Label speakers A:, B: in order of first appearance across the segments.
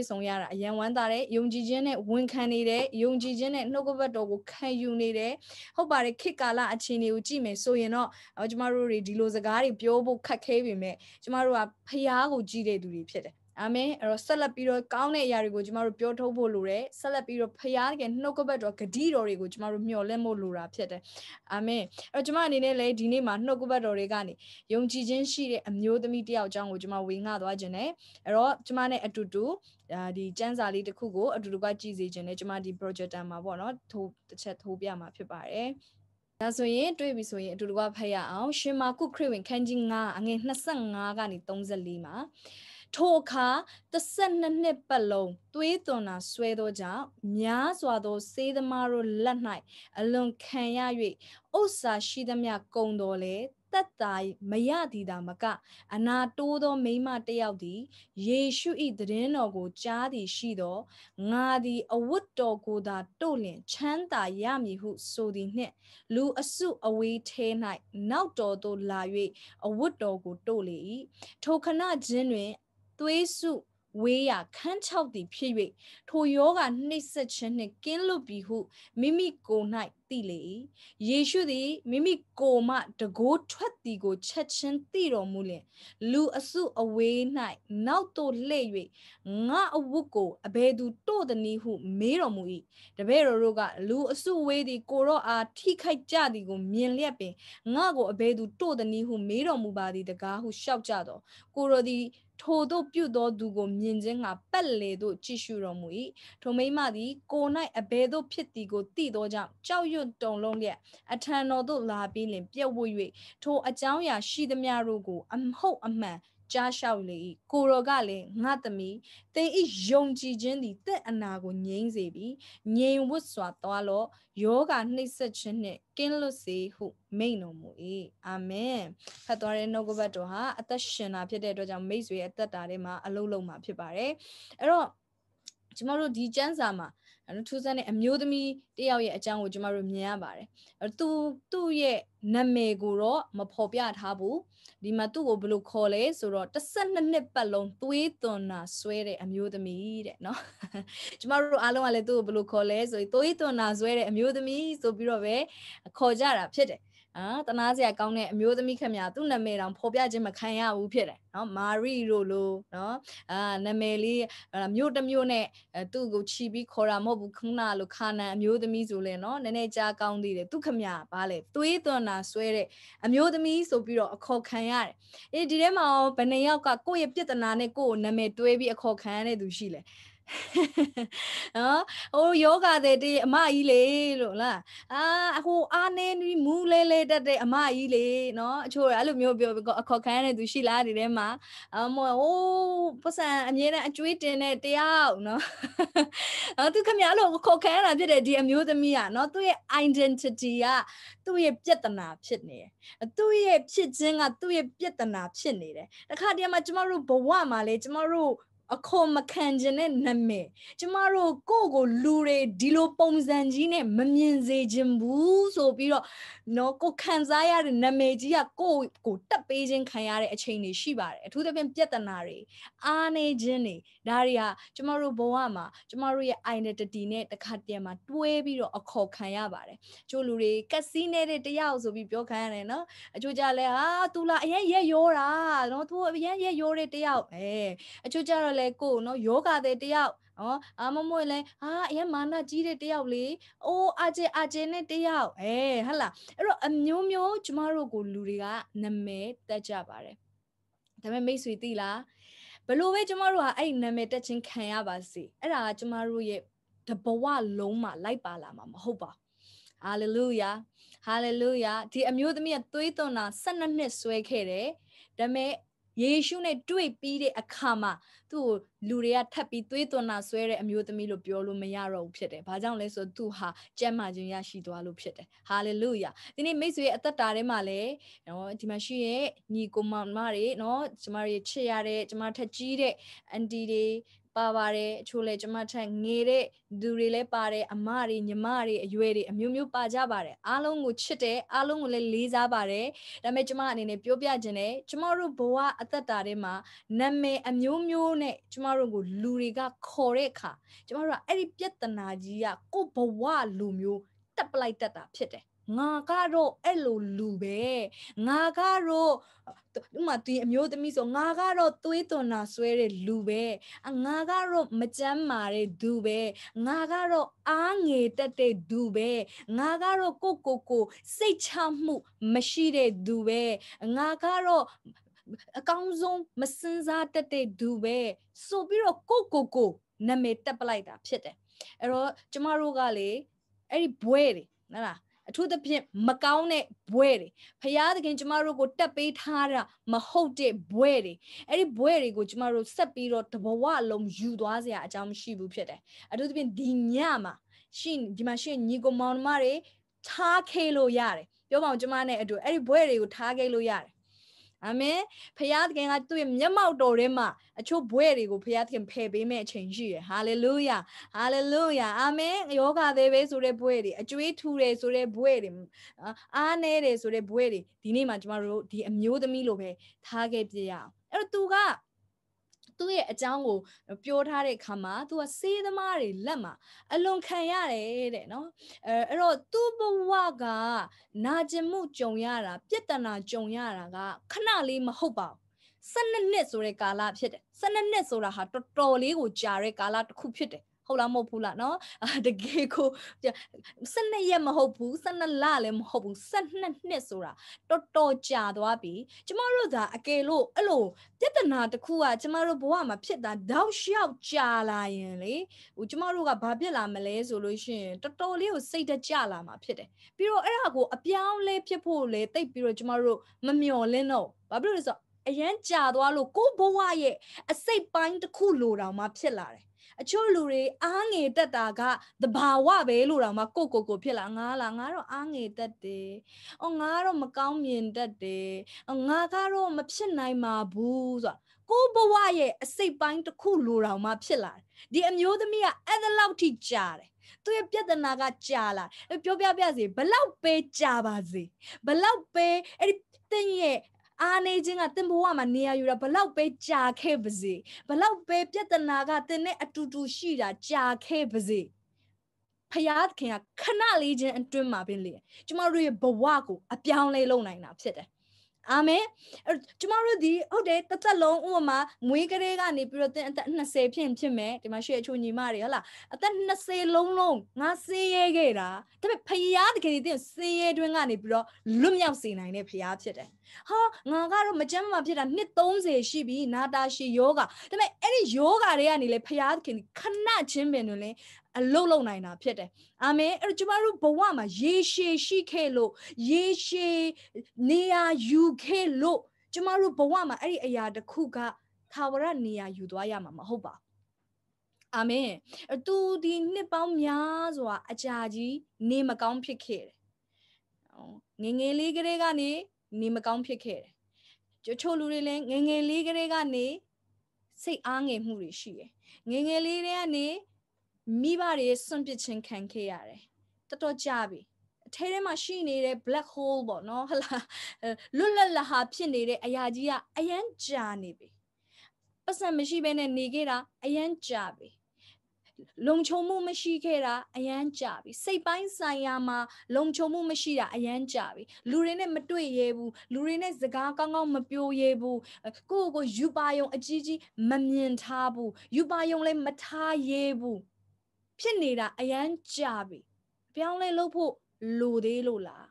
A: တွေ့ဆုံရတာအယံဝမ်းသာတယ်ယုံကြည်ခြင်းနဲ့ဝန်ခံနေတယ်ယုံကြည်ခြင်းနဲ့နှုတ်ကပတ်တော်ကိုခံယူနေတယ်ဟုတ်ပါတယ်ခေတ်ကာလအခြေအနေကိုကြည့်မယ်ဆိုရင်တော့ကျမတို့တွေဒီလိုစကားတွေပြောဖို့ခက်ခဲပေမဲ့ကျမတို့ကဖျားကိုကြည့်တဲ့သူတွေဖြစ်တယ်အာမင်အဲ့တော့ဆက်လက်ပြီးတော့ကောင်းတဲ့အရာတွေကိုကျမတို့ပြောထုတ်ဖို့လိုတယ်ဆက်လက်ပြီးတော့ဖရားကနှုတ်ကပတ်တော်ဂတိတော်တွေကိုကျမတို့မျှော်လင့်ဖို့လိုတာဖြစ်တယ်အာမင်အဲ့တော့ကျမအနေနဲ့လည်းဒီနေ့မှာနှုတ်ကပတ်တော်တွေကနေယုံကြည်ခြင်းရှိတဲ့အမျိုးသမီးတယောက်အကြောင်းကိုကျမဝေငှသွားခြင်းနဲ့အဲ့တော့ကျမနဲ့အတူတူဒါဒီစံစာလေးတစ်ခုကိုအတူတူကကြည့်စေခြင်းနဲ့ကျွန်မဒီ projector မှာပေါ့နော်ထိုးတစ်ချက်ထိုးပြမှာဖြစ်ပါတယ်ဒါဆိုရင်တွေ့ပြီဆိုရင်အတူတူကဖတ်ရအောင် ရှင်မာကုခရစ်ဝင်ခန်းကြီး9အငယ်25ကနေ34မှာထိုအခါ12နှစ်ပတ်လုံးသွေးသွန်တာဆွဲသောကြောင့်များစွာသောစေသမားတို့လက်၌အလွန်ခံရ၍ဥစ္စာရှိသမျှကုန်တော်လဲသက်သာမရသည်သာမကအနာတိုးသောမိမတစ်ယောက်သည်ယေရှု၏သတင်းတော်ကိုကြားသည်ရှိသောငါသည်အဝတ်တော်ကိုသာ တို့လင်ချမ်းသာရမည်ဟု ဆိုသည်နှင့် လူအစုအဝေးထဲ၌နောက်တော်သို့လာ၍အဝတ်တော်ကိုတို့လေ၏ထိုခဏချင်းတွင်သွေးစုဝေးရခန်း၆သည်ဖြစ်၍ထိုယောဂနှိပ်စက်ခြင်းနှင့်ကင်းလွတ်ပြီဟု မိမိကိုယ်၌သိလေ၏ယေရှုသည်မိမိကိုယ်မှတကိုးထွက်သည်ကိုချက်ချင်းသိတော်မူလျင်လူအစုအဝေး၌နောက်သို့လှည့်၍ငါအဝတ်ကိုအဘယ်သူတို့သနည်းဟုမေးတော်မူ၏တပည့်တော်တို့ကလူအစုဝေးသည်ကိုတော့အားထိခိုက်ကြသည်ကိုမြင်လျက်ပင်ငါကိုအဘယ်သူတို့သနည်းဟုမေးတော်မူပါသည်တကားဟုရှောက်ကြတော်ကိုတော်သည် ထိုတို့ပြုသောသူကိုမြင်ခြင်းကပက်လေတို့ကြည့်ရှုတော်မူ၏ထိုမိမသည်ကို၌အဘယ်သို့ဖြစ်သည်ကိုသိသောကြောင့်ကြောက်ရွံ့ရွတ်တုံလုံးလျက်အထံတော်သို့လာပြီးလင် ပြက်ဝွ့၍ထိုအကြောင်းအရာရှိသမျှတို့ကိုအဟုတ်အမှန်ကြားလျှောက်လေ၏ကိုရောကလည်းငါသမီးသင်ဤယုံကြည်ခြင်းသည်တင့်အနာကိုငြိမ့်စေပြီးငြိမ်ဝတ်စွာသွားလော့ယောဂနှိပ်စက်ခြင်းနှင့်ကင်းလွတ်စေဟုမိန့်တော်မူ၏အာမင်ဖတ်သွားတဲ့နှုတ်ကပတ်တော်ဟာအသက်ရှင်တာဖြစ်တဲ့အတွက်ကြောင့်မိတ်ဆွေအသက်တာထဲမှာအလုံးလုံးမှာဖြစ်ပါတယ်အဲ့တော့ကျမတို့ဒီကျမ်းစာမှာနော်ထူးဆန်းတဲ့အမျိုးသမီးတယောက်ရဲ့အကြောင်းကိုကျမတို့မြင်ရပါတယ်အဲသူသူ့ရဲ့နာမည်ကိုတော့မဖော်ပြထားဘူးဒီမှာသူ့ကိုဘယ်လိုခေါ်လဲဆိုတော့12နှစ်ပတ်လုံးသွေးသွန်နာဆွဲတဲ့အမျိုးသမီးတဲ့နော်ကျမတို့အားလုံးကလည်းသူ့ကိုဘယ်လိုခေါ်လဲဆိုရင်သွေးသွန်နာဆွဲတဲ့အမျိုးသမီးဆိုပြီးတော့ပဲခေါ်ကြတာဖြစ်တယ်အာတနာစရာကောင်းတဲ့အမျိုးသမီးခင်ဗျာသူ့နာမည်တောင်ဖော်ပြခြင်းမခံရဘူးဖြစ်တယ်နော်မာရီတို့လို့နော်အာနာမည်လေးမြို့တစ်မြို့နဲ့သူ့ကိုချီပြီးခေါ်တာမဟုတ်ဘူးခမနာလို့ခါနန်အမျိုးသမီးဆိုလဲနော်နည်းနည်းကြားကောင်းသေးတယ်သူခင်ဗျာဘာလဲသွေးသွန်တာဆွဲတဲ့အမျိုးသမီးဆိုပြီးတော့အခေါ်ခံရတယ်အေးဒီထဲမှာဘယ်နှယောက်ကကိုယ့်ရဲ့ပြဿနာနဲ့ကိုယ့်ကိုနာမည်တွေးပြီးအခေါ်ခံရတဲ့သူရှိလဲနော်ဟိုယောဂတဲ့တေးအမကြီးလေလို့လားအာဟိုအာနေနီမူးလဲလဲတက်တဲ့အမကြီးလေနော်အချို့အဲ့လိုမျိုးပြောအခေါ်ခံရတဲ့သူရှိလားဒီထဲမှာအမဟိုပတ်စံအမြဲတမ်းအကျွေးတင်တဲ့တယောက်နော်နော်သူခင်ဗျားလို့ခေါ်ခံရတာဖြစ်တဲ့ဒီအမျိုးသမီးอ่ะနော်သူ့ရဲ့ identity ကသူ့ရဲ့ပြဿနာဖြစ်နေတယ်သူ့ရဲ့ဖြစ်ခြင်းကသူ့ရဲ့ပြဿနာဖြစ်နေတယ်တခါတည်းမှာကျမတို့ဘဝမှာလေကျမတို့အခေါ်မခံခြင်းနဲ့နာမည်ကျမတို့ကိုယ့်ကိုလူတွေဒီလိုပုံစံကြီးနဲ့မမြင်စေခြင်းဘူးဆိုပြီးတော့နော်ကိုခံစားရတဲ့နာမည်ကြီးကကိုယ့်ကိုတက်ပေးခြင်းခံရတဲ့အချိန်တွေရှိပါတယ်အထူးသဖြင့်ပြဿနာတွေအားနေခြင်းတွေဒါတွေကကျမတို့ဘဝမှာ ကျမတို့ရဲ့ identity နဲ့တစ်ခါတည်းမှာတွဲပြီးတော့အခေါ်ခံရပါတယ်ကျို့လူတွေကစီးနေတဲ့တယောက်ဆိုပြီးပြောခံရတယ်နော်အချို့ကြလဲဟာ तू လာအရင်ရက်ရောတာနော် तू အရင်ရက်ရောတဲ့တယောက်အဲအချို့ကြတော့လဲကိုနော်ယောဂတဲ့တယောက်နော်အမမွေလဲဟာအရင်မာနကြီးတဲ့တယောက်လေအိုးအကျေအကျေနဲ့တယောက်အဲဟဟလာအဲ့တော့အမျိုးမျိုး ကျမတို့ကိုလူတွေကနာမည်တက်ကြပါတယ်ဒါပေမဲ့မိတ်ဆွေသိလားဘလို့ပဲကျမတို့ဟာအဲ့နာမည်တက်ချင်းခံရပါစေအဲ့ဒါကကျမတို့ရဲ့တဘဝလုံးမှာလိုက်ပါလာမှာမဟုတ်ပါဟာလေလုယာဟာလေလုယာဒီအမျိုးသမီးကသွေးသွန်တာ12နှစ်ဆွဲခဲ့တယ်ဒါပေမဲ့ယေရှုနဲ့တွေ့ပြီးတဲ့အခါမှာသူ့ကိုလူတွေကထပ်ပြီးသွေးသွန်တာဆွဲတဲ့အမျိုးသမီးလို့ပြောလို့မရတော့ဘူးဖြစ်တယ်။ဘာကြောင့်လဲဆိုတော့သူဟာကြက်မာခြင်းရရှိသွားလို့ဖြစ်တယ်။ဟာလေလုယာ။ဒီနေ့မိတ်ဆွေရဲ့အသက်တာထဲမှာလည်းနော်ဒီမှာရှိရဲ့ညီကိုမောင်မတွေနော်ကျမတွေချစ်ရတဲ့ကျမထက်ကြီးတဲ့အန်တီတွေပါပါတယ်အချို့လဲကျမထက်ငေတဲ့သူတွေလည်းပါတယ်အမတွေညီမတွေအရွယ်တွေအမျိုးမျိုးပါကြပါတယ်အားလုံးကိုချစ်တယ်အားလုံးကိုလည်းလေးစားပါတယ်ဒါပေမဲ့ကျမအနေနဲ့ပြောပြခြင်းနဲ့ကျမတို့ဘဝအသက်တာထဲမှာနာမည်အမျိုးမျိုးနဲ့ကျမတို့ကိုလူတွေကခေါ်တဲ့အခါကျမတို့ကအဲ့ဒီပြဿနာကြီးကကို့ဘဝလူမျိုးတက်ပလိုက်တတ်တာဖြစ်တယ်ငါကတော့အဲ့လိုလူပဲငါကတော့ဥမာသူအမျိုးသမီးဆိုငါကတော့သွေးသွန်တာဆွဲတဲ့လူပဲငါကတော့မကြမ်းမာတဲ့သူပဲငါကတော့အားငယ်တက်တဲ့သူပဲငါကတော့ကိုကိုကိုစိတ်ချမှုမရှိတဲ့သူပဲငါကတော့အကောင်းဆုံးမစင်စားတတ်တဲ့သူပဲဆိုပြီးတော့ကိုကိုကိုနာမည်တက်ပလိုက်တာဖြစ်တယ်အဲ့တော့ကျမတို့ကလေအဲ့ဒီဘွဲတွေနော်လားအထူးသဖြင့်မကောင်းတဲ့ဘွဲတွေဖရာသခင်ကျမတို့ကိုတက်ပေးထားတာမဟုတ်တဲ့ဘွဲတွေအဲ့ဒီဘွဲတွေကိုကျမတို့ဆက်ပြီးတော့တဘဝလုံးယူသွားစရာအကြောင်းမရှိဘူးဖြစ်တယ်အထူးသဖြင့်ဒီညမှာရှင်ဒီမှာရှင်ညီကိုမောင်မတွေထားခဲ့လို့ရတယ်ပြောပါဦးကျမနဲ့အတူအဲ့ဒီဘွဲတွေကိုထားခဲ့လို့ရတယ်အာမင်ဖခင်သခင်ကသူ့ရဲ့မျက်မှောက်တော်ထဲမှာအချို့ဘွဲ့တွေကိုဖခင်သခင်ဖယ်ပေးမဲ့အချိန်ရှိရယ်ဟာလေလုယာဟာလေလုယာအာမင်ယောဂသေးပဲဆိုတဲ့ဘွဲ့တွေအကျွေးထူတယ်ဆိုတဲ့ဘွဲ့တွေအားနည်းတယ်ဆိုတဲ့ဘွဲ့တွေဒီနေ့မှာကျမတို့ဒီအမျိုးသမီးလိုပဲထားခဲ့ပြရအောင်အဲ့တော့သူကသူ့ရဲ့အကြောင်းကိုပြောထားတဲ့ခါမှာ तू ကစေးသမားတွေလက်မှာ အလွန်ခံရတယ်တဲ့နော်အဲအဲ့တော့သူ့ဘဝကနာကျင်မှုကြုံရတာပြဿနာကြုံရတာကခဏလေးမဟုတ်ပါဘူး12နှစ်ဆိုတဲ့ကာလဖြစ်တယ်12နှစ်ဆိုတာဟာတော်တော်လေးကိုကြာတဲ့ကာလတစ်ခုဖြစ်တယ်ဟုတ်လားမဟုတ်ဘူးလားနော်တကယ်ကို12ရက်မဟုတ်ဘူး12လလည်းမဟုတ်ဘူး12နှစ်ဆိုတာတော်တော် ကြာသွားပြီကျမတို့သာအကယ်လို့အဲ့လိုပြဿနာတစ်ခုကကျမတို့ဘဝမှာဖြစ်တာတောက်လျှောက်ကြာလာရင်လေဟိုကျမတို့ကဘာဖြစ်လာမလဲဆိုလို့ရှိရင်တော်တော်လေးကိုစိတ်တကြလာမှာဖြစ်တယ်ပြီးတော့အဲ့ဒါကိုအပြောင်းလဲဖြစ်ဖို့လေတိတ်ပြီးတော့ကျမတို့မမျော်လင့်တော့ဘာဖြစ်လို့လဲဆိုတော့အရန်ကြာသွားလို့ကိုဘဝရဲ့အစိတ်ပိုင်းတစ်ခုလိုတောင်မှဖြစ်လာတယ်အချို့လူတွေအားငယ်တက်တာကသဘာဝပဲလို့တောင်မှကိုကိုကိုဖြစ်လာငါလားငါတော့အားငယ်တက်တယ်။အော်ငါတော့မကောင်းမြင်တတ်တယ်။အော်ငါကတော့မဖြစ်နိုင်ပါဘူးဆိုတာကိုဘဝရဲ့အစိတ်ပိုင်းတစ်ခုလိုတောင်မှဖြစ်လာတယ်။ဒီအမျိုးသမီးကအဲ့ဒါလောက်ထိကြာတယ်။သူရဲ့ပြဿနာကကြာလာပြောပြပြစီဘလောက်ပဲကြာပါစေဘလောက်ပဲအဲ့ဒီတင်းရဲ့အားနေခြင်းကတင်ဘဝမှာနေရာယူတာဘလောက်ပဲကြာခဲ့ပါစေဘလောက်ပဲပြဿနာကတင်နဲ့အတူတူရှိတာကြာခဲ့ပါစေဖယားခင်ကခဏလေးချင်းအတွင်းမှာပင်လေကျမတို့ရဲ့ဘဝကိုအပြောင်းလဲလုပ်နိုင်တာဖြစ်တယ်။အာမင်ကျမတို့ဒီဟုတ်တယ်တသက်လုံးဥပမာမွေးကလေးကနေပြီးတော့သင်အသက်20ဖြစ်ဖြစ်မယ်ဒီမှာရှေ့အချိုညီမတွေဟုတ်လားအသက်20လုံးလုံးငါစင်းရဲခဲ့တာဒါပေမဲ့ဖရာတကယ်ဒီသင်စင်းရဲတွင်းကနေပြီးတော့လွတ်မြောက်စေနိုင်တဲ့ဖရာဖြစ်တယ်ဟာငါကတော့မကြမ်းမဖြစ်တာနှစ်30ရှိပြီနာတာရှိယောဂဒါပေမဲ့အဲ့ဒီယောဂတွေကနေလေဖရာခင်ခဏချင်းပင်တွင်လဲအလုတ်လုံနိုင်တာဖြစ်တယ်အာမင်အဲ့တော့ကျမတို့ဘဝမှာရေရှည်ရှိခဲ့လို့ရေရှည်နေရာယူခဲ့လို့ကျမတို့ဘဝမှာအဲ့ဒီအရာတစ်ခုကသာဝရနေရာယူသွားရမှာမဟုတ်ပါဘူးအာမင်သူဒီနှစ်ပေါင်းများစွာ အကြာကြီးနေမကောင်းဖြစ်ခဲ့တယ်။ငငယ်လေးကလေးကနေနေမကောင်းဖြစ်ခဲ့တယ်။ချို့ချို့လူတွေလည်းငငယ်လေးကလေးကနေစိတ်အားငယ်မှုတွေရှိတယ်။ငငယ်လေးတွေကနေမိဘတွေစွန့်ပစ်ခြင်းခံခဲ့ရတယ်တော်တော်ကြပြီအထဲထဲမှာရှိနေတဲ့ black hole ပေါ့နော်ဟလာလွတ်လပ်လဟာဖြစ်နေတဲ့အရာကြီးကအယမ်းကြာနေပြီပတ်စံမရှိဘဲနဲ့နေခဲ့တာအယမ်းကြာပြီလုံခြုံမှုမရှိခဲ့တာအယမ်းကြပြီစိတ်ပိုင်းဆိုင်ရာမှာလုံခြုံမှုမရှိတာအယမ်းကြပြီလူတွေနဲ့မတွေ့ရဘူးလူတွေနဲ့စကားကောင်းကောင်းမပြောရဘူးကိုယ့်ကိုယ်ကိုယူပါယုံအကြီးကြီးမမြင်ထားဘူးယူပါယုံလည်းမထားရဘူးဖြစ်နေတာအရန်ကြာပြီအပြောင်းလဲလုပ်ဖို့လိုသေးလို့လား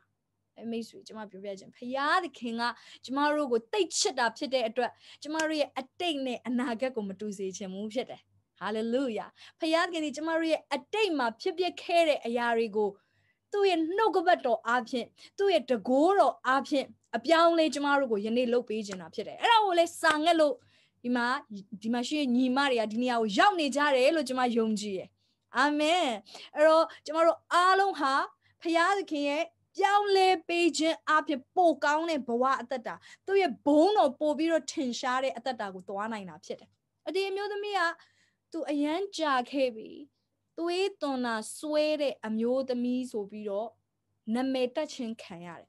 A: အမိတ်ဆွေကျမပြောပြခြင်းဖရာသခင်ကကျမတို့ကိုတိတ်ချစ်တာဖြစ်တဲ့အတွက်ကျမတို့ရဲ့အတိတ်နဲ့အနာဂတ်ကိုမတူစေချင်ဘူးဖြစ်တယ်ဟာလေလုယာဖခင်ကဒီကျမတို့ရဲ့အတိတ်မှာဖြစ်ပျက်ခဲ့တဲ့အရာတွေကိုသူ့ရဲ့နှုတ်ကပတ်တော်အားဖြင့်သူ့ရဲ့တကိုးတော်အားဖြင့်အပြောင်းလဲကျမတို့ကိုယနေ့လှုပ်ပေးနေတာဖြစ်တယ်အဲ့ဒါကိုလေစာငက်လို့ဒီမှာဒီမှာရှိရညီမတွေကဒီနေရာကိုရောက်နေကြတယ်လို့ကျမယုံကြည်ရယ်အာမင်အဲ့တော့ကျမတို့အားလုံးဟာဖရာသခင်ရဲ့ပြောင်းလဲပေးခြင်းအပြင်ပိုကောင်းတဲ့ဘဝအသက်တာသူ့ရဲ့ဘုန်းတော်ပို့ပြီးတော့ထင်ရှားတဲ့အသက်တာကိုသွားနိုင်တာဖြစ်တယ်အဒီအမျိုးသမီးကသူအရန်ကြာခဲ့ပြီသွေးသွန်တာဆွဲတဲ့အမျိုးသမီးဆိုပြီးတော့နာမည်တက်ချင်းခံရတယ်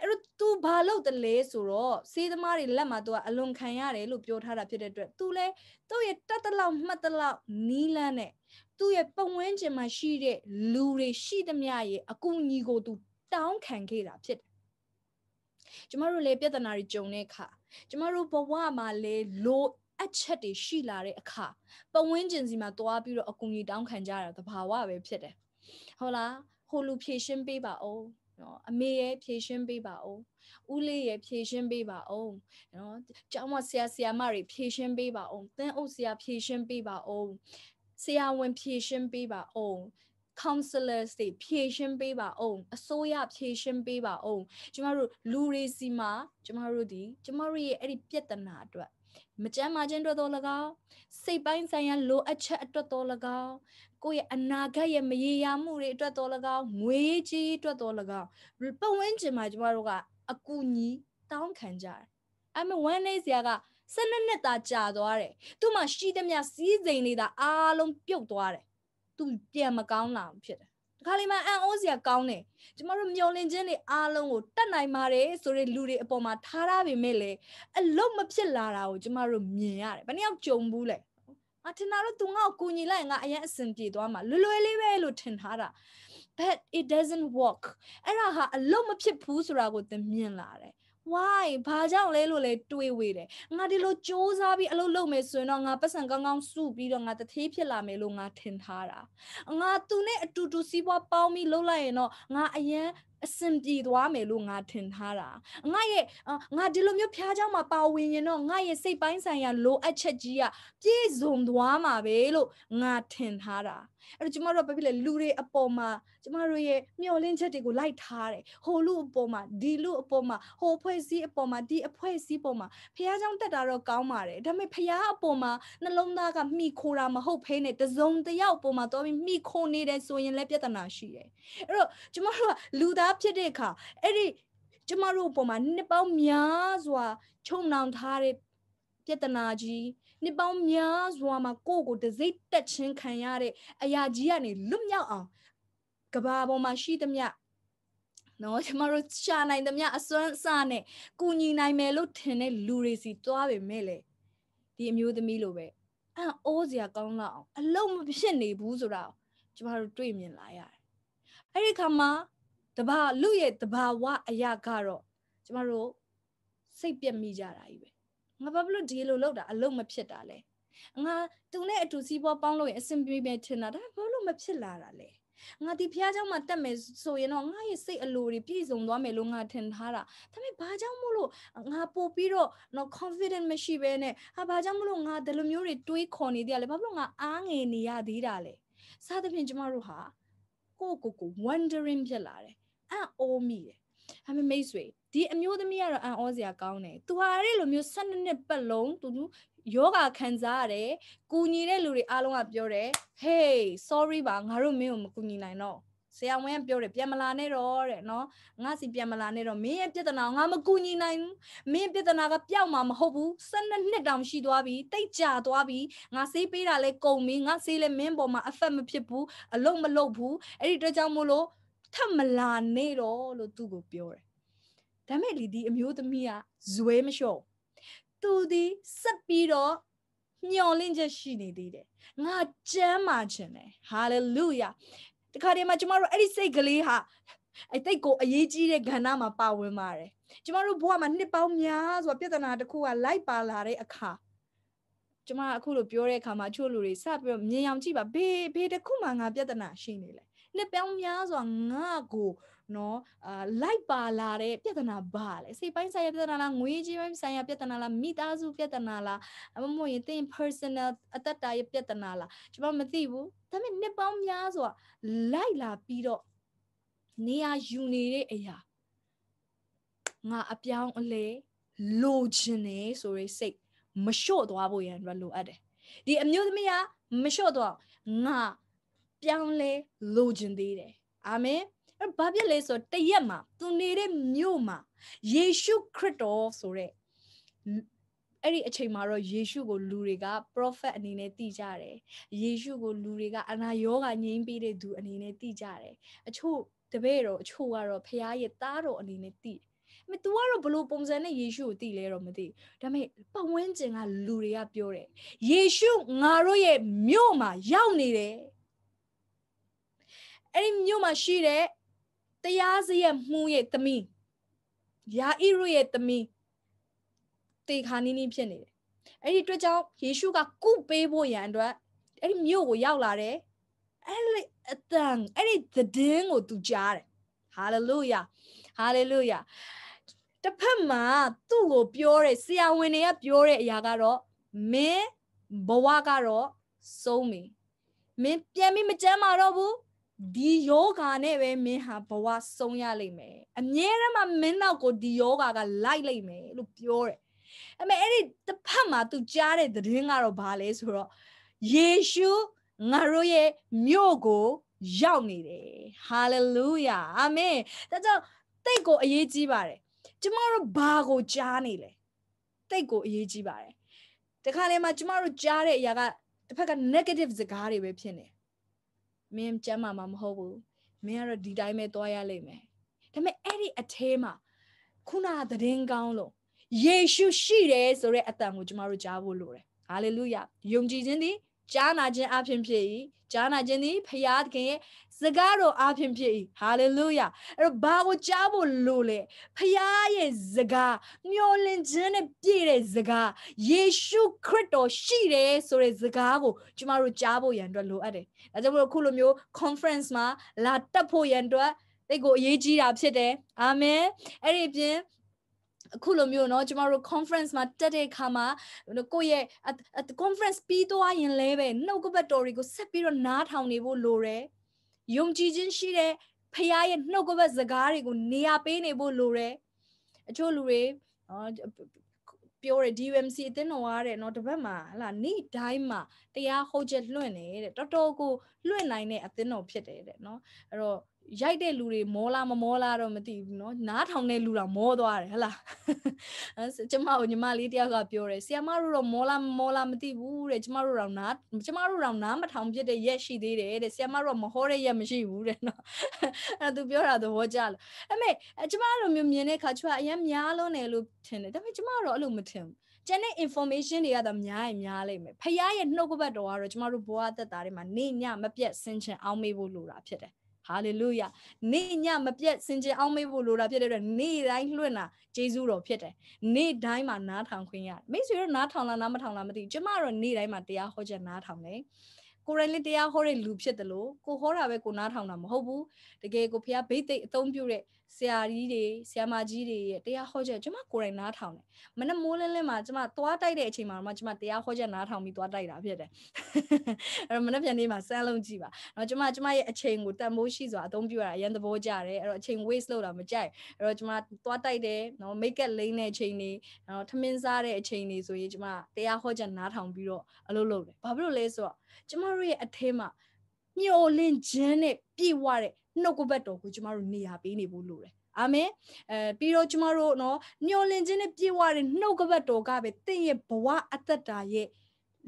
A: အဲ့တော့ तू ဘာလုပ်တလဲဆိုတော့စေးသမားတွေလက်မှာ तू ကအလွန်ခံရတယ်လို့ပြောထားတာဖြစ်တဲ့အတွက် तू လဲသူ့ရဲ့တက်တလောက်မှတ်တလောက်နီးလန်းနဲ့သူ့ရဲ့ပတ်ဝန်းကျင်မှာရှိတဲ့လူတွေရှိသမျှရဲ့အကူအညီကိုသူတောင်းခံခဲ့တာဖြစ်တယ်။ကျမတို့လည်းပြဿနာတွေကြုံတဲ့အခါကျမတို့ဘဝမှာလည်းလိုအပ်ချက်တွေရှိလာတဲ့အခါပတ်ဝန်းကျင်စီမှာတွားပြီးတော့အကူအညီတောင်းခံကြတာသဘာဝပဲဖြစ်တယ်။ဟုတ်လားဟိုလူဖြည့်ရှင်းပေးပါဦး။နော်အမေရဲ့ဖြည့်ရှင်းပေးပါဦး။ဦးလေးရဲ့ဖြည့်ရှင်းပေးပါဦး။နော်ကျောင်းမဆရာဆရာမတွေဖြည့်ရှင်းပေးပါဦး။သင်းအုပ်ဆရာဖြည့်ရှင်းပေးပါဦးဆရာဝန်ဖြည့်ရှင်းပေးပါအောင် counselors တွေဖြည့်ရှင်းပေးပါအောင်အစိုးရဖြည့်ရှင်းပေးပါအောင်ကျမတို့လူတွေစီမှာကျမတို့ဒီကျမတို့ရဲ့အဲ့ဒီပြဿနာအတွက်မကြမ်းမာခြင်းအတွက်တော့၎င်းစိတ်ပိုင်းဆိုင်ရာလိုအပ်ချက်အတွက်တော့၎င်းကိုယ့်ရဲ့အနာဂတ်ရဲ့မရေရာမှုတွေအတွက်တော့၎င်းငွေကြီးအတွက်တော့၎င်းပတ်ဝန်းကျင်မှာကျမတို့ကအကူအညီတောင်းခံကြတယ်အဲ့မဲ့ဝမ်းနေစရာက၁၂နှစ်သာကြာသွားတယ်သူ့မှာရှိသမျှစီးစိမ်နေတာအားလုံးပြုတ်သွားတယ်သူပြန်မကောင်းလာဘူးဖြစ်တယ်ဒီခါလေးမှာအံ့ဩစရာကောင်းတယ်ကျမတို့မျောလင့်ခြင်းတွေအားလုံးကိုတတ်နိုင်ပါတယ်ဆိုတဲ့လူတွေအပေါ်မှာထားရပေမဲ့လေအလုံးမဖြစ်လာတာကိုကျမတို့မြင်ရတယ်ဘယ်နှစ်ယောက်ကြုံဘူးလဲအထင်တာတော့သူငါ့ကိုကူညီလိုက်ငါအရင်အဆင်ပြေသွားမှာလွယ်လွယ်လေးပဲလို့ထင်ထားတာ but it doesn't work အဲ့ဒါဟာအလုံးမဖြစ်ဘူးဆိုတာကိုသင်မြင်လာတယ် why ဘာကြောင့်လဲလို့လဲတွေးဝေးတယ်ငါဒီလိုစ조사ပြီးအလုပ်လုပ်မယ်ဆိုရင်တော့ငါပတ်စံကောင်းကောင်းစုပြီးတော့ငါတထေးဖြစ်လာမယ်လို့ငါထင်ထားတာငါသူနဲ့အတူတူစီးပွားပေါင်းပြီးလုပ်လိုက်ရင်တော့ငါအရန်အစင်ပြေသွားမယ်လို့ငါထင်ထားတာငါရဲ့ငါဒီလိုမျိုးဖျားเจ้าမှာပါဝင်ရင်တော့ငါရဲ့စိတ်ပိုင်းဆိုင်ရာလိုအပ်ချက်ကြီးကပြည့်စုံသွားမှာပဲလို့ငါထင်ထားတာအဲ့တော့ကျမတို့ကဘာဖြစ်လဲလူတွေအပေါ်မှာကျမတို့ရဲ့မျှော်လင့်ချက်တွေကိုလိုက်ထားတယ်ဟိုလူအပေါ်မှာဒီလူအပေါ်မှာဟိုအဖွဲ့စည်းအပေါ်မှာဒီအဖွဲ့စည်းပေါ်မှာဖျားเจ้าတက်တာတော့ကောင်းပါတယ်ဒါပေမဲ့ဖျားအပေါ်မှာနှလုံးသားကမိခိုတာမဟုတ်ဖဲနဲ့တစုံတယောက်အပေါ်မှာတော်ပြီးမိခိုနေတယ်ဆိုရင်လည်းပြဿနာရှိတယ်အဲ့တော့ကျမတို့ကလူသားသားဖြစ်တဲ့အခါအဲ့ဒီကျမတို့အပေါ်မှာနှစ်ပေါင်းများစွာချုံနှောင်ထားတဲ့ပြဿနာကြီးနှစ်ပေါင်းများစွာမှာကိုယ့်ကိုတစိမ့်တက်ချင်းခံရတဲ့အရာကြီးကနေလွတ်မြောက်အောင်ကဘာပေါ်မှာရှိသမျှနော်ကျမတို့ရှာနိုင်သမျှအစွမ်းအစနဲ့ကူညီနိုင်မယ်လို့ထင်တဲ့လူတွေစီတွားပေမဲ့လေဒီအမျိုးသမီးလိုပဲအံ့ဩစရာကောင်းလောက်အောင်အလုံးမဖြစ်နေဘူးဆိုတာကျမတို့တွေ့မြင်လာရတယ်။အဲ့ဒီခါမှာတဘာလူရဲ့တဘာဝအရာကတော့ကျမတို့စိတ်ပြက်မိကြတာကြီးပဲငါဘာလို့ဒီလိုလောက်တာအလုံးမဖြစ်တာလဲငါသူနဲ့အတူစီးပွားပေါင်းလို့ရင်အဆင်ပြေမယ်ထင်တာဒါဘာလို့မဖြစ်လာတာလဲငါဒီဖះเจ้าမှာတက်မယ်ဆိုရင်တော့ငါရဲ့စိတ်အလိုတွေပြည့်စုံသွားမယ်လို့ငါထင်ထားတာဒါပေမဲ့ဘာကြောင့်မို့လို့ငါပို့ပြီးတော့တော့ confident မရှိဘဲနဲ့ဟာဘာကြောင့်မို့လို့ငါဒီလိုမျိုးတွေတွေးခေါ်နေသေးရလဲဘာလို့ငါအားငယ်နေရသေးတာလဲစသဖြင့်ကျမတို့ဟာကိုယ့်ကိုယ်ကို wondering ဖြစ်လာတယ်အံ့ဩမိတယ်အမမိတ်ဆွေဒီအမျိုးသမီးကတော့အံ့ဩစရာကောင်းတယ်သူဟာအဲ့လိုမျိုး12နှစ်ပတ်လုံးသူယောဂခံစားရတယ်ကူညီတဲ့လူတွေအားလုံးကပြောတယ် hey sorry ပါငါတို့မင်းကိုမကူညီနိုင်တော့ဆရာဝန်ကပြောတယ်ပြန်မလာနဲ့တော့တဲ့နော်ငါစီပြန်မလာနဲ့တော့မင်းရဲ့ပြဿနာငါမကူညီနိုင်ဘူးမင်းပြဿနာကပျောက်မှာမဟုတ်ဘူး12နှစ်တောင်ရှိသွားပြီတိတ်ကြသွားပြီငါဆေးပေးတာလဲကုန်ပြီငါဆေးလဲမင်းပေါ်မှာအဖက်မဖြစ်ဘူးအလုံးမလုံးဘူးအဲ့ဒီတော့ကြောင့်မို့လို့ထပ်မလာနေတော့လို့သူ့ကိုပြောတယ်။ဒါမဲ့လီဒီအမျိုးသမီးကဇွဲမလျှော့။သူဒီဆက်ပြီးတော့မျောလင့်ချက်ရှိနေသေးတယ်။ငါကြမ်းမာခြင်းတယ်။ဟာလေလုယာ။တခါတည်းမှာကျမတို့အဲ့ဒီစိတ်ကလေးဟာအတိတ်ကိုအရေးကြီးတဲ့ကဏ္ဍမှာပါဝင်ပါတယ်။ကျမတို့ဘဝမှာနှစ်ပေါင်းများစွာပြဿနာတစ်ခုကလိုက်ပါလာတဲ့အခါကျမအခုလိုပြောတဲ့အခါမှာချို့လူတွေစပြီးတော့မြင်အောင်ကြည့်ပါဘေးဘေးတစ်ခုမှငါပြဿနာရှိနေလေနှစ်ပေါင်းများစွာငါ့ကိုနော်အာလိုက်ပါလာတဲ့ပြဿနာဘာလဲစိတ်ပိုင်းဆိုင်ရာပြဿနာလားငွေကြေးပိုင်းဆိုင်ရာပြဿနာလားမိသားစုပြဿနာလားအမမဟုတ်ရင်သင် personal အသက်တာရဲ့ပြဿနာလားကျွန်မမသိဘူးဒါပေမဲ့နှစ်ပေါင်းများစွာလိုက်လာပြီးတော့နေရာယူနေတဲ့အရာငါအပြောင်းအလဲလိုချင်နေဆိုရိစိတ်မလျှော့သွားဖို့ရန်အတွက်လိုအပ်တယ်ဒီအမျိုးသမီးကမလျှော့သွားငါပြောင်းလဲလိုချင်သေးတယ်အာမင်အဲ့ဘာဖြစ်လဲဆိုတော့တရက်မှာသူနေတဲ့မြို့မှာယေရှုခရစ်တော်ဆိုတဲ့အဲ့ဒီအချိန်မှာတော့ယေရှုကိုလူတွေက prophet အနေနဲ့သိကြတယ်ယေရှုကိုလူတွေကအနာရောဂါငြိမ်းပေးတဲ့သူအနေနဲ့သိကြတယ်အချို့တပည့်တော်အချို့ကတော့ဖခင်ရဲ့သားတော်အနေနဲ့သိမင်း तू ကတော့ဘလို့ပုံစံနဲ့ယေရှုကိုသိလဲတော့မသိဒါပေမဲ့ပတ်ဝန်းကျင်ကလူတွေကပြောတယ်ယေရှုငါတို့ရဲ့မြို့မှာ ရောက်နေတယ်အဲ့ဒီမြို့မှာရှိတဲ့တရားစရဲ့မှုရဲ့သမီးယာဣရုရဲ့သမီးတေခါနီးနီးဖြစ်နေတယ်အဲ့ဒီအတွက်ကြောင့်ယေရှုကကုပေးဖို့ရန်အတွက်အဲ့ဒီမြို့ကိုရောက်လာတယ်အဲ့ဒီအတန်အဲ့ဒီသတင်းကိုသူကြားတယ်ဟာလေလုယာဟာလေလုယာတစ်ဖက်မှာသူ့ကိုပြောတဲ့ဆရာဝန်တွေကပြောတဲ့အရာကတော့မင်းဘဝကတော့ဆုံးပြီမင်းပြန်ပြီးမကြမ်းမာတော့ဘူးဒီယောဂာနဲ့ပဲမင်းဟာဘဝဆုံးရလိမ့်မယ်အမြဲတမ်းမင်းနောက်ကိုဒီယောဂာကလိုက်လိမ့်မယ်လို့ပြောတယ်အမေအဲ့ဒီတစ်ဖက်မှာသူကြားတဲ့သတင်းကတော့ဘာလဲဆိုတော့ယေရှုငါတို့ရဲ့မြို့ကိုရောက်နေတယ်ဟာလေလုယာအာမင်ဒါကြောင့်တိတ်ကိုအရေးကြီးပါတယ်ကျမတို့ဘာကိုကြားနေလဲတိတ်ကိုအရေးကြီးပါတယ်တခါလေမှာကျမတို့ကြားတဲ့အရာကတစ်ဖက်က negative စကားတွေပဲဖြစ်နေမင်းကျမ်းမာမှာမဟုတ်ဘူးမင်းကတော့ဒီတိုင်းပဲသွားရလိမ့်မယ်ဒါပေမဲ့အဲ့ဒီအထဲမှာခုနသတင်းကောင်းလို့ယေရှုရှိတယ်ဆိုတဲ့အတန်ကိုကျမတို့ကြားဖို့လိုတယ်ဟာလေလုယယုံကြည်ခြင်းသည်ကြားနာခြင်းအပြင်ဖြစ်၏ကြားနာခြင်းသည်ဖျားသခင်ရဲ့စကားတော်အပြင်ဖြစ်၏ဟာလေလုယာအဲ့တော့ဘာကိုကြားဖို့လိုလဲဖျားရဲ့စကားမျောလင့်ခြင်းနဲ့ပြည့်တဲ့စကားယေရှုခရစ်တော်ရှိတယ်ဆိုတဲ့စကားကို ကျမတို့ကြားဖို့ရန်အတွက်လိုအပ်တယ်ဒါကြောင့်မို့ခုလိုမျိုး conference မှာ လာတက်ဖို့ရန်အတွက်သိကိုအရေးကြီးတာဖြစ်တယ်အာမင်အဲ့ဒီပြင်အခုလိုမျိုးเนาะကျမတို့ conference မှာတက်တဲ့အခါမှာကိုယ့်ရဲ့ conference ပြီးသွားရင်လဲပဲနှုတ်ကပတ်တော်တွေကိုဆက်ပြီးတော့နားထောင်နေဖို့လိုတယ်ယုံကြည်ခြင်းရှိတဲ့ဖခင်ရဲ့နှုတ်ကပတ်စကားတွေကိုနေရာပေးနေဖို့လိုတယ်အချို့လူတွေပြောတယ် DMC အသင်းတော်ရတဲ့เนาะတပတ်မှာဟလာနေ့တိုင်းမှာတရားဟောချက်လွှင့်နေတဲ့တော်တော်ကိုလွှင့်နိုင်တဲ့အသင်းတော်ဖြစ်တယ်တဲ့เนาะအဲ့တော့ရိုက်တဲ့လူတွေမောလားမမောလားတော့မသိဘူးเนาะနားထောင်တဲ့လူတော့မောသွားတယ်ဟလားကျမတို့ညီမလေးတယောက်ကပြောတယ်ဆီယမတို့တော့မောလားမောလားမသိဘူးတဲ့ကျမတို့တော့နားကျမတို့တော့နားမထောင်ဖြစ်တဲ့ရက်ရှိသေးတယ်တဲ့ဆီယမတို့ကမဟောတဲ့ရက်မရှိဘူးတဲ့เนาะအဲ့သူပြောတာသဘောကျလို့အဲ့မဲ့ကျမတို့မျိုးမြင်တဲ့ခါချွတ်အရင်များလုံးတယ်လို့ထင်တယ်ဒါပေမဲ့ကျမတို့အဲ့လိုမထင်ဘူးကျန်တဲ့ information တွေကတော့များရင်များလိမ့်မယ်ဖခင်ရဲ့နှုတ်ကပတ်တော်ကတော့ကျမတို့ဘဝသက်တာတွေမှာနေညမပြတ်ဆင်ခြင်အောင်မေးဖို့လိုတာဖြစ်တယ်ဟာလေလုယနေ့ညမပြတ်စင်ကြင်အောင်မေ့ဖို့လိုတာဖြစ်တဲ့အတွက်နေ့တိုင်းလွှင့်တာဂျေဇုတော်ဖြစ်တယ်နေ့တိုင်းမှာနားထောင်ခွင့်ရတယ်မိတ်ဆွေတို့နားထောင်လားနားမထောင်လားမသိဘူးကျမတို့နေ့တိုင်းမှာတရားဟောချက်နားထောင်တယ်ကိုယ်တိုင်လေးတရားဟောတဲ့လူဖြစ်တယ်လို့ကိုဟောတာပဲကိုနားထောင်တာမဟုတ်ဘူးတကယ်ကိုဖះဘိတ်သိက်အသုံးပြုတဲ့ဆရာကြီးတွေဆရာမကြီးတွေရဲ့တရားဟောချက် ကျမကိုယ်တိုင်နားထောင်တယ်မနက်မိုးလင်းလင်းမှာကျမသွားတိုက်တဲ့အချိန်မှာတော့ကျမတရားဟောချက်နားထောင်ပြီးသွားတိုက်တာဖြစ်တယ်အဲ့တော့မနက်ပြန်လေးမှာစမ်းလုံးကြည့်ပါတော့ကျမကျမရဲ့အချိန်ကိုတန်ဖိုးရှိစွာအသုံးပြုရတာအရင်သဘောကျတယ်အဲ့တော့အချိန် waste လုပ်တာမကြိုက်အဲ့တော့ကျမသွားတိုက်တယ်နော် make up လိမ့်တဲ့အချိန်နေနော်ထမင်းစားတဲ့အချိန်နေဆိုရင်ကျမတရားဟောချက်နားထောင်ပြီးတော့အလုပ်လုပ်တယ်ဘာဖြစ်လို့လဲဆိုတော့ကျမတို့ရဲ့အထင်းမှာမျောလင့်ခြင်းနဲ့ပြည့်ဝတဲ့နှုတ်ကပတ်တော်ကိုကျမတို့နေရာပေးနေဖို့လိုတယ်အာမင်အဲပြီးတော့ကျမတို့နော်ညှော်လင့်ခြင်းနဲ့ပြည့်ဝတဲ့နှုတ်ကပတ်တော်ကပဲတင့်ရဲ့ဘဝအသက်တာရဲ့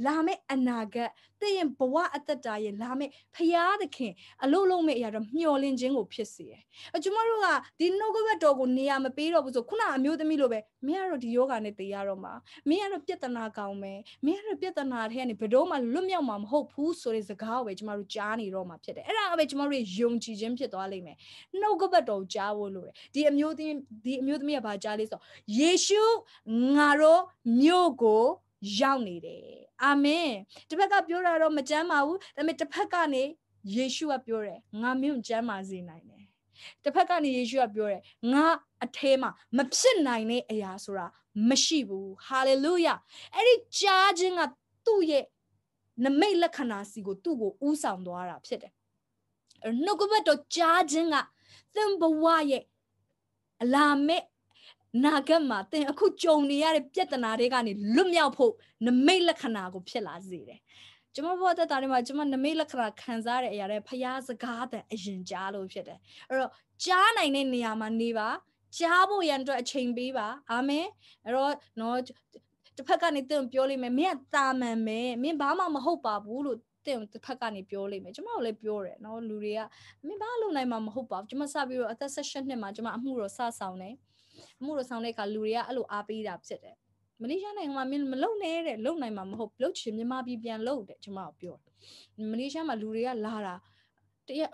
A: လာမယ့်အနာဂတ်တင့်ရဲ့ဘဝအသက်တာရဲ့လာမယ့်ဖရာသခင်အလုံးလုံးမဲ့အရာတော့မျှော်လင့်ခြင်းကိုဖြစ်စေတယ်။အကျွန်မတို့ကဒီနှုတ်ကပတ်တော်ကိုနေရာမပေးတော့ဘူးဆိုခုနအမျိုးသမီးလိုပဲမင်းကတော့ဒီယောဂာနဲ့တည်ရတော့မှာမင်းကတော့ပြဿနာကောင်းမယ်မင်းကတော့ပြဿနာထဲကနေဘယ်တော့မှလွတ်မြောက်မှာမဟုတ်ဘူးဆိုတဲ့စကားကိုပဲကျွန်မတို့ကြားနေတော့မှာဖြစ်တယ်။အဲ့ဒါကပဲကျွန်မတို့ယုံကြည်ခြင်းဖြစ်သွားလိမ့်မယ်။နှုတ်ကပတ်တော်ကိုကြားဖို့လိုတယ်။ဒီအမျိုးသမီးဒီအမျိုးသမီးကဘာကြားလဲဆိုတော့ယေရှုငါတို့မြို့ကိုရောက်နေတယ်အာမင်တစ်ဖက်ကပြောတာတော့မကြမ်းပါဘူးဒါပေမဲ့တစ်ဖက်ကနေယေရှုကပြောတယ်ငါမင်းကိုကြမ်းပါစေနိုင်တယ်တစ်ဖက်ကနေယေရှုကပြောတယ်ငါအထဲမှာမဖြစ်နိုင်တဲ့အရာဆိုတာမရှိဘူးဟာလေလုယာအဲ့ဒီကြားခြင်းကသူ့ရဲ့နမိတ်လက္ခဏာစီကို သူ့ကိုဥဆောင်သွားတာဖြစ်တယ်နှုတ်ကပတ်တော်ကြားခြင်းကသင်ဘဝရဲ့အလာမဲ့နာဂတ်မှာသင်အခုကြုံနေရတဲ့ပြဿနာတွေကနေလွတ်မြောက်ဖို့နမိတ်လက္ခဏာကိုဖြစ်လာစေတယ်။ကျွန်မဘဝတက်တာတွေမှာကျွန်မနမိတ်လက္ခဏာခံစားရတဲ့အရာတွေဖျားစကားတဲ့အရင်ကြားလို့ဖြစ်တယ်။အဲ့တော့ကြားနိုင်တဲ့နေရာမှာနေပါကြားဖို့ရန်အတွက်အချိန်ပေးပါ အာမင်အဲ့တော့နော်တစ်ဖက်ကနေသင်ပြောလိမ့်မယ်မင်းကတာမန်ပဲမင်းဘာမှမဟုတ်ပါဘူးလို့တင့်တစ်ဖက်ကနေပြောလိမ့်မယ်ကျွန်မတို့လည်းပြောတယ်နော်လူတွေကမင်းဘာလုပ်နိုင်မှာမဟုတ်ပါဘူးကျွန်မစပြီးတော့အသက်16နှစ်မှာကျွန်မအမှုတော်စဆောင်တယ်အမှုတော်ဆောင်တဲ့အခါလူတွေကအဲ့လိုအားပေးတာဖြစ်တယ်မလေးရှားနိုင်ငံမှာမင်းမလုံနဲ့တဲ့လုံနိုင်မှာမဟုတ်လုံချင်မြန်မာပြည်ပြန်လုံတဲ့ကျွန်မကပြောမလေးရှားမှာလူတွေကလာတာတရက်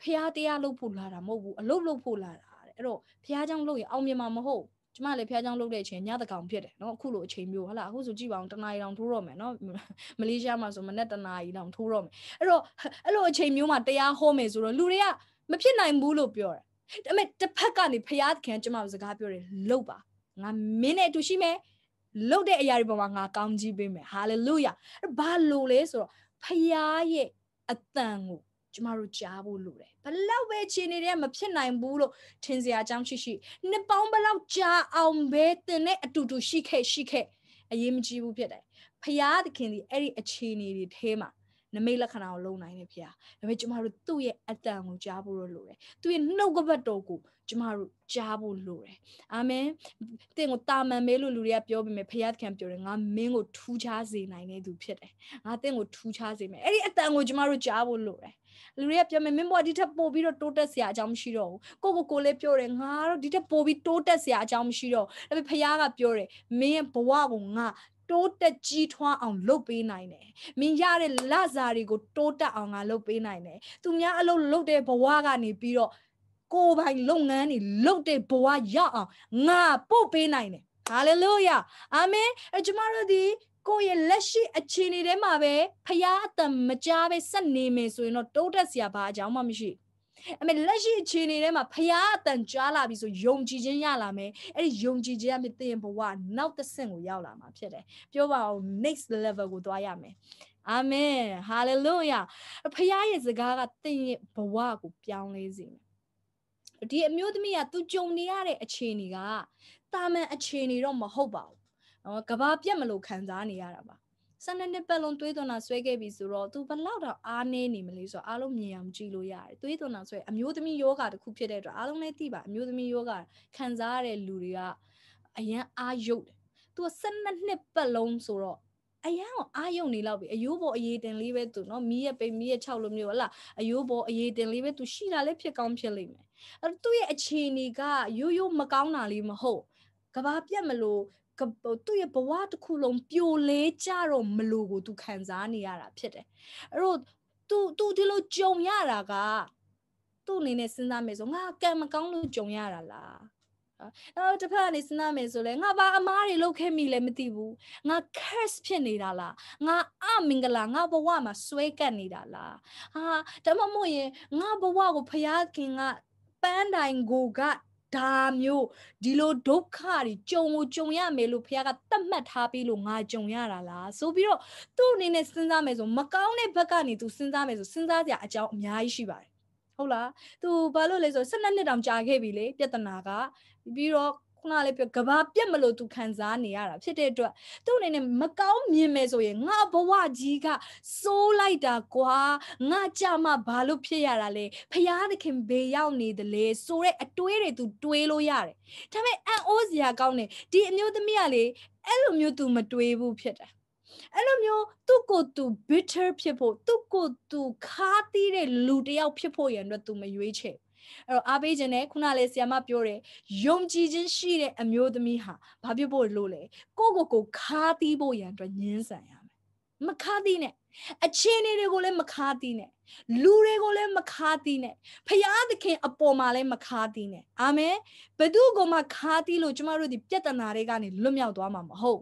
A: ဖះတရားလုပ်ဖို့လာတာမဟုတ်ဘူးအလုပ်လုပ်ဖို့လာတာတဲ့အဲ့တော့ဖះเจ้าလုပ်ရင်အောင်မြင်မှာမဟုတ်ကျမလည်းဖះเจ้าလုပ်တဲ့အချိန်ညတကောင်ဖြစ်တယ်เนาะအခုလိုအချိန်မျိုးဟုတ်လားအခုဆိုကြည့်ပါအောင်တနားရီတောင်ထိုးတော့မယ်เนาะမလေးရှားမှာဆိုမနေ့တနားရီတောင်ထိုးတော့မယ်အဲ့တော့အဲ့လိုအချိန်မျိုးမှာတရားဟောမယ်ဆိုတော့လူတွေကမဖြစ်နိုင်ဘူးလို့ပြောတယ်ဒါပေမဲ့တစ်ဖက်ကနေဖျားသခင်ကျွန်မကိုစကားပြောတယ်လှုပ်ပါငါမင်းနဲ့အတူရှိမယ်လှုပ်တဲ့အရာတွေပေါ်မှာငါကောင်းကြီးပေးမယ်ဟာလေလုယာဘာလို့လဲဆိုတော့ဖျားရဲ့အတန်ကိုကျမတို့ကြားဖို့လိုတယ်ဘလောက်ပဲခြေနေတယ်မဖြစ်နိုင်ဘူးလို့ထင်စရာအကြောင်းရှိရှိနှစ်ပေါင်းဘလောက်ကြာအောင်ပဲတင်တဲ့အတူတူရှိခဲ့ရှိခဲ့အရေးမကြီးဘူးဖြစ်တယ်ဖရာသခင်ဒီအဲ့ဒီအခြေအနေတွေထဲမှာနမိတ်လက္ခဏာကိုလုံနိုင်တယ်ဖေ။ဒါပေမဲ့ကျမတို့သူ့ရဲ့အတန်ကိုကြားဖို့လိုတယ်။သူ့ရဲ့နှုတ်ကပတ်တော်ကိုကျမတို့ကြားဖို့လိုတယ်။အာမင်။သင်ကိုတာမန်မဲလို့လူတွေကပြောပေမဲ့ဖခင်ခင်ပြောတယ်ငါမင်းကိုထူးခြားစေနိုင်တဲ့သူဖြစ်တယ်။ငါသင်ကိုထူးခြားစေမယ်။အဲ့ဒီအတန်ကိုကျမတို့ကြားဖို့လိုတယ်။လူတွေကပြောမယ်မင်းဘွားဒီထက်ပိုပြီးတော့တိုးတက်စရာအကြောင်းမရှိတော့ဘူး။ကိုကိုကိုလည်းပြောတယ်ငါတော့ဒီထက်ပိုပြီးတိုးတက်စရာအကြောင်းမရှိတော့ဘူး။ဒါပေမဲ့ဖခင်ကပြောတယ်မင်းရဲ့ဘဝကိုငါတိုးတက်ကြီးထွားအောင်လုပ်ပေးနိုင်တယ်မင်းရတဲ့လစာတွေကို တိုးတက်အောင်ငါလုပ်ပေးနိုင်တယ်သူများအလုပ်လုပ်တဲ့ဘဝကနေပြီးတော့ကိုယ်ပိုင်လုပ်ငန်းတွေလုပ်တဲ့ဘဝရအောင်ငါပို့ပေးနိုင်တယ်ဟာလေလုယာအာမင်အကျွန်မတို့ဒီကိုယ့်ရဲ့လက်ရှိအခြေအနေထဲမှာပဲဖရားအတန်မကြားပဲဆက်နေမယ်ဆိုရင်တော့တိုးတက်စရာဘာအကြောင်းမှမရှိဘူးအမေလက်ရှိအခြေအနေထဲမှာဖရာအတန်ကြားလာပြီဆိုယုံကြည်ခြင်းရလာမယ်အဲ့ဒီယုံကြည်ခြင်းအမြင့်ဘဝနောက်တစ်ဆင့်ကိုရောက်လာမှာဖြစ်တယ်ပြောပါဦး next level ကိုသွားရမယ်အာမင် hallelujah ဖရာရဲ့စကားကသင်ရဲ့ဘဝကိုပြောင်းလဲစေမယ်ဒီအမျိုးသမီးကသူကြုံနေရတဲ့အခြေအနေကတာမန်အခြေအနေတော့မဟုတ်ပါဘူးကဘာပြတ်မလို့ခံစားနေရတာပါ12နှစ်ပတ်လုံးသွေးသွန်တာဆွဲခဲ့ပြီဆိုတော့ तू ဘလောက်တော့အားနည်းနေမလဲဆိုတော့အားလုံးမြင်အောင်ကြည့်လို့ရတယ်သွေးသွန်တာဆွဲအမျိုးသမီးယောဂတစ်ခုဖြစ်တဲ့အတွက်အားလုံးလည်းသိပါအမျိုးသမီးယောဂခံစားရတဲ့လူတွေကအရန်အားယုတ်တယ် तू 12နှစ်ပတ်လုံးဆိုတော့အရန်ကိုအာယုံနေလောက်ပြီအယိုးပေါ်အရေးတင်လေးပဲသူနော်မီးရပိမီးရ6လိုမျိုးဟလားအယိုးပေါ်အရေးတင်လေးပဲသူရှိတာလည်းဖြစ်ကောင်းဖြစ်လိမ့်မယ်အဲ့သူ့ရဲ့အခြေအနေကရိုးရိုးမကောင်းတာလေးမဟုတ်ကဘာပြတ်မလို့သူ့ရဲ့ဘဝတစ်ခုလုံးပျိုလဲကြတော့မလို့ကို သူခံစားနေရတာဖြစ်တယ်အဲ့တော့ तू तू ဒီလိုကြုံရတာကသူ့အနေနဲ့စဉ်းစားမယ်ဆိုငါကံမကောင်းလို့ကြုံရတာလားအဲ့တော့တစ်ဖက်ကနေစဉ်းစားမယ်ဆိုလဲငါဘာအမားတွေလုပ်ခဲ့မိလဲမသိဘူးငါ curse ဖြစ်နေတာလားငါအမင်္ဂလာငါဘဝမှာဆွဲကပ်နေတာလားဟာဒါမှမဟုတ်ရင်ငါဘဝကိုဖျားခင်ကပန်းတိုင်ကိုကဒါမျိုးဒီလိုဒုက္ခတွေကြုံကိုကြုံရမယ်လို့ဖခင်ကသတ်မှတ်ထားပြီးလို့ငါကြုံရတာလားဆိုပြီးတော့သူ့အနေနဲ့စဉ်းစားမယ်ဆိုမကောင်းတဲ့ဘက်ကနေသူစဉ်းစားမယ်ဆိုစဉ်းစားစရာအကြောင်းအများကြီးရှိပါတယ်ဟုတ်လားသူဘာလို့လဲဆိုတော့12နှစ်တောင်ကြာခဲ့ပြီလေပြဿနာကပြီးတော့ခုနလေးပြောကဘာပြက်မလို့ तू ခံစားနေရတာဖြစ်တဲ့အတွက်သူ့အနေနဲ့မကောင်းမြင်မယ်ဆိုရင်ငါဘဝကြီးကစိုးလိုက်တာကွာငါကြမှာဘာလို့ဖြစ်ရတာလဲဖျားသခင်ဘေးရောက်နေတယ်လေဆိုတဲ့အတွေးတွေ तू တွေးလို့ရတယ်ဒါပေမဲ့အံ့ဩစရာကောင်းတယ်ဒီအမျိုးသမီးကလေအဲ့လိုမျိုး तू မတွေးဘူးဖြစ်တယ်အဲ့လိုမျိုးသူ့ကိုယ်သူ bitter ဖြစ်ဖို့သူ့ကိုယ်သူခါးသီးတဲ့လူတယောက်ဖြစ်ဖို့ရန်အတွက် तू မရွေးချယ်ဘူးအဲ့တော့အားပေးခြင်းနဲ့ခုနလေဆရာမပြောတယ်ယုံကြည်ခြင်းရှိတဲ့အမျိုးသမီးဟာဘာဖြစ်ဖို့လို့လဲကိုကိုကိုခါသီးဖို့ရန်အတွက်ညှင်းဆန်ရမယ်မခါသီးနဲ့အခြေအနေတွေကိုလည်းမခါသီးနဲ့လူတွေကိုလည်းမခါသီးနဲ့ဖရာသခင်အပေါ်မှာလည်းမခါသီးနဲ့အာမင်ဘသူကိုမှခါသီးလို့ကျမတို့ဒီပြဿနာတွေကနေလွတ်မြောက်သွားမှာမဟုတ်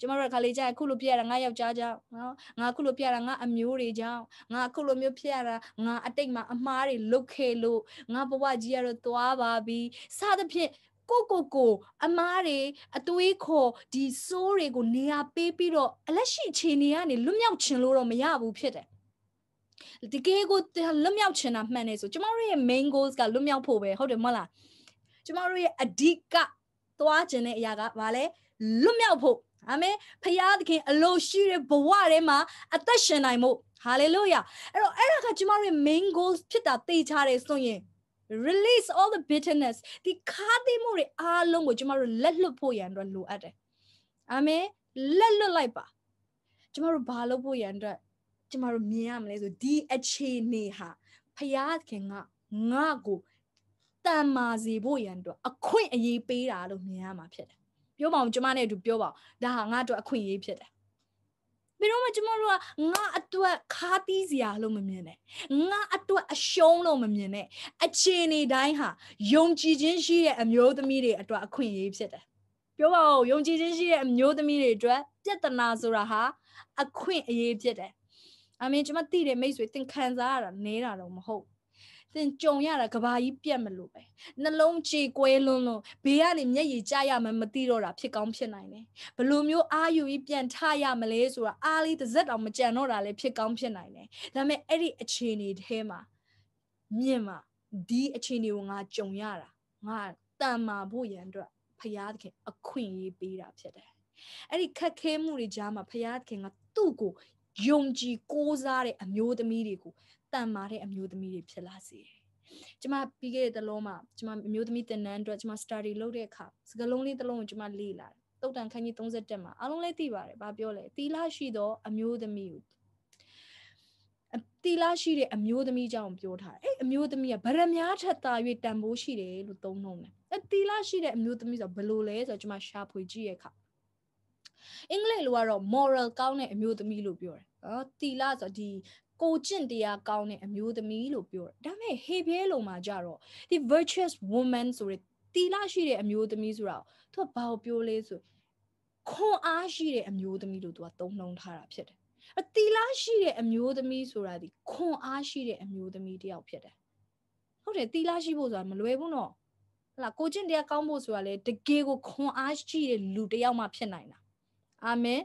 A: ကျမတို့ကခါလေးကြာခုလိုဖြစ်ရတာငါယောက်ျားကြောင့်နော်ငါခုလိုဖြစ်ရတာငါအမျိုးတွေကြောင့်ငါခုလိုမျိုးဖြစ်ရတာငါအတိတ်မှာအမှားတွေလုပ်ခဲ့လို့ငါဘဝကြီးရတော့သွားပါပြီစသဖြင့်ကိုကိုကို အမားတွေအသွေးခေါ်ဒီဆိုးတွေကိုနေရာပေးပြီးတော့အလက်ရှိခြေနေကနေလွတ်မြောက်ခြင်းလို့တော့မရဘူးဖြစ်တယ်တကယ်ကိုလွတ်မြောက်ချင်တာမှန်နေဆိုကျမတို့ရဲ့ main goals ကလွတ်မြောက်ဖို့ပဲဟုတ်တယ်မဟုတ်လားကျမတို့ရဲ့အဓိကသွားခြင်းတဲ့အရာကဘာလဲလွတ်မြောက်ဖို့အာမင်ဖရာသခင်အလိုရှိတဲ့ဘဝထဲမှာအသက်ရှင်နိုင်မှု hallelujah အဲ့တော့အဲ့ဒါကကျမတို့ main goals ဖြစ်တာသိချတယ်ဆိုရင် release all the bitterness ဒီခါသိမှုတွေအားလုံးကိုကျမတို့လက်လွတ်ဖို့ရန်အတွက်လိုအပ်တယ်အာမင်လက်လွတ်လိုက်ပါ ကျမတို့ဘာလုပ်ဖို့ရန်အတွက်ကျမတို့မြင်ရမလဲဆိုဒီအခြေအနေဟာဖရာခင်ကငါ့ကိုတန်မာစေဖို့ရန်အတွက်အခွင့်အရေးပေးတာလို့မြင်ရမှာဖြစ်တယ်ပြောပါအောင်ကျမနဲ့အတူပြောပါအောင်ဒါဟာငါ့အတွက်အခွင့်အရေးဖြစ်တယ်ဘယ်တော့မှကျမတို့ကငါအတွက်ခါသီးစရာလို့မမြင်နဲ့ငါအတွက်အရှုံးလို့မမြင်နဲ့အခြေအနေတိုင်းဟာယုံကြည်ခြင်းရှိတဲ့အမျိုးသမီးတွေအတွက်အခွင့်အရေးဖြစ်တယ်ပြောပါဦးယုံကြည်ခြင်းရှိတဲ့အမျိုးသမီးတွေအတွက်ပြဿနာဆိုတာဟာအခွင့်အရေးဖြစ်တယ်အမင်းကျမသိတယ်မိတ်ဆွေသင်ခံစားရတာနေတာတော့မဟုတ်သင်ကြုံရတာကဘာကြီးပြက်မလို့ပဲနှလုံးကြေကွဲလွန်းလို့ဘေးကနေမျက်ရည်ကျရမှမသိတော့တာဖြစ်ကောင်းဖြစ်နိုင်တယ်ဘလို့မျိုးအာယူကြီးပြန်ထရမလဲဆိုတာအားလေးတစ်စက်တောင်မကြံတော့တာလည်းဖြစ်ကောင်းဖြစ်နိုင်တယ်ဒါပေမဲ့အဲ့ဒီအခြေအနေထဲမှာမြင့်မှာဒီအခြေအနေကိုငါကြုံရတာငါတန်မာဖို့ရန်အတွက်ဖရာသခင်အခွင့်အရေးပေးတာဖြစ်တယ်အဲ့ဒီခက်ခဲမှုတွေကြားမှာဖရာသခင်ကသူ့ကိုယုံကြည်ကိုးစားတဲ့အမျိုးသမီးတွေကိုတန်မာတဲ့အမျိုးသမီးတွေဖြစ်လာစေတယ်။ကျမပြီးခဲ့တဲ့တလုံးမှာကျမအမျိုးသမီးသင်တန်းအတွက်ကျမ study လုပ်တဲ့အခါစကလုံးလေးတစ်လုံးကိုကျမလေ့လာတယ်။တုတ်တန်ခန်းကြီး37မှာအားလုံးလည်းသိပါတယ်။ဘာပြောလဲ။သီလရှိသောအမျိုးသမီးကိုတီလာရှိတဲ့အမျိုးသမီးကြောင့်ပြောထားတယ်။အဲ့အမျိုးသမီးကဗရမ ्या ထက်သာ၍တန်ဖိုးရှိတယ်လို့သုံးနှုန်းတယ်။အဲ့တီလာရှိတဲ့အမျိုးသမီးဆိုဘယ်လိုလဲဆိုတော့ကျွန်မရှာဖွေကြည့်ရခါအင်္ဂလိပ်လိုကတော့ moral ကောင်းတဲ့အမျိုးသမီးလို့ပြောတယ်။နော်တီလာဆိုဒီကိုကျင့်တရားကောင်းတဲ့အမျိုးသမီးလို့ပြောတယ်ဒါပေမဲ့ဟေဘဲလုံမှာကြတော့ဒီ virtuous woman ဆိုတဲ့တီလာရှိတဲ့အမျိုးသမီးဆိုတာသူကဘာကိုပြောလဲဆိုခွန်အားရှိတဲ့အမျိုးသမီးလို့သူကသုံးနှုံးထားတာဖြစ်တယ်အတီလာရှိတဲ့အမျိုးသမီးဆိုတာဒီခွန်အားရှိတဲ့အမျိုးသမီးတယောက်ဖြစ်တယ်ဟုတ်တယ်တီလာရှိဖို့ဆိုတာမလွယ်ဘူးနော်ဟလာကိုကျင့်တရားကောင်းဖို့ဆိုတာလေတကယ်ကိုခွန်အားရှိတဲ့လူတယောက်မှဖြစ်နိုင်တာအာမင်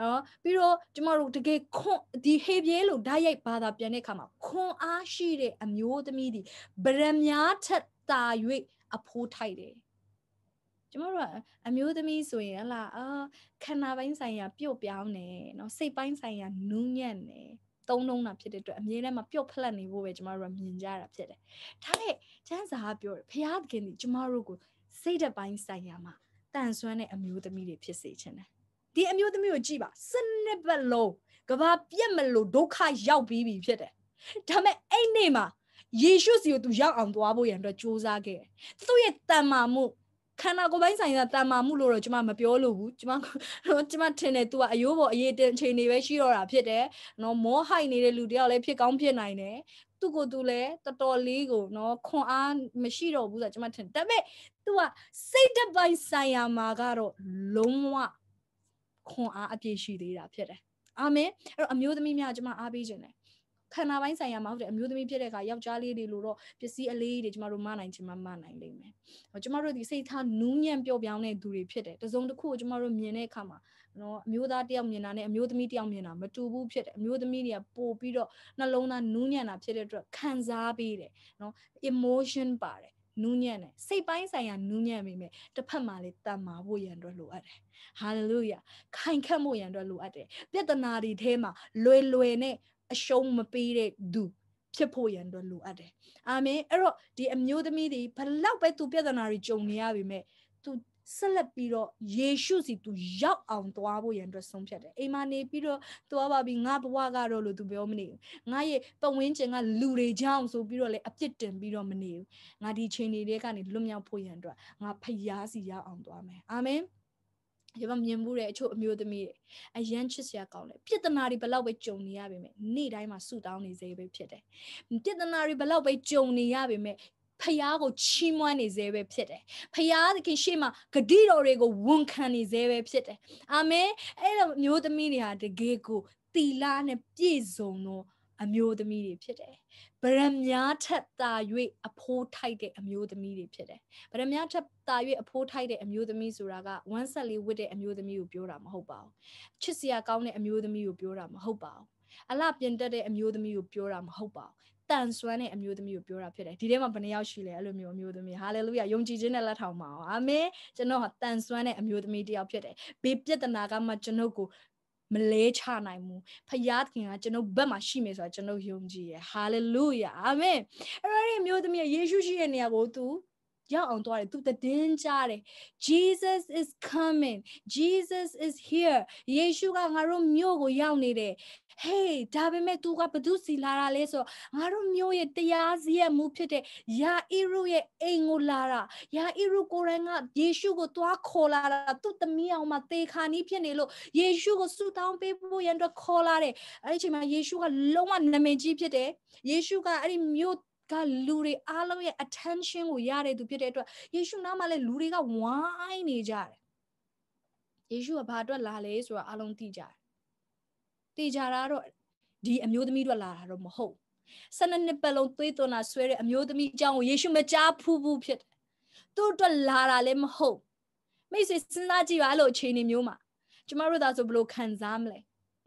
A: နော်ပြီးတော့ကျမတို့တကယ်ခွန်ဒီဟေပြေလို့ဓာတ်ရိုက်ဘာသာပြန်တဲ့အခါမှာခွန်အားရှိတဲ့အမျိုးသမီးဒီဗရမများထက်တာ၍အဖိုးထိုက်တယ်ကျမတို့ကအမျိုးသမီးဆိုရင်ဟလာခန္ဓာပိုင်းဆိုင်ရာပြုတ်ပြောင်းနေเนาะစိတ်ပိုင်းဆိုင်ရာနူးညံ့နေသုံးလုံးတာဖြစ်တဲ့အတွက်အမြဲတမ်းမပြုတ်ဖလက်နေဖို့ပဲကျမတို့ကမြင်ကြတာဖြစ်တယ်။ဒါနဲ့ကျမ်းစာကပြောတယ်ဘုရားသခင်ကကျမတို့ကိုစိတ်တပိုင်းဆိုင်ရာမှာတန်ဆွမ်းတဲ့အမျိုးသမီးတွေဖြစ်စေချင်တယ်ဒီအမျိုးသမီးကိုကြည့်ပါစနစ်ပတ်လုံးကဘာပြက်မလို့ဒုက္ခရောက်ပြီးပြီဖြစ်တယ်ဒါမဲ့အဲ့နေ့မှာယေရှုစီကိုသူရောက်အောင်သွားဖို့ရန်အတွက်ကြိုးစားခဲ့တယ်သူ့ရဲ့တန်မာမှုခန္ဓာကိုယ်ပိုင်းဆိုင်ရာတာမာမှုလို့တော့ကျွန်မမပြောလို့ဘူးကျွန်မကျွန်မထင်တယ်သူကအယိုးပေါ်အရေးတင်ချိန်နေပဲရှိတော့တာဖြစ်တယ်နော်မောဟိုက်နေတဲ့လူတယောက်လည်းဖြစ်ကောင်းဖြစ်နိုင်တယ်သူ့ကိုယ်သူလည်းတော်တော်လေးကိုနော်ခွန်အားမရှိတော့ဘူးဆိုတာကျွန်မထင်ဒါပေမဲ့ तू ကစိတ်တပိုင်းဆိုင်ရာမှာကတော့လုံးဝခွန်အားအပြည့်ရှိသေးတာဖြစ်တယ်အာမင်အဲ့တော့အမျိုးသမီးများကျွန်မအားပေးခြင်းတယ်ခန္ဓာပိုင်းဆိုင်ရာမှာဟုတ်တယ်အမျိုးသမီးဖြစ်တဲ့အခါယောက်ျားလေးတွေလိုတော့ပစ္စည်းအလေးတွေကျမတို့မနိုင်ချင်မှမနိုင်လိမ့်မယ်။ကျမတို့ဒီစိတ်ထားနူးညံ့ပျော့ပြောင်းတဲ့သူတွေဖြစ်တယ်။တစုံတစ်ခုကိုကျမတို့မြင်တဲ့အခါမှာနော်အမျိုးသားတယောက်မြင်တာနဲ့အမျိုးသမီးတယောက်မြင်တာမတူဘူးဖြစ်တယ်။အမျိုးသမီးတွေကပို့ပြီးတော့နှလုံးသားနူးညံ့တာဖြစ်တဲ့အတွက်ခံစားပေးတယ်နော် emotion ပါတယ်နူးညံ့တယ်စိတ်ပိုင်းဆိုင်ရာနူးညံ့ပေမဲ့တစ်ဖက်မှာလည်းတတ်မာဖို့ရန်အတွက်လိုအပ်တယ်ဟာလေလုယာခိုင်ခတ်ဖို့ရန်အတွက်လိုအပ်တယ်ပြဿနာတွေထဲမှာလွယ်လွယ်နဲ့အရှုံးမပေးတဲ့သူဖြစ်ဖို့ရန်အတွက်လိုအပ်တယ်အာမင်အဲ့တော့ဒီအမျိုးသမီးတွေဘလောက်ပဲသူပြဿနာတွေကြုံနေရပေမဲ့သူဆက်လက်ပြီးတော့ယေရှုစီသူရောက်အောင်သွားဖို့ရန်အတွက်ဆုံးဖြတ်တယ်အိမ်မနေပြီးတော့သွားပါပြီငါဘဝကတော့လို့သူပြောမနေဘူးငါရဲ့ပဝင်းကျင်ကလူတွေကြောင့်ဆိုပြီးတော့လေအပြစ်တင်ပြီးတော့မနေဘူးငါဒီချိန်တွေကနေလွတ်မြောက်ဖို့ရန်အတွက်ငါဖျားစီရောက်အောင်သွားမယ်အာမင်ဒီမှာမြင်မှုတဲ့အချို့အမျိုးသမီးတွေအယမ်းချစ်စရာကောင်းတယ်ပြစ်တနာတွေဘလောက်ပဲကြုံနေရပေမဲ့နေ့တိုင်းမှာဆူတောင်းနေစေပဲဖြစ်တယ်ပြစ်တနာတွေဘလောက်ပဲကြုံနေရပေမဲ့ဖျားကိုချီးမွမ်းနေစေပဲဖြစ်တယ်ဖျားသခင်ရှေ့မှာဂတိတော်တွေကိုဝန်ခံနေစေပဲဖြစ်တယ်အာမင်အဲ့လိုမျိုးသမီးတွေဟာတကယ်ကိုတီလာနဲ့ပြည့်စုံသောအမျိုးသမီးတွေဖြစ်တယ်။ဗရမများထက်သာ၍အဖိုးထိုက်တဲ့အမျိုးသမီးတွေဖြစ်တယ်။ဗရမများထက်သာ၍အဖိုးထိုက်တဲ့အမျိုးသမီးဆိုတာကဝမ်းဆက်လေးဝတ်တဲ့အမျိုးသမီးကိုပြောတာမဟုတ်ပါဘူး။ချစ်စရာကောင်းတဲ့အမျိုးသမီးကိုပြောတာမဟုတ်ပါဘူး။အလှပြင်တတ်တဲ့အမျိုးသမီးကိုပြောတာမဟုတ်ပါဘူးတန်ဆွမ်းတဲ့အမျိုးသမီးကိုပြောတာဖြစ်တယ်ဒီထဲမှာဘယ်နှယောက်ရှိလဲအဲ့လိုမျိုးအမျိုးသမီးဟာလေလုယာယုံကြည်ခြင်းနဲ့လက်ထောင်ပါအောင်အာမင်ကျွန်တော်ဟာတန်ဆွမ်းတဲ့အမျိုးသမီးတစ်ယောက်ဖြစ်တယ်ဘေးပြဿနာကမှကျွန်ုပ်ကိုမလဲချနိုင်ဘူးဖယားခင်ကကျွန်တော်ဘက်မှာရှိမယ်ဆိုတာကျွန်တော်ယုံကြည်ရယ်ဟာလေလုယာအာမင်အဲ့တော့ဒီမျိုးသမီးယေရှုရှိတဲ့နေရာကို तू ရောက်အောင်သွားတယ်သူတည်င်းကြတယ် Jesus is coming Jesus is here ယေရှုကငါတို့မြို့ကိုရောက်နေတယ် hey ဒါပေမဲ့ तू ကဘသူစီလာတာလဲဆိုတော့ငါတို့မျိုးရဲ့တရားစီရဲ့မူဖြစ်တဲ့ယာအီရုရဲ့အိမ်ကိုလာတာယာအီရုကိုယ်တိုင်ကယေရှုကိုသွားခေါ်လာတာသူ့သမီးအောင်မှာသေခါနီးဖြစ်နေလို့ယေရှုကိုဆုတောင်းပေးဖို့ရန်အတွက်ခေါ်လာတယ်အဲ့ဒီအချိန်မှာယေရှုကလုံးဝနာမည်ကြီးဖြစ်တယ်ယေရှုကအဲ့ဒီမျိုးကလူတွေအားလုံးရဲ့ attention ကိုရတဲ့သူဖြစ်တဲ့အတွက်ယေရှုနားမှာလည်းလူတွေကဝိုင်းနေကြတယ်ယေရှုကဘာအတွက်လာလဲဆိုတာအားလုံးသိကြတယ်သိကြတာတော့ဒီအမျိုးသမီးတို့လာတာတော့မဟုတ်ဆယ်နှစ်ပတ်လုံးသွေးသွနာဆွဲတဲ့အမျိုးသမီးအကြောင်းကိုယေရှုမကြားဖူးဘူးဖြစ်တယ်သူ့အတွက်လာတာလည်းမဟုတ်မိတ်ဆွေစဉ်းစားကြည့်ပါအဲ့လိုအခြေအနေမျိုးမှာကျမတို့သာဆိုဘလို့ခံစားမလဲ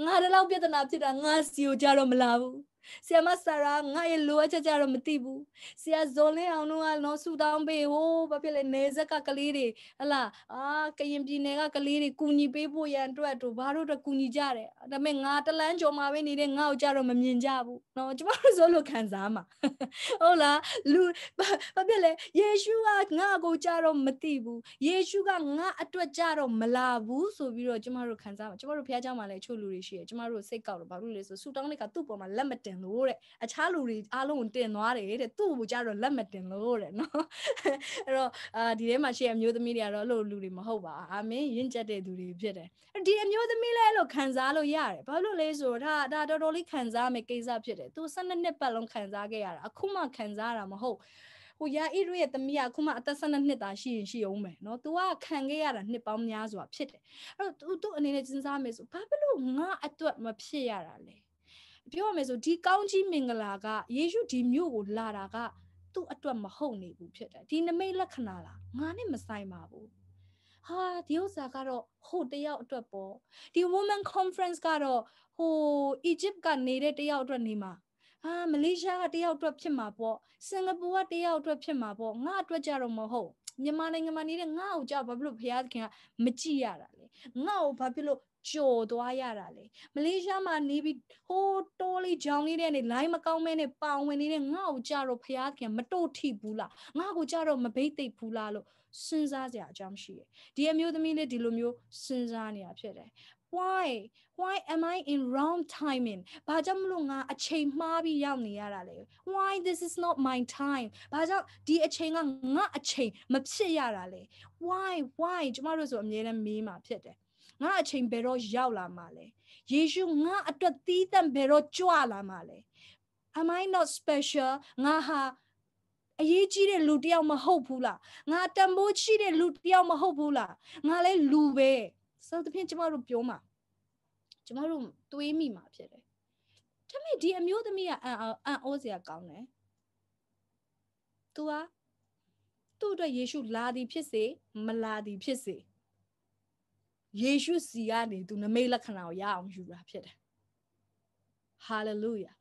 A: ငါတို့လောက်ပြဿနာဖြစ်တာငါစီကိုကြတော့မလာဘူးဆရာမဆရာငါရဲ့လိုအပ်ချက်ကြတော့မသိဘူးဆရာဇွန်လင်းအောင်တို့ကနော်ဆူတောင်းပေးဟိုးဘာဖြစ်လဲနေဆက်ကကလေးတွေဟလာအာကရင်ပြည်နယ်ကကလေးတွေကူညီပေးဖို့ရန်အတွက်တို့ဘာတို့တော့ကူညီကြတယ်ဒါပေမဲ့ငါတလန်းကျော်မှာပဲနေတဲ့ငါ့ကိုကြတော့မမြင်ကြဘူးနော်ကျမတို့ဆိုလို့ခံစားမှာဟုတ်လားလူဘာဖြစ်လဲယေရှုကငါ့ကိုကြတော့မသိဘူးယေရှုကငါအတွက်ကြတော့မလာဘူးဆိုပြီးတော့ကျမတို့ခံစားမှာကျမတို့ဖះเจ้าမှာလည်းချို့လူတွေရှိတယ်ကျမတို့စိတ်ကောက်တော့ဘာလို့လဲဆိုဆူတောင်းလိုက်ကသူ့ပေါ်မှာလက်မတင်တင်လို့တဲ့အခြားလူတွေအားလုံးကိုတင်သွားတယ်တဲ့သူ့ကိုကြတော့လက်မတင်လို့တဲ့နော်အဲ့တော့အာဒီထဲမှာရှိတဲ့အမျိုးသမီးတွေကတော့အဲ့လိုလူတွေမဟုတ်ပါအာမင်းရင့်ကျက်တဲ့သူတွေဖြစ်တယ်အဲ့ဒီအမျိုးသမီးလည်းအဲ့လိုခံစားလို့ရတယ်ဘာလို့လဲဆိုတော့ဒါဒါတော်တော်လေးခံစားမယ်ကိစ္စဖြစ်တယ်သူ12နှစ်ပတ်လုံးခံစားခဲ့ရတာအခုမှခံစားရတာမဟုတ်ဟိုရာအီရိုရဲ့သမီးကခုမှအသက်12နှစ်သားရှိရင်ရှိအောင်မယ်နော်။ तू ကခံခဲ့ရတာနှစ်ပေါင်းများစွာဖြစ်တယ်။အဲ့တော့ तू သူ့အနေနဲ့စဉ်းစားမယ်ဆိုဘာဖြစ်လို့ငါအတွက်မဖြစ်ရတာလဲ။ပြောရမယ်ဆိုဒီကောင်းကြီးမင်္ဂလာကယေရှုဒီမြို့ကိုလာတာကသူ့အတွက်မဟုတ်နေဘူးဖြစ်တယ်ဒီနမိတ်လက္ခဏာလားငါနဲ့မဆိုင်ပါဘူးဟာဒီဥစ္စာကတော့ဟိုတယောက်အတွက်ပေါ့ဒီ woman conference ကတော့ဟို Egypt ကနေတဲ့တယောက်အတွက်နေမှာဟာမလေးရှားကတယောက်အတွက်ဖြစ်မှာပေါ့စင်ကာပူကတယောက်အတွက်ဖြစ်မှာပေါ့ငါအတွက်ကြတော့မဟုတ်မြန်မာနိုင်ငံမှာနေတဲ့ငါ့ကိုကြောက်ဘာဖြစ်လို့ဘုရားသခင်ကမကြည့်ရတာလဲငါ့ကိုဘာဖြစ်လို့ကြော်သွားရတာလေမလေးရှားမှာနေပြီးဟိုးတိုးလေးဂျောင်းလေးတဲ့နေလိုင်းမကောင်းမဲနဲ့ပါဝင်နေတဲ့ငါ့ကိုကြတော့ဖျားခင်မတို့ထိဘူးလားငါ့ကိုကြတော့မဘိတ်သိပ်ဘူးလားလို့စဉ်းစားစရာအကြောင်းရှိတယ်ဒီအမျိုးသမီးလေးဒီလိုမျိုးစဉ်းစားနေတာဖြစ်တယ် why why am i in wrong timing ဘာကြောင့်မလို့ငါအချိန်မှားပြီးရောက်နေရတာလဲ why this is not my time ဘာကြောင့်ဒီအချိန်ကငါအချိန်မဖြစ်ရတာလဲ why why ကျမတို့ဆိုအမြဲတမ်းမေးမှာဖြစ်တယ်ငါအချိန်ဘယ်တော့ရောက်လာမှာလဲယေရှုငါအတွက်သီးသန့်ဘယ်တော့ကြွလာမှာလဲ am i not special ငါဟာအရေးကြီးတဲ့လူတယောက်မဟုတ်ဘူးလားငါတန်ဖိုးရှိတဲ့လူတယောက်မဟုတ်ဘူးလားငါလဲလူပဲစသဖြင့်ကျမတို့ပြောမှာကျမတို့တွေးမိမှာဖြစ်တယ်ဒါပေမဲ့ဒီအမျိုးသမီးကအံ့အံ့ဩစရာကောင်းတယ် तू อ่ะသူ့အတွက်ယေရှုလာသည်ဖြစ်စေ မလာသည်ဖြစ်စေယေရှုစီကနေသူနမိတ်လက္ခဏာကိုရအောင်ယူတာဖြစ်တယ်ဟာလေလုယာ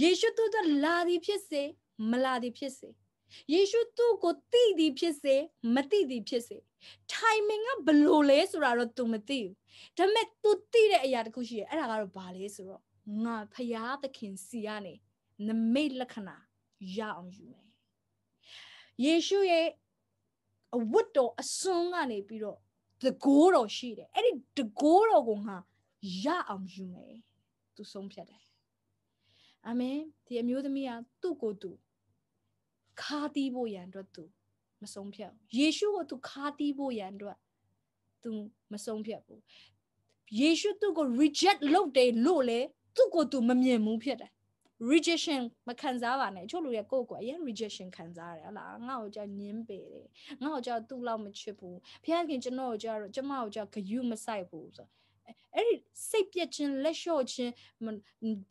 A: ယေရှုသူတို့လာသည်ဖြစ်စေမလာသည်ဖြစ်စေယေရှုသူ့ကိုတိသည်ဖြစ်စေမတိသည်ဖြစ်စေ timing ကဘလို့လဲဆိုတာတော့ तू မသိဘူးဒါပေမဲ့ तू တိတဲ့အရာတစ်ခုရှိရဲ့အဲ့ဒါကတော့ဘာလဲဆိုတော့ငါဖျားသခင်စီကနေနမိတ်လက္ခဏာရအောင်ယူမယ်ယေရှုရဲ့အဝတ်တော်အစွန်းကနေပြီးတော့တကိုးတော်ရှိတယ်အဲ့ဒီတကိုးတော်ကိုငါရအောင်ယူမယ်သူဆုံးဖြတ်တယ်အာမင်ဒီအမျိုးသမီးကသူ့ကိုသူခါတီးဖို့ရန်အတွက်သူ မဆုံးဖြတ်ယေရှုကိုသူခါတီးဖို့ရန်အတွက်သူမဆုံးဖြတ်ဘူးယေရှုသူ့ကို reject လုပ်တယ်လို့လေသူ့ကိုသူမမြင်ဘူးဖြစ်တယ် rejection မခံစားပါနဲ့အချို့လူတွေကကိုယ့်ကိုယ်အရင် rejection ခံစားရတယ်ဟလားငါ့ကိုကြောက်ညင်းပယ်တယ်ငါ့ကိုကြောက်သူ့လောက်မချစ်ဘူးဖခင်ကျွန်တော်ကိုကြောက်ကျမကိုကြောက်ဂယုမဆိုင်ဘူးဆိုအဲ့ဒီစိတ်ပြက်ခြင်းလက်လျှော့ခြင်း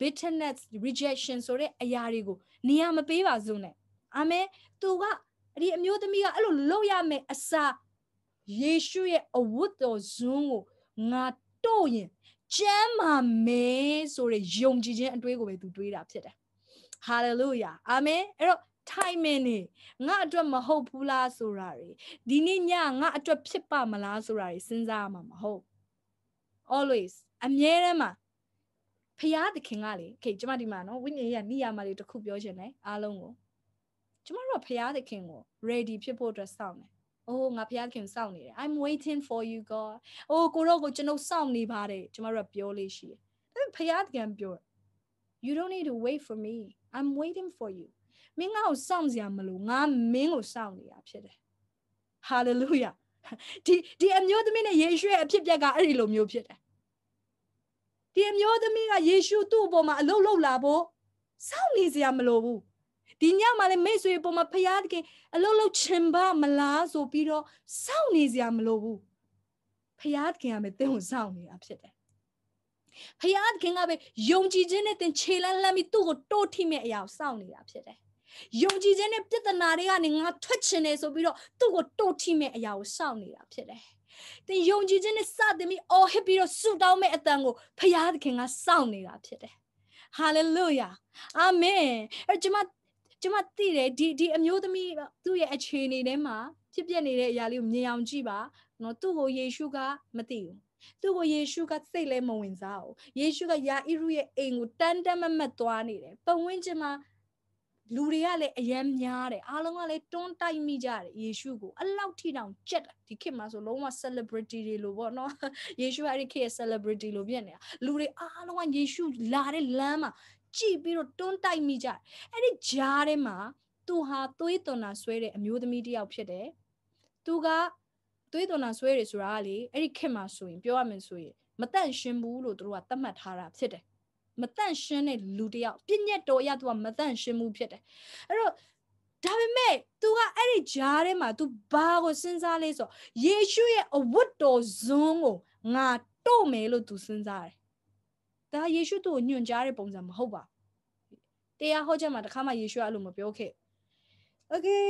A: bitterness rejection ဆိုတဲ့အရာတွေကိုနေရာမပေးပါစို့နဲ့အာမင်သူကဒီအမျိုးသမီးကအဲ့လိုလုပ်ရမယ်အစားယေရှုရဲ့အဝတ်တော်ဇွန်းကိုငါတို့ရင်ကျမ်းမာမယ်ဆိုတဲ့ယုံကြည်ခြင်းအတွေးကိုပဲသူတွေးတာဖြစ်တယ်ဟာလေလုယာအာမင်အဲ့တော့ timing နေငါအတွက်မဟုတ်ဘူးလားဆိုတာတွေဒီနေ့ညငါအတွက်ဖြစ်ပါမလားဆိုတာတွေစဉ်းစားရမှာမဟုတ် always အမြဲတမ်းမှာဖရာသခင်ကလေခေကျမဒီမှာနော်ဝိညာဉ်ရဲ့ဏိယာမလေးတစ်ခုပြောချင်တယ်အားလုံးကိုကျမတို့ကဖရာသခင်ကို ready ဖြစ်ဖို့အတွက်စောင့်တယ်အိုးငါဖျားခင်စောင့်နေတယ် I'm waiting for you God အိုးကိုတော့ကိုကျွန်ုပ်စောင့်နေပါတယ်ကျမတို့ကပြောလေးရှိတယ်ဖျားတကံပြော You don't need to wait for me I'm waiting for you မင်းငါ့ကိုစောင့်စရာမလိုငါမင်းကိုစောင့်နေတာဖြစ်တယ် Hallelujah ဒီဒီအမျိုးသမီးနဲ့ယေရှုရဲ့အဖြစ်ပြက်ကအဲ့ဒီလိုမျိုးဖြစ်တယ်ဒီအမျိုးသမီးကယေရှုသူ့အပေါ်မှာအလုတ်လုတ်လာဖို့စောင့်နေစရာမလိုဘူးဒီညမှာလည်းမိတ်ဆွေပေါ်မှာဖရာသခင်အလုံးလုံးချင်ပါမလားဆိုပြီးတော့စောင့်နေစရာမလိုဘူးဖရာသခင်ကပဲသင်ကိုစောင့်နေတာဖြစ်တယ်ဖရာသခင်ကပဲယုံကြည်ခြင်းနဲ့သင်ခြေလန်းလှမ်းပြီးသူ့ကိုတိုးထိမဲ့အရာကိုစောင့်နေတာဖြစ်တယ်ယုံကြည်ခြင်းနဲ့ပြဿနာတွေကနေငါထွက်ချင်တယ်ဆိုပြီးတော့သူ့ကိုတိုးထိမဲ့အရာကိုစောင့်နေတာဖြစ်တယ်သင်ယုံကြည်ခြင်းနဲ့စတင်ပြီးအော်ဟစ်ပြီးတော့ဆုတောင်းမဲ့အတန်ကိုဖရာသခင်ကစောင့်နေတာဖြစ်တယ် hallelujah amen အဲ့ကျွန်မကျမသိတယ်ဒီဒီအမျိုးသမီးသူ့ရဲ့အခြေအနေထဲမှာဖြစ်ပျက်နေတဲ့အရာလေးကိုမြင်အောင်ကြည့်ပါနော်သူ့ကိုယေရှုကမသိဘူးသူ့ကိုယေရှုကစိတ်လဲမဝင်စားဘူးယေရှုကယာဣရုရဲ့အိမ်ကိုတန်တန်မမတ်သွားနေတယ်ပတ်ဝန်းကျင်မှာလူတွေကလည်းအယမ်းများတယ်အားလုံးကလည်းတွန်းတိုက်မိကြတယ်ယေရှုကိုအလောက်ထိတောင်ကြက်တာဒီခေတ်မှာဆိုလုံးဝ celebrity တွေလိုပေါ့နော်ယေရှုကအဲ့ဒီခေတ်ရဲ့ celebrity လိုဖြစ်နေတာလူတွေအားလုံးကယေရှုလာတဲ့လမ်းမှာကြည့်ပြီးတော့တွန်းတိုက်မိကြအဲ့ဒီဂျားထဲမှာသူဟာသွေးသွန်တာဆွဲတဲ့အမျိုးသမီးတစ်ယောက်ဖြစ်တယ်သူကသွေးသွန်တာဆွဲတယ်ဆိုတာကလေအဲ့ဒီခင်မှာဆိုရင်ပြောရမယ်ဆိုရင်မတန့်ရှင်းဘူးလို့တို့ကသတ်မှတ်ထားတာဖြစ်တယ်မတန့်ရှင်းတဲ့လူတယောက်ပြည့်ညက်တော်ရသူကမတန့်ရှင်းမှုဖြစ်တယ်အဲ့တော့ဒါပေမဲ့ तू ကအဲ့ဒီဂျားထဲမှာ तू ဘာကိုစဉ်းစားလဲဆိုယေရှုရဲ့အဝတ်တော်ဇွန်းကိုငါတို့မယ်လို့ तू စဉ်းစားတယ်ဒါယေရှုသူ့ကိုညွှန်ကြားတဲ့ပုံစံမဟုတ်ပါတရားဟောချက်မှာတခါမှယေရှုကအဲ့လိုမပြောခဲ့ Okay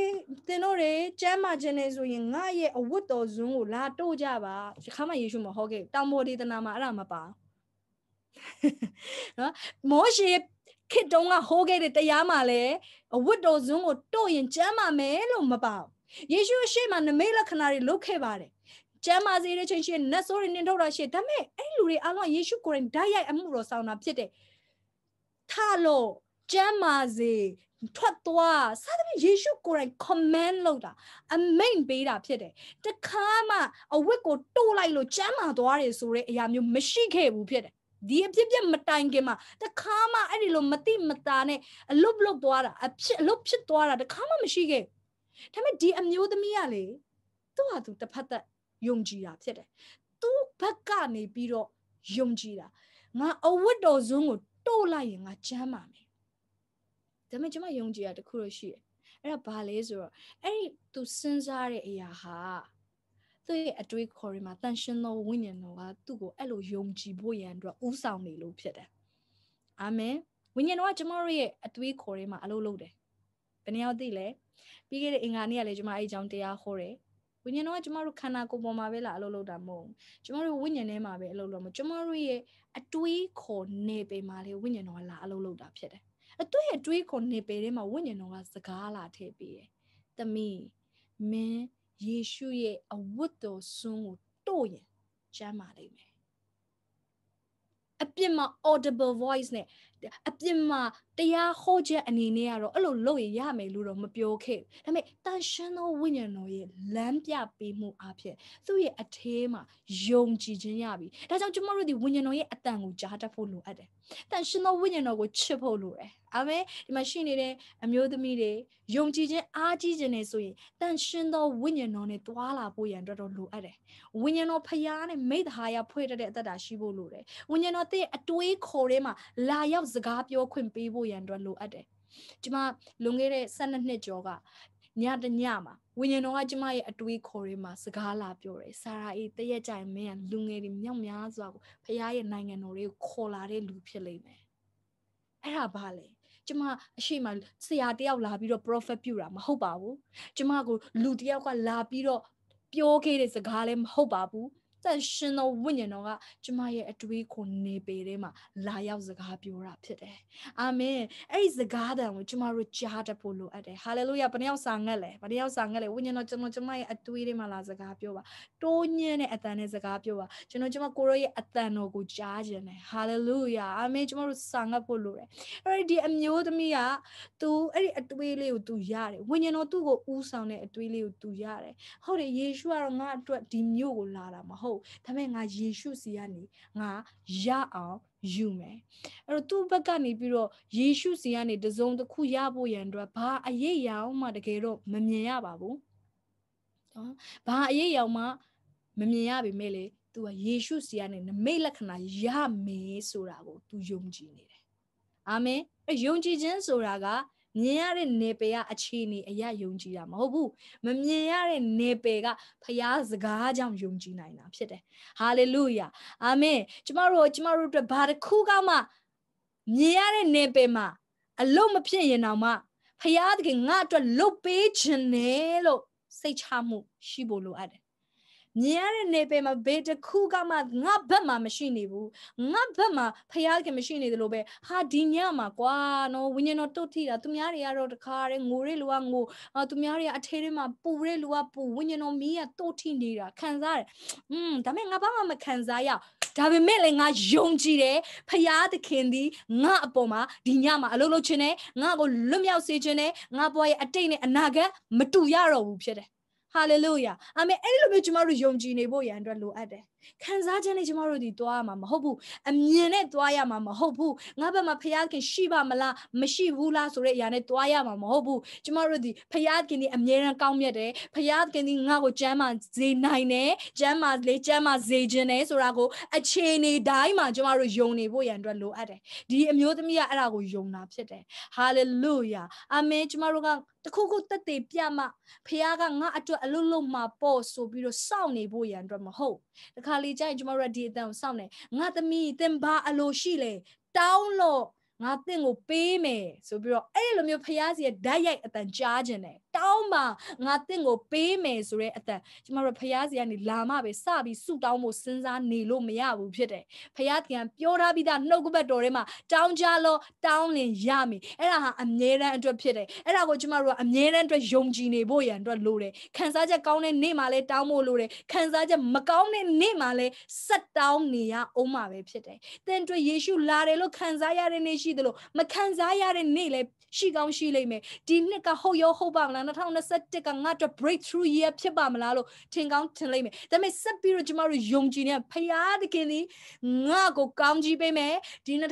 A: သင်တို့တွေကျမ်းမာခြင်းနဲ့ဆိုရင်ငါရဲ့အဝတ်တော်ဇွန်းကိုလာတို့ကြပါတခါမှယေရှုမဟောခဲ့တောင်ပေါ်ဒေသနာမှာအဲ့ဒါမပါနော်မောရှေခေတုံးကဟောခဲ့တဲ့တရားမှာလဲအဝတ်တော်ဇွန်းကိုတို့ရင်ကျမ်းမာမယ်လို့မပါယေရှုရှေ့မှာနမိတ်လက္ခဏာတွေလုပ်ခဲ့ပါတယ်ကျမ်းမာစေတဲ့ချင်းရှင်နတ်ဆိုးတွေနင်ထုတ်တာရှိဒါပေမဲ့အဲ့လူတွေအလုံးယေရှုကိုယ်တိုင်ဓာတ်ရိုက်အမှုတော်ဆောင်တာဖြစ်တယ်ထလို့ကျမ်းမာစေထွက်သွားစသဖြင့်ယေရှုကိုယ်တိုင် command လုပ်တာအမိန်ပေးတာဖြစ်တယ်တခါမှအဝတ်ကိုတိုးလိုက်လို့ကျမ်းမာသွားတယ်ဆိုတဲ့အရာမျိုးမရှိခဲ့ဘူးဖြစ်တယ်ဒီအဖြစ်ပြမတိုင်ခင်မှာတခါမှအဲ့ဒီလိုမတိမတာနဲ့အလုတ်လုတ်သွားတာအဖြစ်အလုတ်ဖြစ်သွားတာတခါမှမရှိခဲ့ဒါပေမဲ့ဒီအမျိုးသမီးကလေသူ့ဟာသူတစ်ဖက်သက်ယုံကြည်တာဖြစ်တယ်သူ့ဘက်ကနေပြီးတော့ယုံကြည်တာငါအဝတ်တော်စွန်းကိုတို့လိုက်ရင်ငါချမ်းပါမယ်ဒါပေမဲ့ကျွန်မယုံကြည်တာတခုတော့ရှိတယ်အဲ့ဒါဘာလဲဆိုတော့အဲ့ဒီသူစဉ်းစားတဲ့အရာဟာသူ့ရဲ့အတွေးခေါ်ရမှာတန်ရှင်သောဝိညာဉ်တော်ကသူ့ကိုအဲ့လိုယုံကြည်ဖို့ရန်အတွက်ဥဆောင်နေလို့ဖြစ်တယ်အာမင်ဝိညာဉ်တော်ကကျွန်မတို့ရဲ့အတွေးခေါ်ရမှာအလုပ်လုပ်တယ်ဘယ်နှယောက်သိလဲပြီးခဲ့တဲ့အင်္ဂါနေ့ကလည်းကျွန်မအဲ့အကြောင်းတရားဟောတယ်ဝိညာဉ်တော့ကကျမတို့ခန္ဓာကိုယ်ပေါ်မှာပဲလာအလုပ်လုပ်တာမဟုတ်ဘူးကျမတို့ဝိညာဉ်ထဲမှာပဲအလုပ်လုပ်မှာကျမတို့ရဲ့အတွေးခေါ်နေပေမှာလေဝိညာဉ်တော်ကလာအလုပ်လုပ်တာဖြစ်တယ်အတွေ့အတွေးခေါ်နေပေထဲမှာဝိညာဉ်တော်ကစကားလာထည့်ပေးတယ်တမီးမင်းယေရှုရဲ့အဝတ်တော်ဆွန်းကိုတို့ရင်ကျမ်းပါလိမ့်မယ်အပြစ်မှာ audible voice နဲ့အပြစ်မှာတရားဟောချက်အနေနဲ့ကတော့အဲ့လိုလုပ်ရင်ရမယ်လို့တော့မပြောခဲ့ဒါပေမဲ့တန်ရှင်းသောဝိညာဉ်တော်ရဲ့လမ်းပြပေးမှုအဖြစ်သူ့ရဲ့အထဲမှာယုံကြည်ခြင်းရပြီဒါကြောင့်ကျွန်တော်တို့ဒီဝိညာဉ်တော်ရဲ့အတန်ကိုကြားတတ်ဖို့လိုအပ်တယ်တန်ရှင်းသောဝိညာဉ်တော်ကိုချစ်ဖို့လိုတယ်အာမင်ဒီမှာရှိနေတဲ့အမျိုးသမီးတွေယုံကြည်ခြင်းအားကြီးခြင်းနဲ့ဆိုရင်တန်ရှင်သောဝိညာဉ်တော်နဲ့တွာလာဖို့ရန်တော်တော်လိုအပ်တယ်ဝိညာဉ်တော်ဖရားနဲ့မိသားရဖွဲ့တတ်တဲ့အသက်တာရှိဖို့လိုတယ်ဝိညာဉ်တော်တဲ့အတွေးခေါ်ထဲမှာလာရောက်စကားပြောခွင့်ပေးဖို့ရန်တော်လိုအပ်တယ်ကျမလွန်ခဲ့တဲ့12နှစ်ကျော်ကညတညမှာဝိညာဉ်တော်ကကျမရဲ့အတွေးခေါ်တွေမှာစကားလာပြောတယ်ဆာရာအေးတရက်ကြရင်မင်းကလူငယ်တွေမြောက်များစွာကိုဖခင်ရဲ့နိုင်ငံတော်တွေကိုခေါ်လာတဲ့လူဖြစ်လိမ့်မယ်အဲ့ဒါဘာလဲကျမအရှိမဆရာတယောက်လာပြီးတော့ prophet ပြူတာမဟုတ်ပါဘူးကျမကိုလူတယောက်ကလာပြီးတော့ပြောခဲ့တဲ့စကားလည်းမဟုတ်ပါဘူးတန်ရှင်သောဝိညာဉ်တော်ကကျမရဲ့အတွေးကိုနေပေထဲမှာလာရောက်စကားပြောတာဖြစ်တယ်။အာမင်။အဲ့ဒီစကားတန်ကိုကျမတို့ကြားတတ်ဖို့လိုအပ်တယ်။ဟာလေလုယာဘယ်နှယောက်စာငတ်လဲ။ဘယ်နှယောက်စာငတ်လဲ။ဝိညာဉ်တော်ကျွန်တော်ကျမရဲ့အတွေးထဲမှာလာစကားပြောပါ။တိုးညင်းတဲ့အတန်နဲ့စကားပြောပါ။ကျွန်တော်ကျမကိုရောရဲ့အတန်တော်ကိုကြားခြင်းနဲ့ဟာလေလုယာအာမင်ကျမတို့စာငတ်ဖို့လိုတယ်။အဲ့ဒီအမျိုးသမီးက तू အဲ့ဒီအတွေးလေးကို तू ရတယ်။ဝိညာဉ်တော်သူ့ကိုဦးဆောင်တဲ့အတွေးလေးကို तू ရတယ်။ဟုတ်တယ်ယေရှုကတော့ငါအတွက်ဒီမြို့ကိုလာတာမဟုတ်ဟုတ်ဒါပေမဲ့ငါယေရှုစီကနေငါရအောင်ယူမယ်အဲ့တော့သူ့ဘက်ကနေပြီးတော့ယေရှုစီကနေတစုံတစ်ခုရဖို့ရန်အတွက်ဘာအရေးရအောင်မှတကယ်တော့မမြင်ရပါဘူးနော်ဘာအရေးရအောင်မှမမြင်ရပေမဲ့လေ तू ကယေရှုစီကနေနမိတ်လက္ခဏာရမယ်ဆိုတာကို तू ယုံကြည်နေတယ်အာမင်ယုံကြည်ခြင်းဆိုတာကမြင်ရတဲ့နေပယ်ကအခြေအနေအရယုံကြည်တာမဟုတ်ဘူးမမြင်ရတဲ့နေပယ်ကဖရာစကားကြောင့်ယုံကြည်နိုင်တာဖြစ်တယ်ဟာလေလုယာအာမင်ကျမတို့ကျမတို့အတွက်ဘာတစ်ခုကမှမြင်ရတဲ့နေပယ်မှာအလုံးမဖြစ်ရင်တောင်မှဖရာသခင်ငါအတွက်လုတ်ပေးခြင်းနဲ့လို့စိတ်ချမှုရှိဖို့လိုအပ်တယ်မြင်ရတဲ့နေပယ်မှာဘယ်တစ်ခုကမှငါဘက်မှာမရှိနေဘူးငါဘက်မှာဖျားခင်မရှိနေတယ်လို့ပဲဟာဒီညမှာကွာနော်ဝိညာဉ်တော်တုတ်ထိတာသူများတွေကတော့တခါတည်းငိုရဲလူကငိုသူများတွေကအထဲထဲမှာပူရဲလူကပူဝိညာဉ်တော်မီးကတုတ်ထိနေတာခံစားရတယ်อืมဒါပေမဲ့ငါဘာမှမခံစားရဒါပေမဲ့လည်းငါယုံကြည်တယ်ဖျားသခင်ဒီငါအပေါ်မှာဒီညမှာအလုပ်လုပ်ခြင်းနဲ့ငါကိုလွတ်မြောက်စေခြင်းနဲ့ငါဘွားရဲ့အတိတ်နဲ့အနာဂတ်မတူရတော့ဘူးဖြစ်တယ်ဟာလေလုယာအာမင်အဲ့ဒီလိုမျိုးကျမတို့ယုံကြည်နေဖို့ရန်အတွက်လိုအပ်တယ်ခံစားခြင်းနဲ့ကျမတို့ဒီသွားရမှာမဟုတ်ဘူးအမြင်နဲ့သွားရမှာမဟုတ်ဘူးငါဘက်မှာဖယားခင်ရှိပါမလားမရှိဘူးလားဆိုတဲ့အရာနဲ့သွားရမှာမဟုတ်ဘူးကျမတို့ဒီဖယားခင်ဒီအမြဲတမ်းကောင်းမြတ်တယ်ဖယားခင်ဒီငါ့ကိုကျမ်းမာစေနိုင်တယ်ကျမ်းမာလေကျမ်းမာစေခြင်းနဲ့ဆိုတာကိုအခြေအနေတိုင်းမှာကျမတို့ယုံနေဖို့ရန်အတွက်လိုအပ်တယ်ဒီအမျိုးသမီးကအဲ့ဒါကိုယုံတာဖြစ်တယ်ဟာလေလုယာအာမင်ကျမတို့ကတခုခုတက်တည်ပြမှဖခင်ကငါအတွက်အလွတ်လွတ်မှာပေါ့ဆိုပြီးတော့စောင့်နေဖို့ရန်အတွက်မဟုတ်တခါခါလေးကျရင်ကျမတို့ကဒီအတန်ကိုစောင့်နေငါသမီးသင်ဘာအလိုရှိလဲတောင်းလို့ငါတင့်ကိုပေးမယ်ဆိုပြီးတော့အဲ့ဒီလိုမျိုးဖယားစီရဲ့ဓာတ်ရိုက်အတန်ကြားခြင်းတယ်တောင်းပါငါတင့်ကိုပေးမယ်ဆိုတဲ့အတန်ကျမတို့ဖယားစီကနေလာမှပဲစပြီးဆုတောင်းဖို့စဉ်းစားနေလို့မရဘူးဖြစ်တယ်ဖယားကံပြောထားပြီးသားနှုတ်ကပတ်တော်ထဲမှာတောင်းကြလို့တောင်းလင်ရမယ်အဲ့ဒါဟာအမြဲတမ်းအတွက်ဖြစ်တယ်အဲ့ဒါကိုကျမတို့ကအမြဲတမ်းအတွက်ယုံကြည်နေဖို့ရန်အတွက်လိုတယ်ခံစားချက်ကောင်းတဲ့နေ့မှာလဲတောင်းဖို့လိုတယ်ခံစားချက်မကောင်းတဲ့နေ့မှာလဲဆက်တောင်းနေရအောင်မှာပဲဖြစ်တယ်သင်တို့ယေရှုလာတယ်လို့ခံစားရတဲ့နေ့ရှိရှိသလိုမခံစားရတဲ့နေ့လည်းရှိကောင်းရှိလိမ့်မယ်ဒီနှစ်ကဟုတ်ရောဟုတ်ပါမလား2021ကငါတို့ breakthrough year ဖြစ်ပါမလားလို့ထင်ကောင်းထင်လိမ့်မယ်ဒါပေမဲ့ဆက်ပြီးတော့ကျမတို့ယုံကြည်နေဖရာသခင်ဒီငါကိုကောင်းကြီးပေးမယ်ဒီ2021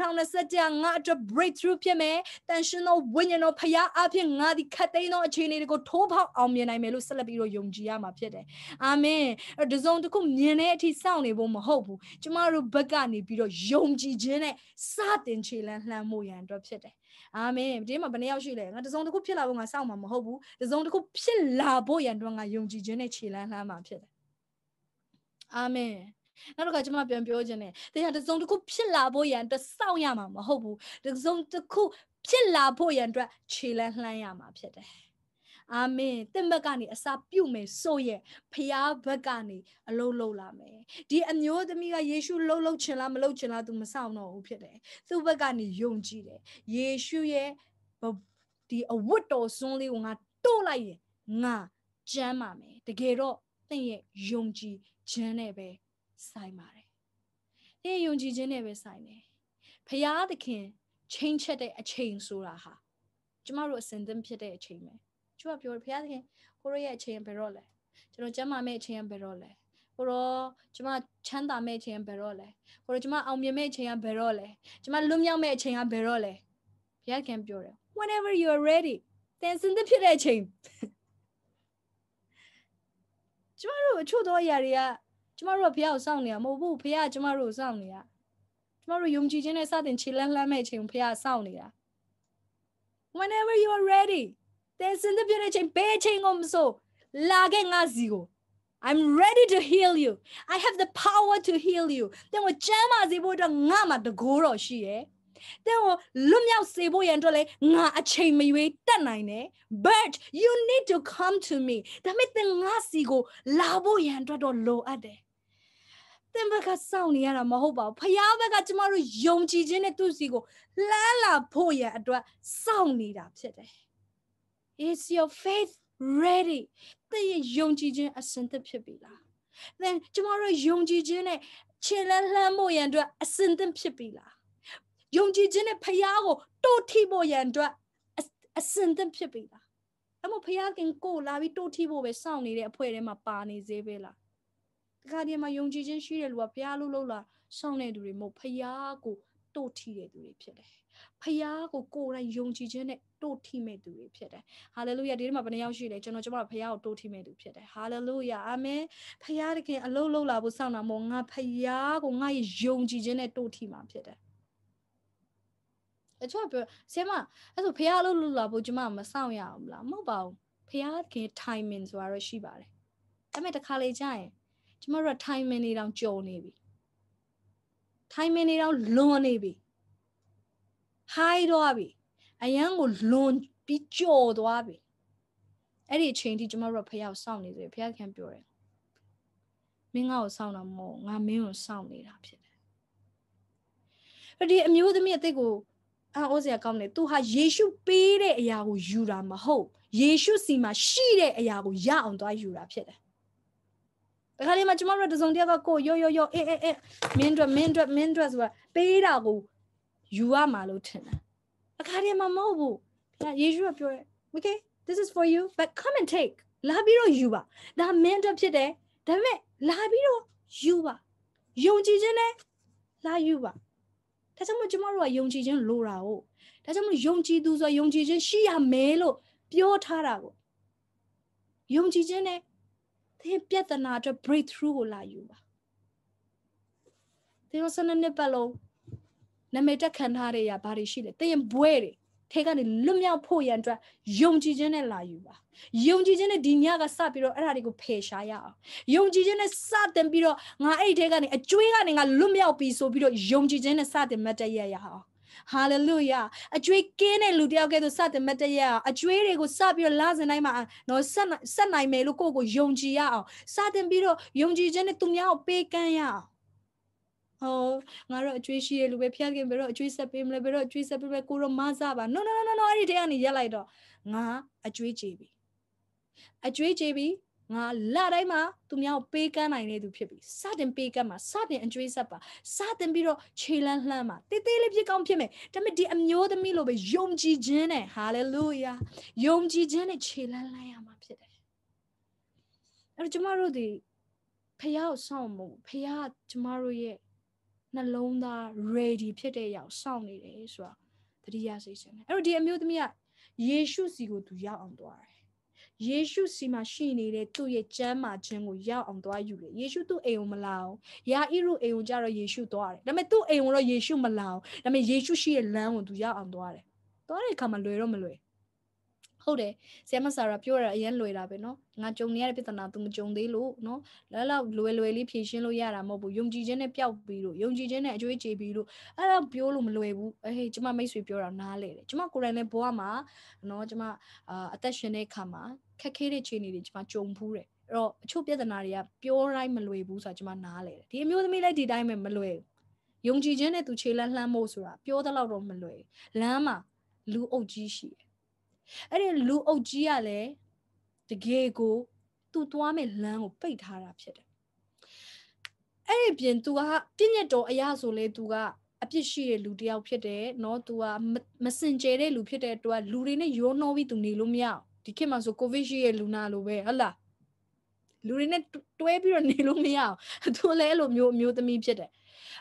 A: ကငါတို့ breakthrough ဖြစ်မယ်တန်ရှင်သောဝိညာဉ်တော်ဖရာအဖြစ်ငါဒီခတ်သိမ်းသော အခြေအနေတွေကိုထိုးပေါက်အောင်မြင်နိုင်မယ်လို့ဆက်လက်ပြီးတော့ယုံကြည်ရမှာဖြစ်တယ်အာမင်ဒီစုံတစ်ခုမြင်တဲ့အထိစောင့်နေဖို့မဟုတ်ဘူးကျမတို့ဘက်ကနေပြီးတော့ယုံကြည်ခြင်းနဲ့စတင်ခြေလှမ်းလှမ်းမ်းမှုရန်အတွက်ဖြစ်တယ်။အာမင်။ဒီမှာဘယ်နှယောက်ရှိလဲ။ငါတစုံတစ်ခုဖြစ်လာဖို့ငါစောင့်မှာမဟုတ်ဘူး။တစုံတစ်ခုဖြစ်လာဖို့ရန်အတွက်ငါယုံကြည်ခြင်းနဲ့ခြေလှမ်းလှမ်းမှာဖြစ်တယ်။အာမင်။နောက်တော့ကျွန်မပြန်ပြောခြင်းနဲ့တရားတစုံတစ်ခုဖြစ်လာဖို့ရန်အတွက်စောင့်ရမှာမဟုတ်ဘူးတစုံတစ်ခုဖြစ်လာဖို့ရန်အတွက်ခြေလှမ်းလှမ်းရမှာဖြစ်တယ်အာမင်တင့်ဘက်ကနေအစာပြုတ်မယ်ဆိုရဲ့ဖျားဘက်ကနေအလုံးလုံးလာမယ်ဒီအမျိုးသမီးကယေရှုလှုပ်လှုပ်ချင်လားမလှုပ်ချင်လား तू မဆောင်တော့ဘူးဖြစ်တယ်သူ့ဘက်ကနေယုံကြည်တယ်ယေရှုရဲ့ဒီအဝတ်တော်စွန်းလေးကိုငါတို့လိုက်ရင်ငါကျမ်းပါမယ်တကယ်တော့တင့်ရဲ့ယုံကြည်ခြင်းနဲ့ပဲဆိုင်ပါတယ်တင့်ယုံကြည်ခြင်းနဲ့ပဲဆိုင်တယ်ဖျားသခင်ချိန်ချက်တဲ့အချိန်ဆိုတာဟာကျမတို့အစဉ်သင်းဖြစ်တဲ့အချိန်ပဲချို့ကပြောတယ်ဘုရားသခင်ကိုရောရဲ့အချိန်ဘယ်တော့လဲကျွန်တော်ကျမ်းမာမယ့်အချိန်ဘယ်တော့လဲကိုရောကျမချမ်းသာမယ့်အချိန်ဘယ်တော့လဲကိုရောကျမအောင်မြင်မယ့်အချိန်ကဘယ်တော့လဲကျမလွတ်မြောက်မယ့်အချိန်ကဘယ်တော့လဲဘုရားခင်ပြောတယ် whenever you are ready သင်စင်သဖြစ်တဲ့အချိန်ကျမတို့အချို့သောအရာတွေကကျမတို့ကဘုရားကိုစောင့်နေရမဟုတ်ဘူးဘုရားကကျမတို့ကိုစောင့်နေရကျမတို့ယုံကြည်ခြင်းနဲ့စတင်ခြေလှမ်းလှမ်းမဲ့အချိန်ကိုဘုရားစောင့်နေတာ whenever you are ready They're celebrating cheng beijing omso oh, lageng azio. I'm ready to heal you. I have the power to heal you. Then we jama zibo da ngama the guru she eh. Then we lum yao zibo yendo le nga a chain me we eh? tanai ne. But you need to come to me. Damit the nga sigo labo yendo do lo ade. သင်ဘက်ကစောင့်နေရတာမဟုတ်ပါဘူး။ဖယားဘက်ကကျမတို့ယုံကြည်ခြင်းနဲ့သူ့စီကိုလှမ်းလာဖို့ရန်အတွက်စောင့်နေတာဖြစ်တယ်။ Is your faith ready? သင်ရဲ့ယုံကြည်ခြင်းအစင်သစ်ဖြစ်ပြီလား။ Then ကျမတို့ယုံကြည်ခြင်းနဲ့ခြေလှမ်းလှမ်းဖို့ရန်အတွက်အစင်သစ်ဖြစ်ပြီလား။ယုံကြည်ခြင်းနဲ့ဖရားကိုတိုးထိဖို့ရန်အတွက်အစင်သစ်ဖြစ်ပြီလား။အမဖရားခင်ကိုလာပြီးတိုးထိဖို့ပဲစောင့်နေတဲ့အဖွဲထဲမှာပါနေသေးပဲလား။တခါတည်းမှာယုံကြည်ခြင်းရှိတဲ့လူကဖရားလို့လို့လားစောင့်နေသူတွေမဟုတ်ဖရားကိုတိုးထိတဲ့သူတွေဖြစ်တယ်။ဖယားကိုကိုယ်တိုင်ယုံကြည်ခြင်းနဲ့တို့ထိမဲ့သူတွေဖြစ်တယ်ဟာလေလုယာဒီထဲမှာဘယ်နှယောက်ရှိလဲကျွန်တော်ကျွန်မဖယားကိုတို့ထိမဲ့သူဖြစ်တယ်ဟာလေလုယာအာမင်ဖယားတခင်အလုံးလုံးလာဖို့စောင့်တာမို့ငါဖယားကိုငါရဲ့ယုံကြည်ခြင်းနဲ့တို့ထိမှာဖြစ်တယ်အချို့ပြောဆဲမအဲ့ဆိုဖယားအလုံးလုံးလာဖို့ကျွန်မမစောင့်ရအောင်လားမဟုတ်ပါဘူးဖယားခင် timing ဆိုတာတော့ရှိပါတယ်ဒါပေမဲ့တစ်ခါလေကြာရင်ကျွန်မတို့ timing တွေတောင်ကြုံနေပြီ timing တွေတောင်လွန်နေပြီဟိုင်းတော့ပြီအရန်ကိုလွန်ပြီးကြော်သွားပြီအဲ့ဒီအချိန်ထိကျမတို့ဖယောက်စောင့်နေတယ်ဖယောက်ခင်ပြောတယ်မင်းငါ့ကိုစောင့်တာမဟုတ်ငါမင်းကိုစောင့်နေတာဖြစ်တယ်အဲ့ဒီအမျိုးသမီးအသက်ကိုအောစရာကောင်းတယ်သူဟာယေရှုပေးတဲ့အရာကိုယူတာမဟုတ်ယေရှုစီမှာရှိတဲ့အရာကိုရအောင်သွားယူတာဖြစ်တယ်တခါလေးမှကျမတို့တစုံတယောက်ကကိုရော့ရော့ရော့အေးအေးအေးမင်းအတွက်မင်းအတွက်မင်းအတွက်ဆိုတာပေးတာကိုယူရမှာလို့ထင်တာအခါတည်းမှာမဟုတ်ဘူးဘုရားယေရှုကပြောတယ် okay this is for you but come and take လာပြီးတော့ယူပါဒါမင်းအတွက်ဖြစ်တယ်ဒါပေမဲ့လာပြီးတော့ယူပါယုံကြည်ခြင်းနဲ့လာယူပါဒါကြောင့်မို့ကျမတို့ကယုံကြည်ခြင်းလိုတာ哦ဒါကြောင့်မို့ယုံကြည်သူဆိုယုံကြည်ခြင်းရှိရမယ်လို့ပြောထားတာကိုယုံကြည်ခြင်းနဲ့သင်ပြဿနာအတွက် breakthrough ကိုလာယူပါသင်တို့စနေနှစ်ပတ်လုံးနာမည်တက်ခံထားတဲ့ရာဘာတွေရှိလဲတင်ဘွဲတွေထဲကနေလွတ်မြောက်ဖို့ရန်အတွက်ယုံကြည်ခြင်းနဲ့လာယူပါယုံကြည်ခြင်းနဲ့ဒီညကစပြီးတော့အဲ့ဒါတွေကိုဖယ်ရှားရအောင်ယုံကြည်ခြင်းနဲ့စတင်ပြီးတော့ငါအဲ့ထဲကနေအကျွေးကနေငါလွတ်မြောက်ပြီဆိုပြီးတော့ယုံကြည်ခြင်းနဲ့စတင်မတ်တရရအောင်ဟာလေလုယာအကျွေးကင်းတဲ့လူတယောက်ကဲဆိုစတင်မတ်တရအောင်အကျွေးတွေကိုစပြီးတော့လာစင်တိုင်းမှာတော့ဆက်ဆက်နိုင်မယ်လို့ကိုယ့်ကိုယုံကြည်ရအောင်စတင်ပြီးတော့ယုံကြည်ခြင်းနဲ့သူများကိုပေးကမ်းရအောင်ဟောငါတော့အကျွေးရှိရလူပဲဖျက်ခင်ဘယ်တော့အကျွေးဆက်ပေးမလဲဘယ်တော့အကျွေးဆက်ပေးမလဲကိုတော့မစပါ no no no no အဲ့ဒီတဲကနေရက်လိုက်တော့ငါအကျွေးကြည်ပြီအကျွေးကြည်ပြီငါလတိုင်းမှာသူများကိုပေးကမ်းနိုင်တဲ့သူဖြစ်ပြီစတင်ပေးကမ်းမှာစတင်အကျွေးဆက်ပါစတင်ပြီးတော့ခြေလန်းလှမ်းမှာတေးသေးလေးဖြစ်ကောင်းဖြစ်မယ်ဒါပေမဲ့ဒီအမျိုးသမီးလိုပဲယုံကြည်ခြင်းနဲ့ hallelujah ယုံကြည်ခြင်းနဲ့ခြေလန်းလှမ်းရမှာဖြစ်တယ်အဲ့တော့ကျမတို့ဒီဖះကိုဆောင်မှုဖះကျမတို့ရဲ့နှလုံးသား ready ဖြစ်တဲ့အရာစောင့်နေတယ်ဆိုတာတတိယစိတ်ရှင်တယ်အဲ့တော့ဒီအမျိုးသမီးကယေရှုစီကိုသူရောက်အောင်သွားတယ်ယေရှုစီမှာရှိနေတဲ့သူ့ရဲ့ကျမ်းမာခြင်းကိုရောက်အောင်သွားယူတယ်ယေရှုသူ့အိမ်ကိုမလာအောင်ယာဣရုအိမ်ကိုကြတော့ယေရှုသွားတယ်ဒါပေမဲ့သူ့အိမ်ကိုတော့ယေရှုမလာအောင်ဒါပေမဲ့ယေရှုရှိတဲ့လမ်းကိုသူရောက်အောင်သွားတယ်သွားတဲ့အခါမှာလွယ်တော့မလွယ်ဟုတ်တယ်ဆရာမဆရာပြောရတာအရင်လွယ်တာပဲနော်ငါကြုံနေရတဲ့ပြဿနာ तू မကြုံသေးလို့နော်လည်းလောက်လွယ်လွယ်လေးဖြေရှင်းလို့ရတာမဟုတ်ဘူးယုံကြည်ခြင်းနဲ့ပျောက်ပြီးလို့ယုံကြည်ခြင်းနဲ့အကျွေးကြေပြီးလို့အဲ့ဒါပြောလို့မလွယ်ဘူးအဟေးကျမမိတ်ဆွေပြောတာနားလေတယ်ကျမကိုယ်တိုင်လည်းဘဝမှာနော်ကျမအာအသက်ရှင်တဲ့အခါမှာခက်ခဲတဲ့ခြေအနေတွေကျမကြုံဘူးတယ်အဲ့တော့အချို့ပြဿနာတွေကပြောတိုင်းမလွယ်ဘူးဆိုတာကျမနားလေတယ်ဒီအမျိုးသမီးလည်းဒီတိုင်းပဲမလွယ်ဘူးယုံကြည်ခြင်းနဲ့သူခြေလက်လှမ်းဖို့ဆိုတာပြောတဲ့လောက်တော့မလွယ်လမ်းမှာလူအုပ်ကြီးရှိတယ်အဲ့ဒီလူအုပ်ကြီးကလည်းတကယ်ကို သူ့သွားမဲ့လမ်းကိုပိတ်ထားတာဖြစ်တယ်အဲ့ဒီပြင် तू ကပြည့်ညက်တော်အရာဆိုလဲ तू ကအပြစ်ရှိတဲ့လူတယောက်ဖြစ်တယ်เนาะ तू ကမစင်ကြဲတဲ့လူဖြစ်တဲ့အတွက်လူတွေနဲ့ရောနှောပြီး तू နေလို့မရဒီခေတ်မှာဆိုကိုဗစ်ရှိရဲ့လူနာလိုပဲဟုတ်လားလူတွေနဲ့တွဲပြီးတော့နေလို့မရအောင် तू လည်းအဲ့လိုမျိုးမျိုးသမီးဖြစ်တယ်။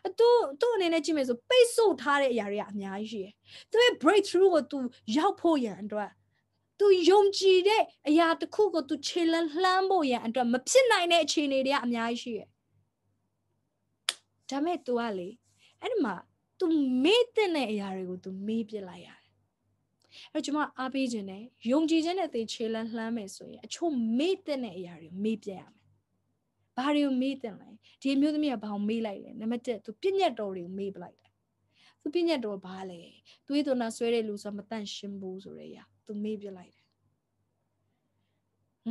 A: အသူသူ့အနေနဲ့ကြည့်မယ်ဆိုပိတ်ဆို့ထားတဲ့အရာတွေကအများကြီးရှိတယ်။သူရဲ့ breakthrough ကို तू ရောက်ဖို့ရန်အတွက် तू ယုံကြည်တဲ့အရာတစ်ခုကို तू ခြေလှမ်းလှမ်းဖို့ရန်အတွက်မဖြစ်နိုင်တဲ့အခြေအနေတွေကအများကြီးရှိတယ်။ဒါမဲ့ तू ကလေအဲ့ဒီမှာ तू မေ့တဲ့အရာတွေကို तू မေ့ပြစ်လိုက်ရတယ်။အဲ့ကျွန်မအားပေးခြင်းနဲ့ယုံကြည်ခြင်းနဲ့သေခြေလှမ်းလှမ်းမယ်ဆိုရင်အချို့မေ့တဲ့အရာတွေမေ့ပြရမယ်ဘာတွေကိုမေးတင်လဲဒီမျိုးသမီးကဘာကိုမေးလိုက်လဲနံပါတ်1သူပြည့်ညက်တော်တွေကိုမေးပလိုက်တယ်သူပြည့်ညက်တော်ဘာလဲသွေးသွနာဆွဲတဲ့လူဆိုမတန့်ရှင်းဘူးဆိုတဲ့အရာသူမေးပြလိုက်တယ်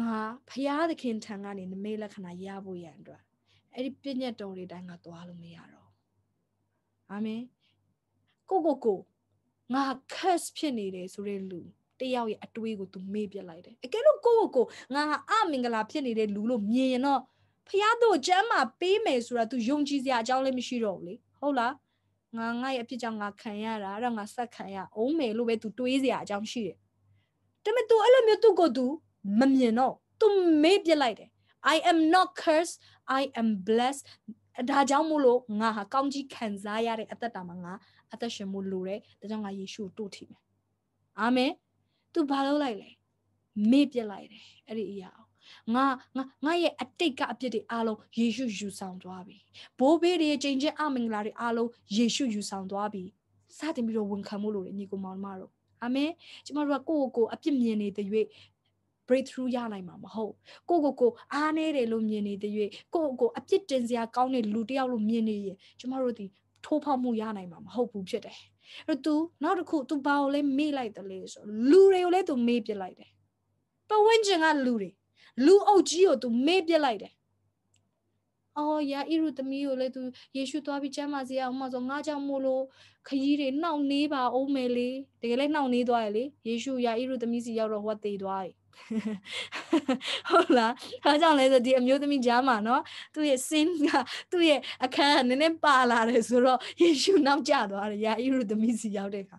A: ငါဖရာသခင်ထံကနေနမေးလက္ခဏာရဖို့ရန်အတွက်အဲ့ဒီပြည့်ညက်တော်တွေတိုင်းကသွားလို့မရတော့အာမင်ကိုကိုကိုငါ curse ဖြစ်နေတယ်ဆိုတဲ့လူတယောက်ရဲ့အတွေးကို तू မေ့ပြလိုက်တယ်အကယ်လို့ကိုကိုကိုငါအမင်္ဂလာဖြစ်နေတဲ့လူလို့မြင်ရင်တော့ဖះတို့ကျမ်းမှာပေးမယ်ဆိုတာ तू ယုံကြည်စရာအကြောင်းလည်းမရှိတော့ဘူးလေဟုတ်လားငါငါ့ရဲ့အဖြစ်ကြောင့်ငါခံရတာအဲ့ဒါငါဆက်ခံရအောင်မယ်လို့ပဲ तू တွေးစရာအကြောင်းရှိတယ်ဒါပေမဲ့ तू အဲ့လိုမျိုးသူ့ကို तू မမြင်တော့ तू မေ့ပြလိုက်တယ် I am not cursed I am blessed ဒါကြောင့်မို့လို့ငါဟာကောင်းကြီးခံစားရတဲ့အသက်တာမှာငါအသက်ရှင်ဖို့လိုတယ်ဒါကြောင့်ငါယေရှုကိုတို့ထီမယ်အာမင် तू ဘာလုပ်လိုက်လဲမေ့ပြလိုက်တယ်အဲ့ဒီအရာငါငါငါရဲ့အတိတ်ကအပြစ်တွေအားလုံးယေရှုယူဆောင်သွားပြီဘိုးဘေးတွေချိန်ချင်းအမင်္ဂလာတွေအားလုံးယေရှုယူဆောင်သွားပြီစတင်ပြီးတော့ဝန်ခံမှုလို့လေညီကိုမောင်မတို့အာမင်ကျမတို့ကကိုယ့်ကိုယ်ကိုအပြစ်မြင်နေတဲ့၍ breakthrough ရနိုင်မှာမဟုတ်ကိုကိုကိုအားနေတယ်လို့မြင်နေတဲ့၍ကိုကိုအပြစ်တင်စရာကောင်းတဲ့လူတယောက်လို့မြင်နေရင်ကျမတို့ဒီထိုးဖောက်မှုရနိုင်မှာမဟုတ်ဘူးဖြစ်တယ်အဲ့တော့ तू နောက်တစ်ခု तू ဘာကိုလဲမေ့လိုက်တယ်လေဆိုလူတွေကိုလဲ तू မေ့ပြလိုက်တယ်ပဝင်းကျင်ကလူတွေလူအုပ်ကြီးကို तू မေ့ပြစ်လိုက်တယ်အော်ယာဣရုသမီးကိုလည်း तू ယေရှုသွားပြီးကျမ်းမာစေရအောင်မဆိုငါကြောင့်မို့လို့ခကြီးတွေနှောက်နေပါအောင်မယ်လေတကယ်လည်းနှောက်နေသွားရလေယေရှုယာဣရုသမီးစီရောက်တော့ဟောသေးသွားပြီဟုတ်လားအဲကြောင့်လဲဆိုဒီအမျိုးသမီးကြားမှာနော်သူ့ရဲ့ sin ကသူ့ရဲ့အခန်းကနည်းနည်းပါလာတယ်ဆိုတော့ယေရှုနောက်ကျသွားတယ်ယာဣရုသမီးစီရောက်တဲ့အခါ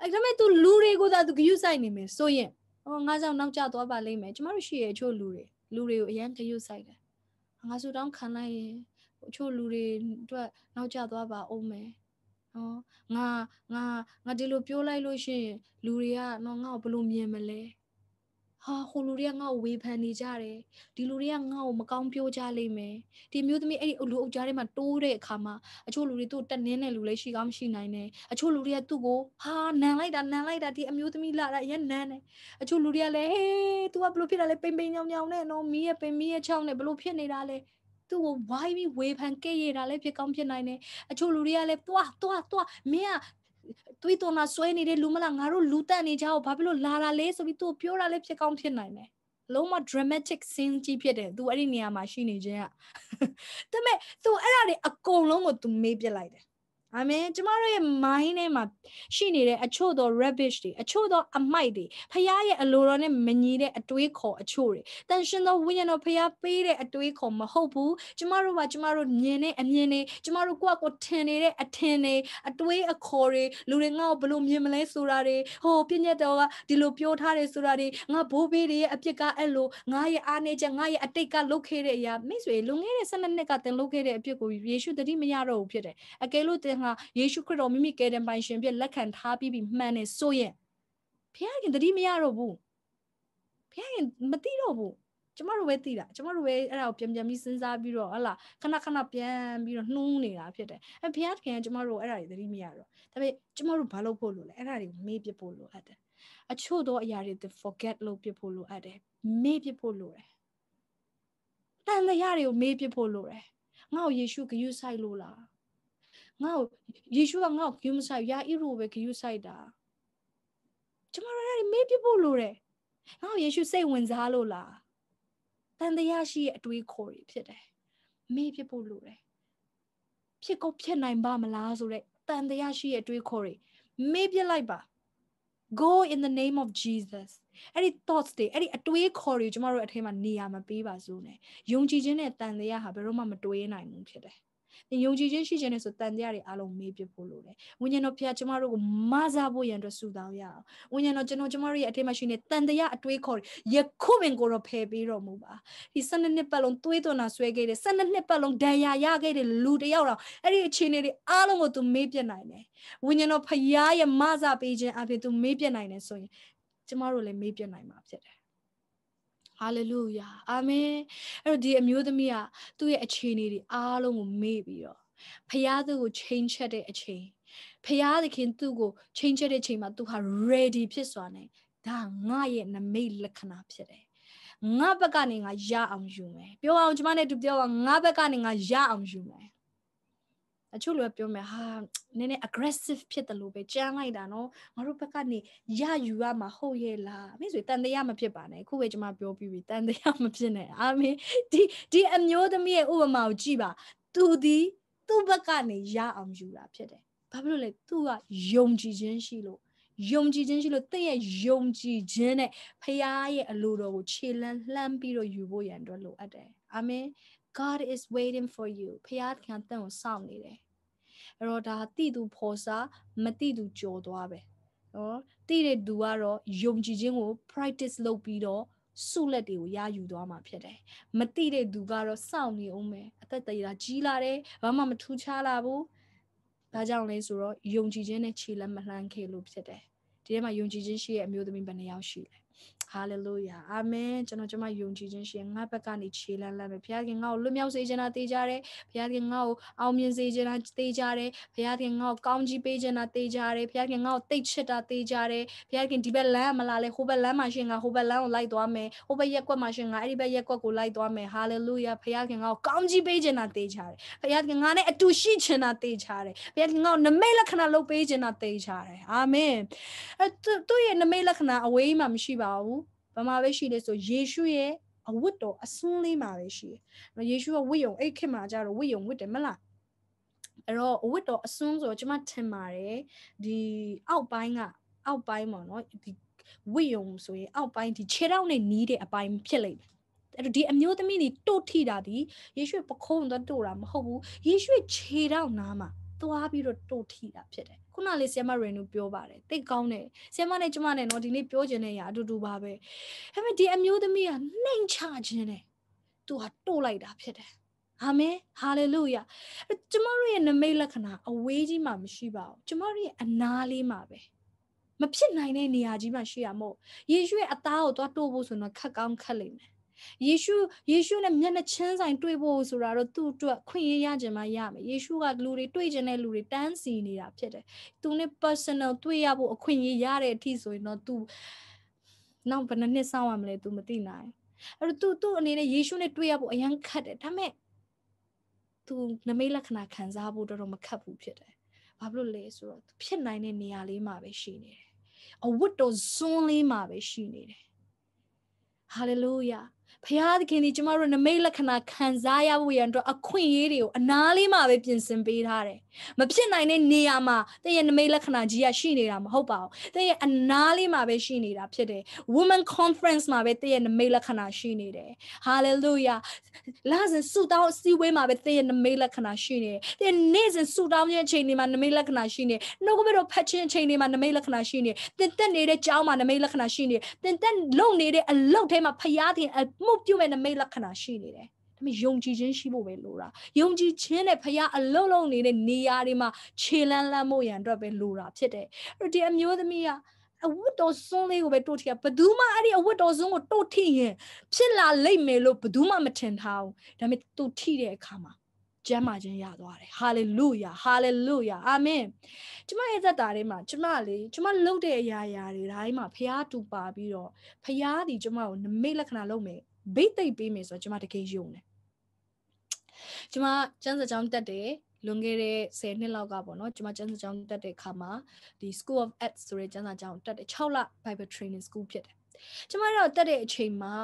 A: အဲ့ဒါမဲ့ तू လူတွေကိုသာ तू ဂယုစိုက်နေမယ်ဆိုရင်ဟောငါကြောင့်နောက်ကျသွားပါလိမ့်မယ်ကျမတို့ရှိရဲ့အချို့လူတွေလူတွေကိုအရန်ခရုစိုက်တယ်ငါဆူတောင်းခံလိုက်ရင်အချို့လူတွေအတွက်နောက်ကျသွားပါအောင်မယ်နော်ငါငါငါဒီလိုပြောလိုက်လို့ရှိရင်လူတွေကနော်ငါ့ကိုဘယ်လိုမြင်မလဲဟာဟိုလူတွေကငါ့ကိုဝေဖန်နေကြတယ်ဒီလူတွေကငါ့ကိုမကောင်းပြောကြလိမ့်မယ်ဒီမျိုးသမီးအဲ့ဒီလူအုပ်ကြားထဲမှာတိုးတဲ့အခါမှာအချို့လူတွေသူ့တက်နင်းတဲ့လူလည်းရှိကောင်းရှိနိုင်တယ်အချို့လူတွေကသူ့ကိုဟာနန်လိုက်တာနန်လိုက်တာဒီအမျိုးသမီးလာတာရန်နန်တယ်အချို့လူတွေကလည်းဟေး तू ကဘလို့ဖြစ်တာလဲပိန်ပိန်ညောင်ညောင်နဲ့နော်မီးရဲ့ပိန်မီးရဲ့ချောင်းနဲ့ဘလို့ဖြစ်နေတာလဲသူ့ကိုဝိုင်းပြီးဝေဖန်ကဲ့ရတာလည်းဖြစ်ကောင်းဖြစ်နိုင်တယ်အချို့လူတွေကလည်း तू อ่ะ तू อ่ะ तू อ่ะမင်းကသွေးသွန်းလာဆွဲနေတဲ့လူမလားငါတို့လူတက်နေကြအောင်ဘာဖြစ်လို့လာတာလဲဆိုပြီးသူပြောတာလည်းဖြစ်ကောင်းဖြစ်နိုင်တယ်လုံးဝ dramatic scene ကြီးဖြစ်တယ် तू အဲ့ဒီနေရာမှာရှိနေခြင်းอ่ะဒါပေမဲ့ तू အဲ့ဒါတွေအကုန်လုံးကို तू မေးပြလိုက်တယ်အာမင်ကျမတို့ရဲ့ mind ထဲမှာရှိနေတဲ့အချို့သော rubbish တွေအချို့သောအမိုက်တွေဖခင်ရဲ့အလိုတော်နဲ့မညီတဲ့အတွေးခေါ်အချို့တွေတန်ရှင်သောဝိညာဉ်တော်ဖခင်ပေးတဲ့အတွေးခေါ်မဟုတ်ဘူးကျမတို့ကကျမတို့မြင်တဲ့အမြင်တွေကျမတို့ကိုယ့်ကိုယ်ထင်နေတဲ့အထင်တွေအတွေးအခေါ်တွေလူတွေငါ့ကိုဘလို့မြင်မလဲဆိုတာတွေဟိုပြည့်ညက်တော်ကဒီလိုပြောထားတယ်ဆိုတာတွေငါဘိုးဘေးတွေရဲ့အပြစ်ကအဲ့လိုငါရဲ့အားနည်းချက်ငါရဲ့အတိတ်ကလုပ်ခဲ့တဲ့အရာမိတ်ဆွေလွန်ခဲ့တဲ့၁၂နှစ်ကတင်လုပ်ခဲ့တဲ့အပြစ်ကိုယေရှုတတိမရတော့ဘူးဖြစ်တယ်အကယ်လို့တင်ကယေရှုခရစ်တော်မိမိကယ်တင်ပိုင်ရှင်ဖြစ်လက်ခံထားပြီးပြီးမှန်နေဆိုရင်ဖခင်တတိမရတော့ဘူးဖခင်မသိတော့ဘူးကျမတို့ပဲသိတာကျမတို့ပဲအဲ့ဒါကိုပြန်ပြန်ပြီးစဉ်းစားပြီးတော့ဟလာခဏခဏပြန်ပြီးတော့နှူးနေတာဖြစ်တယ်အဲဘုရားသခင်ကကျမတို့အဲ့ဒါတွေသတိမရတော့ဒါပေမဲ့ကျမတို့ဘာလုပ်ဖို့လိုလဲအဲ့ဒါတွေကိုမေ့ပြဖို့လိုအပ်တယ်အချို့သောအရာတွေ forget လုပ်ပြဖို့လိုအပ်တယ်မေ့ပြဖို့လိုတယ်တန်တရားတွေကိုမေ့ပြဖို့လိုတယ်ငါ့ကိုယေရှုဂရုစိုက်လို့လားငါ့ကိုယေရှုကငါ့ကိုဂရုမစိုက်ယာဣရုကိုပဲဂရုစိုက်တာကျွန်တော်တို့ကမေးပြဖို့လိုတယ်ငါ့ကိုယေရှုစိတ်ဝင်စားလို့လားတန်တရားရှိရဲ့အတွေးခေါ်တွေဖြစ်တယ်မေးပြဖို့လိုတယ်ဖြစ်ကုန်ဖြစ်နိုင်ပါမလားဆိုတဲ့တန်တရားရှိရဲ့အတွေးခေါ်တွေမေးပြလိုက်ပါ go in the name of jesus အဲ့ဒီ thoughts တွေအဲ့ဒီအတွေးခေါ်တွေကျမတို့အထဲမှာနေရာမပေးပါစို့နဲ့ယုံကြည်ခြင်းနဲ့တန်တရားဟာဘယ်တော့မှမတွေးနိုင်ဘူးဖြစ်တယ်။သင်ယုံကြည်ခြင်းရှိခြင်းနဲ့ဆိုတန်တရားတွေအလုံးမေးပြဖို့လိုတယ်ဝိညာဉ်တော်ဖခင်ကျမတို့ကိုမဆာဖို့ရန်အတွက်ဆုတောင်းရအောင်ဝိညာဉ်တော်ကျွန်တော်ကျမတို့ရဲ့အထက်မှာရှိနေတန်တရားအတွေးခေါ်ယခုပင်ကိုတော့ဖယ်ပေးတော်မူပါဒီ12နှစ်ပတ်လုံးတွေးသွန်တာဆွဲခဲ့တယ်12နှစ်ပတ်လုံးဒဏ်ရာရခဲ့တဲ့လူတယောက်တော့အဲ့ဒီအခြေအနေတွေအလုံးကိုသူမေးပြနိုင်တယ်ဝိညာဉ်တော်ဖခင်ရဲ့မဆာပေးခြင်းအပြင်သူမေးပြနိုင်တယ်ဆိုရင်ကျမတို့လည်းမေးပြနိုင်မှာဖြစ်တယ်ဟာလေလုယာအာမင်အဲ့တော့ဒီအမျိုးသမီးကသူ့ရဲ့အခြေအနေတွေအားလုံးကိုမေ့ပြီးတော့ဖခင်သူ့ကိုချိန်ချက်တဲ့အချိန်ဖခင်သခင်သူ့ကိုချိန်ချက်တဲ့အချိန်မှာသူဟာ ready ဖြစ်စွာနဲ့ဒါငါရဲ့နမိတ်လက္ခဏာဖြစ်တယ်ငါဘက်ကနေငါရအောင်ယူမယ်ပြောအောင်ကျမနဲ့တူပြောအောင်ငါဘက်ကနေငါရအောင်ယူမယ်အချို့လူကပြောမယ်ဟာနည်းနည်း aggressive ဖြစ်တယ်လို့ပဲကြမ်းလိုက်တာနော်ငါတို့ဘက်ကနေရယူရမှာဟုတ်ရဲ့လားအမေဆိုတန်တရားမဖြစ်ပါနဲ့အခုပဲကျွန်မပြောပြီးပြီတန်တရားမဖြစ်နဲ့အာမေဒီဒီအမျိုးသမီးရဲ့ဥပမာကိုကြည့်ပါသူဒီသူ့ဘက်ကနေရအောင်ယူတာဖြစ်တယ်ဘာဖြစ်လို့လဲသူကယုံကြည်ခြင်းရှိလို့ယုံကြည်ခြင်းရှိလို့တင့်ရဲ့ယုံကြည်ခြင်းနဲ့ဖခင်ရဲ့အလိုတော်ကိုခြေလှမ်းလှမ်းပြီးတော့ယူဖို့ရန်အတွက်လိုအပ်တယ်အာမင် God is waiting for you ဖခင်ခံတင့်ကိုစောင့်နေတယ်အဲ့တော့ဒါတိသူဖော်စာမတိသူကြော်သွားပဲနော်တိတဲ့သူကတော့ယုံကြည်ခြင်းကို practice လုပ်ပြီးတော့စုလက်တွေကိုရယူသွားမှာဖြစ်တယ်မတိတဲ့သူကတော့စောင့်နေအောင်မယ်အသက်သေးတာကြီးလာတယ်ဘာမှမထူးခြားလာဘူးဒါကြောင့်လဲဆိုတော့ယုံကြည်ခြင်းနဲ့ခြေလက်မလှမ်းခဲ့လို့ဖြစ်တယ်ဒီထဲမှာယုံကြည်ခြင်းရှိရဲ့အမျိုးသမီးဘယ်နှယောက်ရှိလဲဟာလေလုယာအာမင်ကျွန်တော်ကျမယုံကြည်ခြင်းရှင်ငါဘက်ကနေခြေလန်းလမ်းပဲဘုရားခင်ငါ့ကိုလွတ်မြောက်စေခြင်းလားတေးကြတယ်ဘုရားခင်ငါ့ကိုအောင်မြင်စေခြင်းလားတေးကြတယ်ဘုရားခင်ငါ့ကိုကောင်းကြီးပေးခြင်းလားတေးကြတယ်ဘုရားခင်ငါ့ကိုတိတ်ချစ်တာတေးကြတယ်ဘုရားခင်ဒီဘက်လမ်းမလာလေဟိုဘက်လမ်းမှာရှင်ငါဟိုဘက်လမ်းကိုလိုက်သွားမယ်ဟိုဘက်ရက်ကွက်မှာရှင်ငါအဲ့ဒီဘက်ရက်ကွက်ကိုလိုက်သွားမယ်ဟာလေလုယာဘုရားခင်ငါ့ကိုကောင်းကြီးပေးခြင်းလားတေးကြတယ်ဘုရားခင်ငါနဲ့အတူရှိခြင်းလားတေးကြတယ်ဘုရားခင်ငါ့ကိုနမိတ်လက္ခဏာလုပ်ပေးခြင်းလားတေးကြတယ်အာမင်အဲသူ့ရဲ့နမိတ်လက္ခဏာအဝေးမှာမရှိပါဘူးဗမာပဲရှိလေဆိုယေရှုရဲ့အဝတ်တော်အစွန်းလေးမှာပဲရှိတယ်။ယေရှုကဝိယုံအဲ့ခေတ်မှာကြတော့ဝိယုံဝတ်တယ်မလား။အဲ့တော့အဝတ်တော်အစွန်းဆိုတော့ကျွန်မထင်ပါတယ်ဒီအောက်ပိုင်းကအောက်ပိုင်းပေါ့နော်ဒီဝိယုံဆိုရင်အောက်ပိုင်းဒီခြေထောက်နဲ့နီးတဲ့အပိုင်းဖြစ်လိမ့်မယ်။အဲ့တော့ဒီအမျိုးသမီးတွေတို့ထိတာဒီယေရှုပခုံးတော့တို့တာမဟုတ်ဘူး။ယေရှုခြေထောက်နားမှာ။သွားပြီးတော့တို့ထီတာဖြစ်တယ်ခုနလေးဆီယမရေနူပြောပါတယ်တိတ်ကောင်းတယ်ဆီယမနဲ့ကျမနဲ့နော်ဒီနေ့ပြောချင်တဲ့အရာအတူတူပါပဲဒါပေမဲ့ဒီအမျိုးသမီးကနှိမ်ချခြင်းတယ်သူကတို့လိုက်တာဖြစ်တယ်အာမင်ဟာလေလုယာကျမတို့ရဲ့နမိတ်လက္ခဏာအဝေးကြီးမှမရှိပါဘူးကျမတို့ရဲ့အနာလေးမှာပဲမဖြစ်နိုင်တဲ့နေရာကြီးမှရှိရမို့ယေရှုရဲ့အသားကိုသွားတို့ဖို့ဆိုတော့ခက်ကောင်းခက်လိမ့်မယ်ယေရှုယေရှုနဲ့မျက်နှာချင်းဆိုင်တွေ့ဖို့ဆိုတာတော့သူ့အတွက်ခွင့်ရရခြင်းမရမယ်ယေရှုကလူတွေတွေ့ခြင်းနဲ့လူတွေတန်းစီနေတာဖြစ်တယ်သူနဲ့ personal တွေ့ရဖို့အခွင့်ရရတဲ့အထိဆိုရင်တော့ तू နောက်ဘယ်နှစ်စောင့်ရမလဲ तू မသိနိုင်အဲ့တော့ तू သူ့အနေနဲ့ယေရှုနဲ့တွေ့ရဖို့အရန်ခက်တယ်ဒါပေမဲ့ तू နမိတ်လက္ခဏာခံစားဖို့တော့မခက်ဘူးဖြစ်တယ်ဘာဖြစ်လို့လဲဆိုတော့ तू ဖြစ်နိုင်တဲ့နေရာလေးမှာပဲရှိနေတယ်အဝတ်တော်ဇွန်းလေးမှာပဲရှိနေတယ် Hallelujah. ဖရာသခင်ဒီကျမတို့နမိတ်လက္ခဏာခံစားရဖို့ရန်အတွက်အခွင့်အရေးတွေကိုအနားလေးမှပဲပြင်ဆင်ပေးထားတယ်။မဖြစ်နိုင်တဲ့နေရာမှာသင်ရဲ့နမိတ်လက္ခဏာကြီးကရှိနေတာမဟုတ်ပါဘူး။သင်ရဲ့အနားလေးမှပဲရှိနေတာဖြစ်တယ်။ Women Conference မှာပဲသင်ရဲ့နမိတ်လက္ခဏာရှိနေတယ်။ Hallelujah ။လာစဉ်ဆုတောင်းအစည်းအဝေးမှာပဲသင်ရဲ့နမိတ်လက္ခဏာရှိနေတယ်။သင်နေ့စဉ်ဆုတောင်းခြင်းအချိန်တွေမှာနမိတ်လက္ခဏာရှိနေ။နှုတ်ကပတ်တော်ဖတ်ခြင်းအချိန်တွေမှာနမိတ်လက္ခဏာရှိနေ။သင်တက်နေတဲ့ကြောင်းမှာနမိတ်လက္ခဏာရှိနေ။သင်တက်လုပ်နေတဲ့အလုပ်ထဲမှာဖရာသခင်အမှုမှုပြုမဲ့နမိတ်လက္ခဏာရှိနေတယ်ဒါပေမဲ့ယုံကြည်ခြင်းရှိဖို့ပဲလိုတာယုံကြည်ခြင်းနဲ့ဖခင်အလုံးလုံးနေတဲ့နေရာတွေမှာခြေလန်းလန်းဖို့ရန်အတွက်ပဲလိုတာဖြစ်တယ်အဲ့ဒီအမျိုးသမီးကအဝတ်တော်စွန်းလေးကိုပဲတို့ထီကဘသူမှအဲ့ဒီအဝတ်တော်စွန်းကိုတို့ထီရင်ဖြစ်လာလိမ့်မယ်လို့ဘသူမှမထင်ထားဘူးဒါပေမဲ့တို့ထီတဲ့အခါမှာကျမ်းမာခြင်းရသွားတယ်ဟာလေလုယာဟာလေလုယာအာမင်ကျမရဲ့သက်တာထဲမှာကျမလေကျမလုပ်တဲ့အရာရာတွေတိုင်းမှာဖះတူပါပြီးတော့ဖះဒီကျမကိုနမိတ်လက္ခဏာလုပ်မယ်ဘိတ်သိပ်ပေးမယ်ဆိုတော့ကျမတကယ်ယုံတယ်ကျမစံစာကြောင်းတက်တယ်လွန်ခဲ့တဲ့10နှစ်လောက်ကပေါ့နော်ကျွန်မကျန်းစာကျောင်းတက်တဲ့အခါမှာဒီ School of Arts ဆိုတဲ့ကျန်းစာကျောင်းတက်တဲ့6လ Bible Training School ဖြစ်တယ်။ကျွန်မတို့တက်တဲ့အချိန်မှာ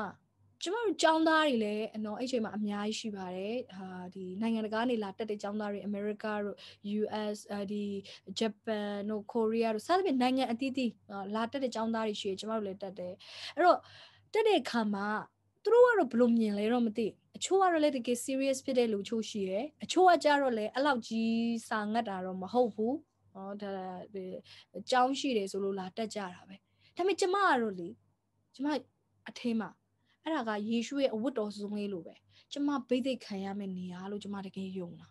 A: ကျွန်မတို့ကျောင်းသားတွေလည်းအနော်အဲ့ချိန်မှာအများကြီးရှိပါတယ်။ဟာဒီနိုင်ငံတကာနေလာတက်တဲ့ကျောင်းသားတွေ America တို့ US ဒီ Japan တို့ Korea တို့စသဖြင့်နိုင်ငံအသီးသီးလာတက်တဲ့ကျောင်းသားတွေရှိရကျွန်မတို့လည်းတက်တယ်။အဲ့တော့တက်တဲ့အခါမှာသူတို့ကတော့ဘယ်လိုမြင်လဲတော့မသိအချို့ကတော့လည်းတကယ် serious ဖြစ်တဲ့လူချို့ရှိရယ်အချို့ကကြတော့လည်းအဲ့လောက်ကြီးစာငတ်တာတော့မဟုတ်ဘူးဟောဒါအကြောင်းရှိတယ်ဆိုလို့လာတက်ကြတာပဲဒါပေမဲ့ကျမကတော့လေကျမအထင်းမှာအဲ့ဒါကယေရှုရဲ့အဝတ်တော်ဆုံးလေးလိုပဲကျမဘိသိက်ခံရမယ့်နေရာလို့ကျမတကယ်ယုံတာ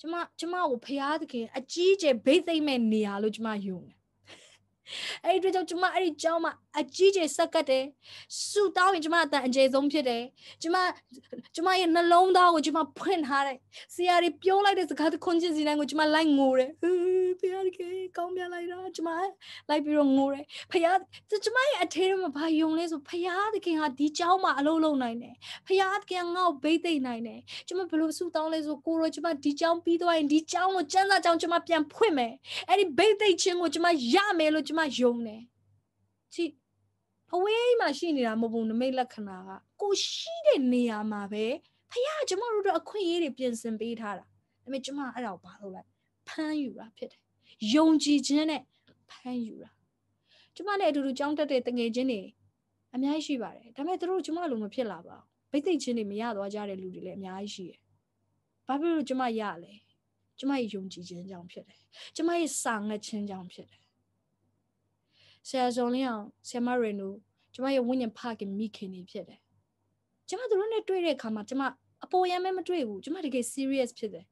A: ကျမကျမကိုဖရာသခင်အကြီးကျယ်ဘိသိက်မဲ့နေရာလို့ကျမယုံတယ်အဲ့ဒီအတွက်ကြောင့်ကျမအဲ့ဒီကြောင်းမှာအကြီးကြီးဆက်ကတ်တယ်ဆူတောင်းရင်ကျမအတန်အကျယ်ဆုံးဖြစ်တယ်ကျမကျမရဲ့နှလုံးသားကိုကျမဖွင့်ထားတယ်ဆရာတွေပြောလိုက်တဲ့စကားတစ်ခွန်းချင်းစီတိုင်းကိုကျမလိုက်ငိုတယ်ဖခင်ကကောင်းပြလိုက်တာကျမလိုက်ပြီးတော့ငိုတယ်ဖခင်ကျမရဲ့အထဲမှာဘာယုံလဲဆိုဖခင်သခင်ဟာဒီကြောင်းမှာအလုံးလုံးနိုင်တယ်ဖခင်သခင်ငါ့ကိုဘိတ်သိမ့်နိုင်တယ်ကျမဘယ်လိုဆူတောင်းလဲဆိုကိုရောကျမဒီကြောင်းပြီးသွားရင်ဒီကြောင်းကိုစံစာကြောင်းကျမပြန်ဖွင့်မယ်အဲ့ဒီဘိတ်သိမ့်ခြင်းကိုကျမရမယ်လို့ကျမယုံတယ်ချိအဝေးမှာရှိနေတာမဟုတ်ဘူးနမိတ်လက္ခဏာကကိုရှိတဲ့နေရာမှာပဲဖခင်ကျမတို့တို့အခွင့်အရေးတွေပြင်ဆင်ပေးထားတာဒါပေမဲ့ကျမအဲ့ဒါကိုမလုပ်လိုက်ဖမ်းယူတာဖြစ်တယ်ယုံကြည်ခြင်းနဲ့ဖမ်းယူတာကျမလည်းအတူတူကြောင်းတက်တဲ့တငယ်ချင်းတွေအများကြီးရှိပါတယ်ဒါပေမဲ့သူတို့ကျမလိုမဖြစ်လာပါဘူးဗိတ်သိမ့်ချင်းတွေမရသွားကြတဲ့လူတွေလည်းအများကြီးရှိတယ်ဘာဖြစ်လို့ကျမရလဲကျမရဲ့ယုံကြည်ခြင်းကြောင့်ဖြစ်တယ်ကျမရဲ့စာငတ်ခြင်းကြောင့်ဖြစ်တယ်ဆရာဇွန်လင်းအောင်ဆရာမရေနူကျမရဲ့ဝိညာဉ်ဖခင်မိခင်နေဖြစ်တယ်ကျမတို့နဲ့တွေ့တဲ့အခါမှာကျမ အပေါ်ရမ်းမဲမတွေ့ဘူးကျမတကယ် serious ဖြစ်တယ်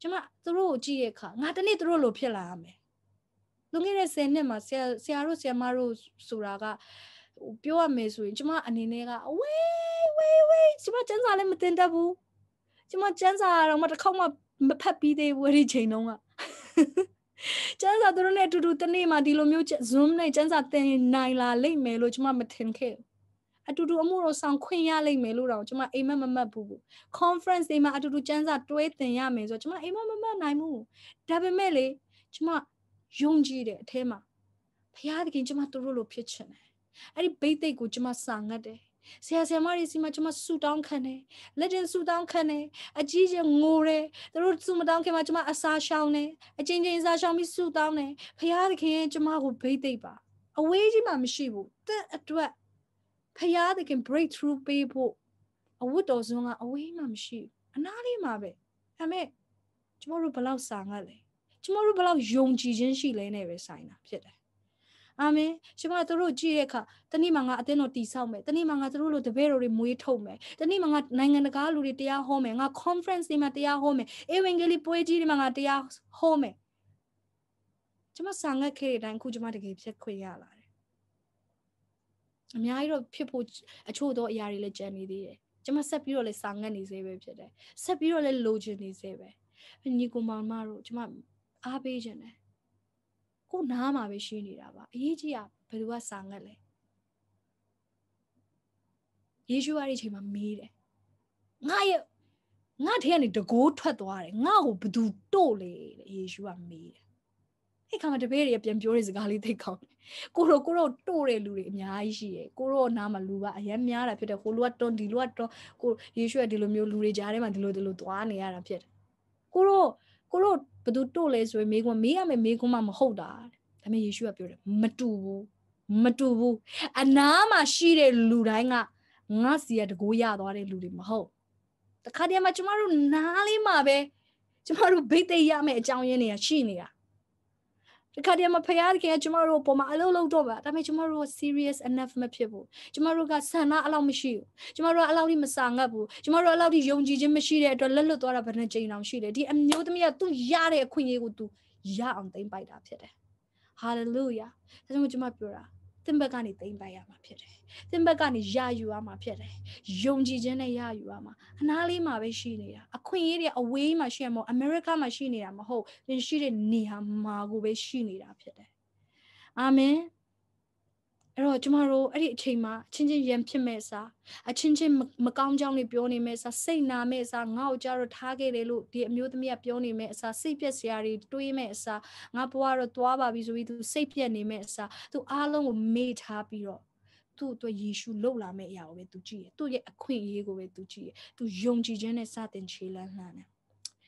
A: ကျမသူတို့ကိုကြည့်ရခါငါတနေ့သူတို့လိုဖြစ်လာရမယ်လွန်ခဲ့တဲ့10နှစ်မှာဆရာဆရာတို့ဆရာမတို့ဆိုတာကပြောရမယ်ဆိုရင်ကျမအနေနဲ့ကဝေးဝေးဝေးကျမစံစာလည်းမတင်တတ်ဘူးကျမစံစာတော့မတစ်ခေါက်မှမဖတ်ပြီးသေးဘူးအဲ့ဒီချိန်တုန်းကကျန်းစာသူတို့နဲ့အတူတူတနေ့မှဒီလိုမျိုး Zoom နဲ့ကျန်းစာသင်နိုင်လာလိမ့်မယ်လို့ကျွန်မမထင်ခဲ့အတူတူအမှုတော်ဆောင်ခွင့်ရလိမ့်မယ်လို့တော့ကျွန်မအိမ်မက်မမက်ဘူး conference တွေမှာအတူတူကျန်းစာတွဲသင်ရမယ်ဆိုတော့ကျွန်မအိမ်မက်မမက်နိုင်ဘူးဒါပေမဲ့လေကျွန်မယုံကြည်တယ်အထဲမှာဘုရားသခင်ကျွန်မတို့လိုဖြစ်ချင်တယ်အဲ့ဒီဘိတ်သိက်ကိုကျွန်မစာငတ်တယ်ဆရာဆရာမတွေစီမှာကျွန်မဆူတောင်းခံတယ်လက်တင်ဆူတောင်းခံတယ်အကြီးကြီးငိုတယ်သူတို့ဆူမတောင်းခင်မှာကျွန်မအစာရှောင်တယ်အချင်းချင်းအစာရှောင်ပြီးဆူတောင်းတယ်ဖရာသခင်ကျွန်မကိုဘိတ်သိပ်ပါအဝေးကြီးမှမရှိဘူးတက်အတွက်ဖရာသခင် breakthrough ပေးဖို့အဝတ်တော်စွန်းကအဝေးမှမရှိအနားလေးမှာပဲဒါပေမဲ့ကျွန်တော်တို့ဘလောက်စာငတ်လဲကျွန်တော်တို့ဘလောက်ယုံကြည်ခြင်းရှိလဲနဲ့ပဲဆိုင်တာဖြစ်တယ်အာမင်ရှင်မတို့တို့ကြည့်တဲ့အခါတနေ့မှငါအသင်းတော်တည်ဆောက်မယ်တနေ့မှငါတို့လိုတပည့်တော်တွေမွေးထုတ်မယ်တနေ့မှငါနိုင်ငံတကာလူတွေတရားဟောမယ်ငါ conference တွေမှာတရားဟောမယ်ဧဝံဂေလိပွဲကြီးတွေမှာငါတရားဟောမယ်ကျွန်မစာငတ်ခဲ့တဲ့အတိုင်းခုကျွန်မတကယ်ဖြစ်ခွင့်ရလာတယ်အများကြီးတော့ဖြစ်ဖို့အချို့သောအရာတွေလည်းကြံနေသေးတယ်ကျွန်မဆက်ပြီးတော့လည်းစာငတ်နေသေးပဲဖြစ်တယ်ဆက်ပြီးတော့လည်းလိုချင်နေသေးပဲညီကောင်မတို့ကျွန်မအားပေးခြင်းတယ်ကိုနားမှာပဲရှိနေတာပါအရေးကြီးอ่ะဘယ်သူကစာငတ်လဲယေရှုအဲ့ဒီအချိန်မှာမေးတယ်ငါရဲ့ငါထဲကနေတကိုးထွက်သွားတယ်ငါ့ကိုဘသူတို့လဲတဲ့ယေရှုကမေးတယ်အဲ့ခါမှာတပည့်တွေကပြန်ပြောတဲ့စကားလေးသိကောင်းတယ်ကိုရောကိုရောတို့တဲ့လူတွေအများကြီးရှိတယ်ကိုရောနားမှာလူကအရန်များတာဖြစ်တယ်ဟိုလူကတွန်ဒီလူကတော့ကိုယေရှုကဒီလိုမျိုးလူတွေကြားထဲမှာဒီလိုဒီလိုသွားနေရတာဖြစ်တယ်ကိုရောကိုရောဘသူတို့လဲဆိုရင်မေးခွန်းမေးရမယ်မေးခွန်းမှမဟုတ်တာဒါပေမဲ့ယေရှုကပြောတယ်မတူဘူးမတူဘူးအနာမှာရှိတဲ့လူတိုင်းကငါစီရတကိုးရသွားတဲ့လူတွေမဟုတ်တခါတည်းမှာကျမတို့နားလေးမှာပဲကျမတို့ဘိတ်သိက်ရမယ်အကြောင်းရင်းတွေကရှိနေတာတခါတည်းမှာဖရားတခင်ကကျမတို့ပေါ်မှာအလုပ်လုပ်တော့ပါဒါပေမဲ့ကျမတို့ serious enough မဖြစ်ဘူးကျမတို့ကဆန္ဒအလောက်မရှိဘူးကျမတို့ကအလောက်ကြီးမစာငတ်ဘူးကျမတို့အလောက်ကြီးယုံကြည်ခြင်းမရှိတဲ့အတွက်လက်လွတ်သွားတာဘယ်နှကြိမ်တောင်ရှိလဲဒီအမျိုးသမီးကသူ့ရတဲ့အခွင့်အရေးကိုသူရအောင်သိမ့်ပိုက်တာဖြစ်တယ် hallelujah ဒါကြောင့်ကျမပြောတာသင်ဘက်ကနေသိမ့်ပိုက်ရမှာဖြစ်တယ်သင်ဘက်ကနေရယူရမှာဖြစ်တယ်ယုံကြည်ခြင်းနဲ့ရယူရမှာအနားလေးမှာပဲရှိနေတာအခွင့်အရေးတွေအဝေးမှာရှိရမို့အမေရိကမှာရှိနေတာမဟုတ်သင်ရှိတဲ့နေရာမှာကိုပဲရှိနေတာဖြစ်တယ်အာမင်အဲ့တော့ကျမတို့အဲ့ဒီအချိန်မှာအချင်းချင်းရံဖြစ်မဲ့စားအချင်းချင်းမကောင်းကြောင်းတွေပြောနေမဲ့စားစိတ်နာမဲ့စားငါ့ကိုကြတော့ထားခဲ့တယ်လို့ဒီအမျိုးသမီးကပြောနေမဲ့အစားစိတ်ပြက်စရာတွေတွေးမဲ့အစားငါဘဝတော့သွားပါပြီဆိုပြီးသူ စိတ်ပြက်နေမဲ့အစားသူအားလုံးကိုမေ့ထားပြီးတော့သူ့အတွက်ယေရှုလှုပ်လာမဲ့အရာကိုပဲသူကြည့်ရသူ့ရဲ့အခွင့်အရေးကိုပဲသူကြည့်ရသူယုံကြည်ခြင်းနဲ့စတင်ခြေလှမ်းလှမ်းတယ်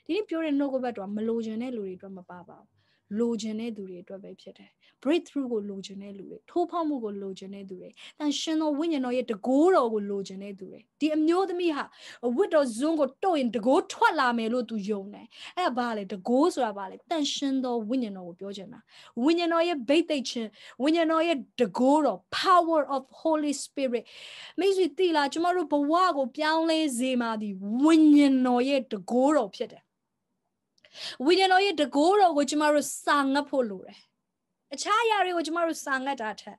A: ဒီနေ့ပြောတဲ့နှုတ်ကပတ်တော်မလိုချင်တဲ့လူတွေအတွက်မပါပါဘူးလိုချင်တဲ့သူတွေအတွက်ပဲဖြစ်တယ်။ breakthrough ကိုလိုချင်တဲ့လူတွေထိုးဖောက်မှုကိုလိုချင်တဲ့သူတွေတန်ရှင်တော်ဝိညာဉ်တော်ရဲ့တကိုးတော်ကိုလိုချင်တဲ့သူတွေဒီအမျိုးသမီးဟာဝတ်တော်ဇွန်းကိုတုတ်ရင်တကိုးထွက်လာမယ်လို့သူယုံတယ်။အဲ့ဒါဘာလဲတကိုးဆိုတာဘာလဲတန်ရှင်တော်ဝိညာဉ်တော်ကိုပြောချင်တာ။ဝိညာဉ်တော်ရဲ့ဗိတ်သိက်ခြင်းဝိညာဉ်တော်ရဲ့တကိုးတော် power of holy spirit မိတ်ဆွေတိလားကျမတို့ဘဝကို ပြောင်းလဲစေမှာဒီဝိညာဉ်တော်ရဲ့တကိုးတော်ဖြစ်တယ်ဝိညာဉ်တော်ရဲ့တကိုးတော်ကိုကျမတို့စာငတ်ဖို့လိုတယ်အခြားအရာတွေကိုကျမတို့စာငတ်တာထက်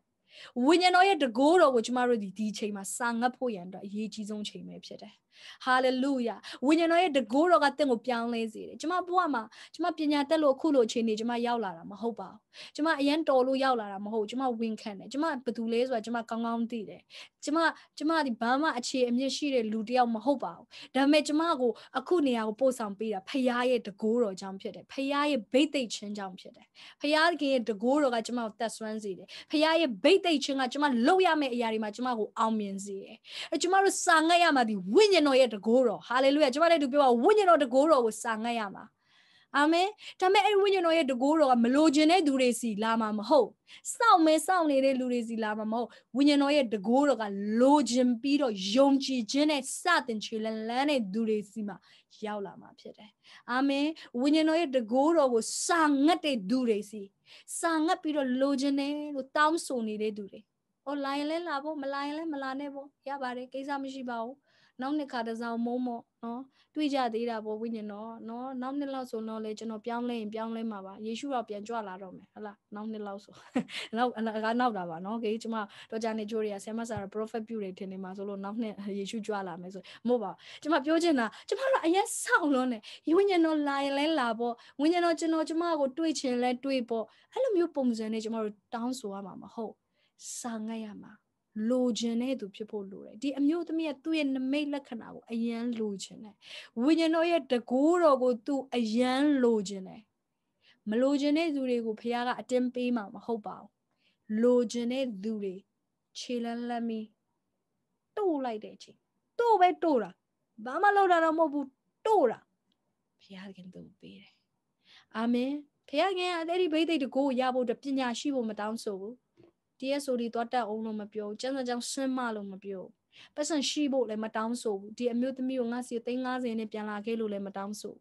A: ဝိညာဉ်တော်ရဲ့တကိုးတော်ကိုကျမတို့ဒီဒီချိန်မှာစာငတ်ဖို့ရန်အတွက်အရေးကြီးဆုံးချိန်ပဲဖြစ်တယ်။ဟာလေလုယာဝိညာဉ်တော်ရဲ့တကိုးတော်ကတင့်ကိုပြောင်းလဲစေတယ်ကျွန်မဘဝမှာကျွန်မပညာတက်လို့အခုလိုအခြေအနေကျွန်မရောက်လာတာမဟုတ်ပါဘူးကျွန်မအရန်တော်လို့ရောက်လာတာမဟုတ်ကျွန်မဝန်ခံတယ်ကျွန်မဘသူလဲဆိုတာကျွန်မကောင်းကောင်းသိတယ်ကျွန်မကျွန်မဒီဘာမှအခြေအမြင့်ရှိတဲ့လူတယောက်မဟုတ်ပါဘူးဒါပေမဲ့ကျွန်မကိုအခုနေရာကိုပို့ဆောင်ပေးတာဖရားရဲ့တကိုးတော်ကြောင့်ဖြစ်တယ်ဖရားရဲ့ဘိတ်သိက်ခြင်းကြောင့်ဖြစ်တယ်ဖရားခင်ရဲ့တကိုးတော်ကကျွန်မကိုတက်ဆွမ်းစေတယ်ဖရားရဲ့ဘိတ်သိက်ခြင်းကကျွန်မလုပ်ရမယ့်အရာတွေမှာကျွန်မကိုအောင်မြင်စေတယ်အဲကျွန်မတို့စာငတ်ရမှာဒီဝိညာဉ်တော်ရဲ့တကိုးတော်ဟာလေလုယာကျွန်မလည်းသူပြောတာဝိညာဉ်တော်တကိုးတော်ကိုစာငတ်ရမှာအာမင်ဒါပေမဲ့အဲ့ဝိညာဉ်တော်ရဲ့တကိုးတော်ကမလိုချင်တဲ့သူတွေစီလာမှာမဟုတ်စောင့်မဲစောင့်နေတဲ့လူတွေစီလာမှာမဟုတ်ဝိညာဉ်တော်ရဲ့တကိုးတော်ကလိုချင်ပြီးတော့ယုံကြည်ခြင်းနဲ့စတင်ခြေလန်းလန်းတဲ့သူတွေစီမှာရောက်လာမှာဖြစ်တယ်အာမင်ဝိညာဉ်တော်ရဲ့တကိုးတော်ကိုစာငတ်တဲ့သူတွေစီစာငတ်ပြီးတော့လိုချင်တယ်လို့တောင်းဆိုနေတဲ့သူတွေအော်လာရင်လဲလာဖို့မလာရင်လဲမလာနဲ့ပေါ့ရပါတယ်ကိစ္စမရှိပါဘူးနောက်နှစ်ခါတစားမုံမော့နော်တွေ့ကြသေးတာပေါ့ဝိညာဉ်တော်နော်နောက်နှစ်လောက်ဆိုတော့လေကျွန်တော်ပြောင်းလဲရင်ပြောင်းလဲမှာပါယေရှုတော်ပြန်ကြွလာတော့မယ်ဟလားနောက်နှစ်လောက်ဆိုနောက်အကနောက်တာပါနော်ကေကျွန်မတော်ကြနေကြိုးတွေကဆမ်မဆာပရိုဖက်ပြုတွေထင်နေမှာဆိုလို့နောက်နှစ်ယေရှုကြွလာမယ်ဆိုမဟုတ်ပါကျွန်မပြောချင်တာကျွန်မတို့အရက်ဆောင်လို့ ਨੇ ဝိညာဉ်တော်လာရင်လဲလာပေါ့ဝိညာဉ်တော်ကျွန်တော်ကျွန်မကိုတွေ့ချင်လဲတွေ့ပေါ့အဲ့လိုမျိုးပုံစံနဲ့ကျွန်မတို့တောင်းဆိုရမှာမဟုတ်စာငတ်ရမှာလိုချင်တဲ့သူဖြစ်ဖို့လိုတယ်ဒီအမျိုးသမီးကသူ့ရဲ့နမိတ်လက္ခဏာကိုအယံလိုချင်တယ်ဝိညာဉ်တော်ရဲ့တကူတော်ကိုသူအယံလိုချင်တယ်မလိုချင်တဲ့သူတွေကိုဖခင်ကအတင်းပေးမှာမဟုတ်ပါဘူးလိုချင်တဲ့သူတွေခြေလန်းလန်းပြီးတို့လိုက်တဲ့အချိန်တို့ပဲတို့တာဘာမှလုပ်တာတော့မဟုတ်ဘူးတို့တာဖခင်ကသူပေးတယ်အာမင်ဖခင်ကအဲ့ဒီဘိသိက်တကူရဖို့တပညာရှိဖို့မတောင်းဆိုဘူး TSOD သွားတက်အောင်လို့မပြောဘူးကျန်းစာကြောင့်ဆင်းမလို့မပြောပတ်စံရှိဖို့လည်းမတောင်းဆိုဘူးဒီအမျိုးသမီးကိုငါစီသိန်း90နဲ့ပြန်လာခဲ့လို့လည်းမတောင်းဆို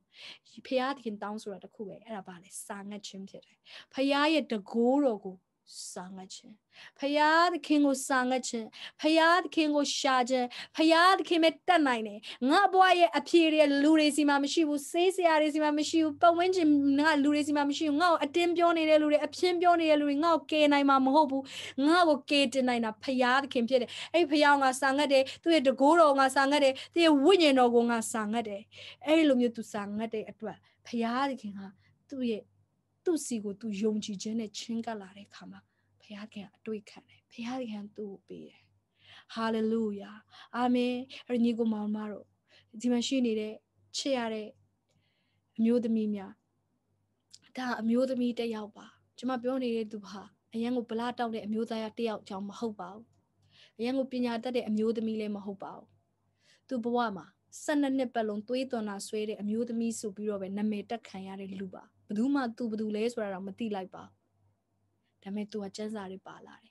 A: ဖះသခင်တောင်းဆိုတာတခုပဲအဲ့ဒါပါလေစာငတ်ချင်းဖြစ်တယ်ဖះရဲ့တကိုးတော်ကိုစာငတ်ခြင်းဖယားသခင်ကိုစာငတ်ခြင်းဖယားသခင်ကိုရှာခြင်းဖယားသခင်မဲ့တတ်နိုင်တယ်ငါဘွားရဲ့အဖြေတွေလူတွေစီမှာမရှိဘူးစေးစရာတွေစီမှာမရှိဘူးပတ်ဝန်းကျင်ငါလူတွေစီမှာမရှိဘူးငါ့ကိုအတင်းပြောနေတဲ့လူတွေအပြင်းပြောနေတဲ့လူတွေငါ့ကိုကယ်နိုင်မှာမဟုတ်ဘူးငါ့ကိုကယ်တင်နိုင်တာဖယားသခင်ဖြစ်တယ်အဲ့ဖယားကစာငတ်တယ်သူ့ရဲ့တကိုးတော်ကစာငတ်တယ်သူ့ရဲ့ဝိညာဉ်တော်ကစာငတ်တယ်အဲ့လိုမျိုးသူစာငတ်တဲ့အတွက်ဖယားသခင်ကသူ့ရဲ့သူ့စီကိုသူယုံကြည်ခြင်းနဲ့ချင်းကပ်လာတဲ့အခါမှာဘုရားခင်အတွေ့ခံတယ်ဘုရားခင်သူ့ကိုပေးတယ်ဟာလေလုယာအာမင်အညီကိုမောင်မတို့ဒီမှာရှိနေတဲ့ချစ်ရတဲ့အမျိုးသမီးများဒါအမျိုးသမီးတစ်ယောက်ပါကျွန်မပြောနေတဲ့သူဟာအရန်ကိုဗလာတောက်တဲ့အမျိုးသားရတစ်ယောက်ကြောင့်မဟုတ်ပါဘူးအရန်ကိုပညာတတ်တဲ့အမျိုးသမီးလည်းမဟုတ်ပါဘူးသူဘဝမှာ၁၂နှစ်ပတ်လုံးသွေးသွန်တာဆွဲတဲ့အမျိုးသမီးဆိုပြီးတော့ပဲနာမည်တက်ခံရတဲ့လူပါ။ဘသူမှသူဘသူလဲဆိုတာတော့မသိလိုက်ပါဒါပေမဲ့ तू ကစံစာတွေပါလာတယ်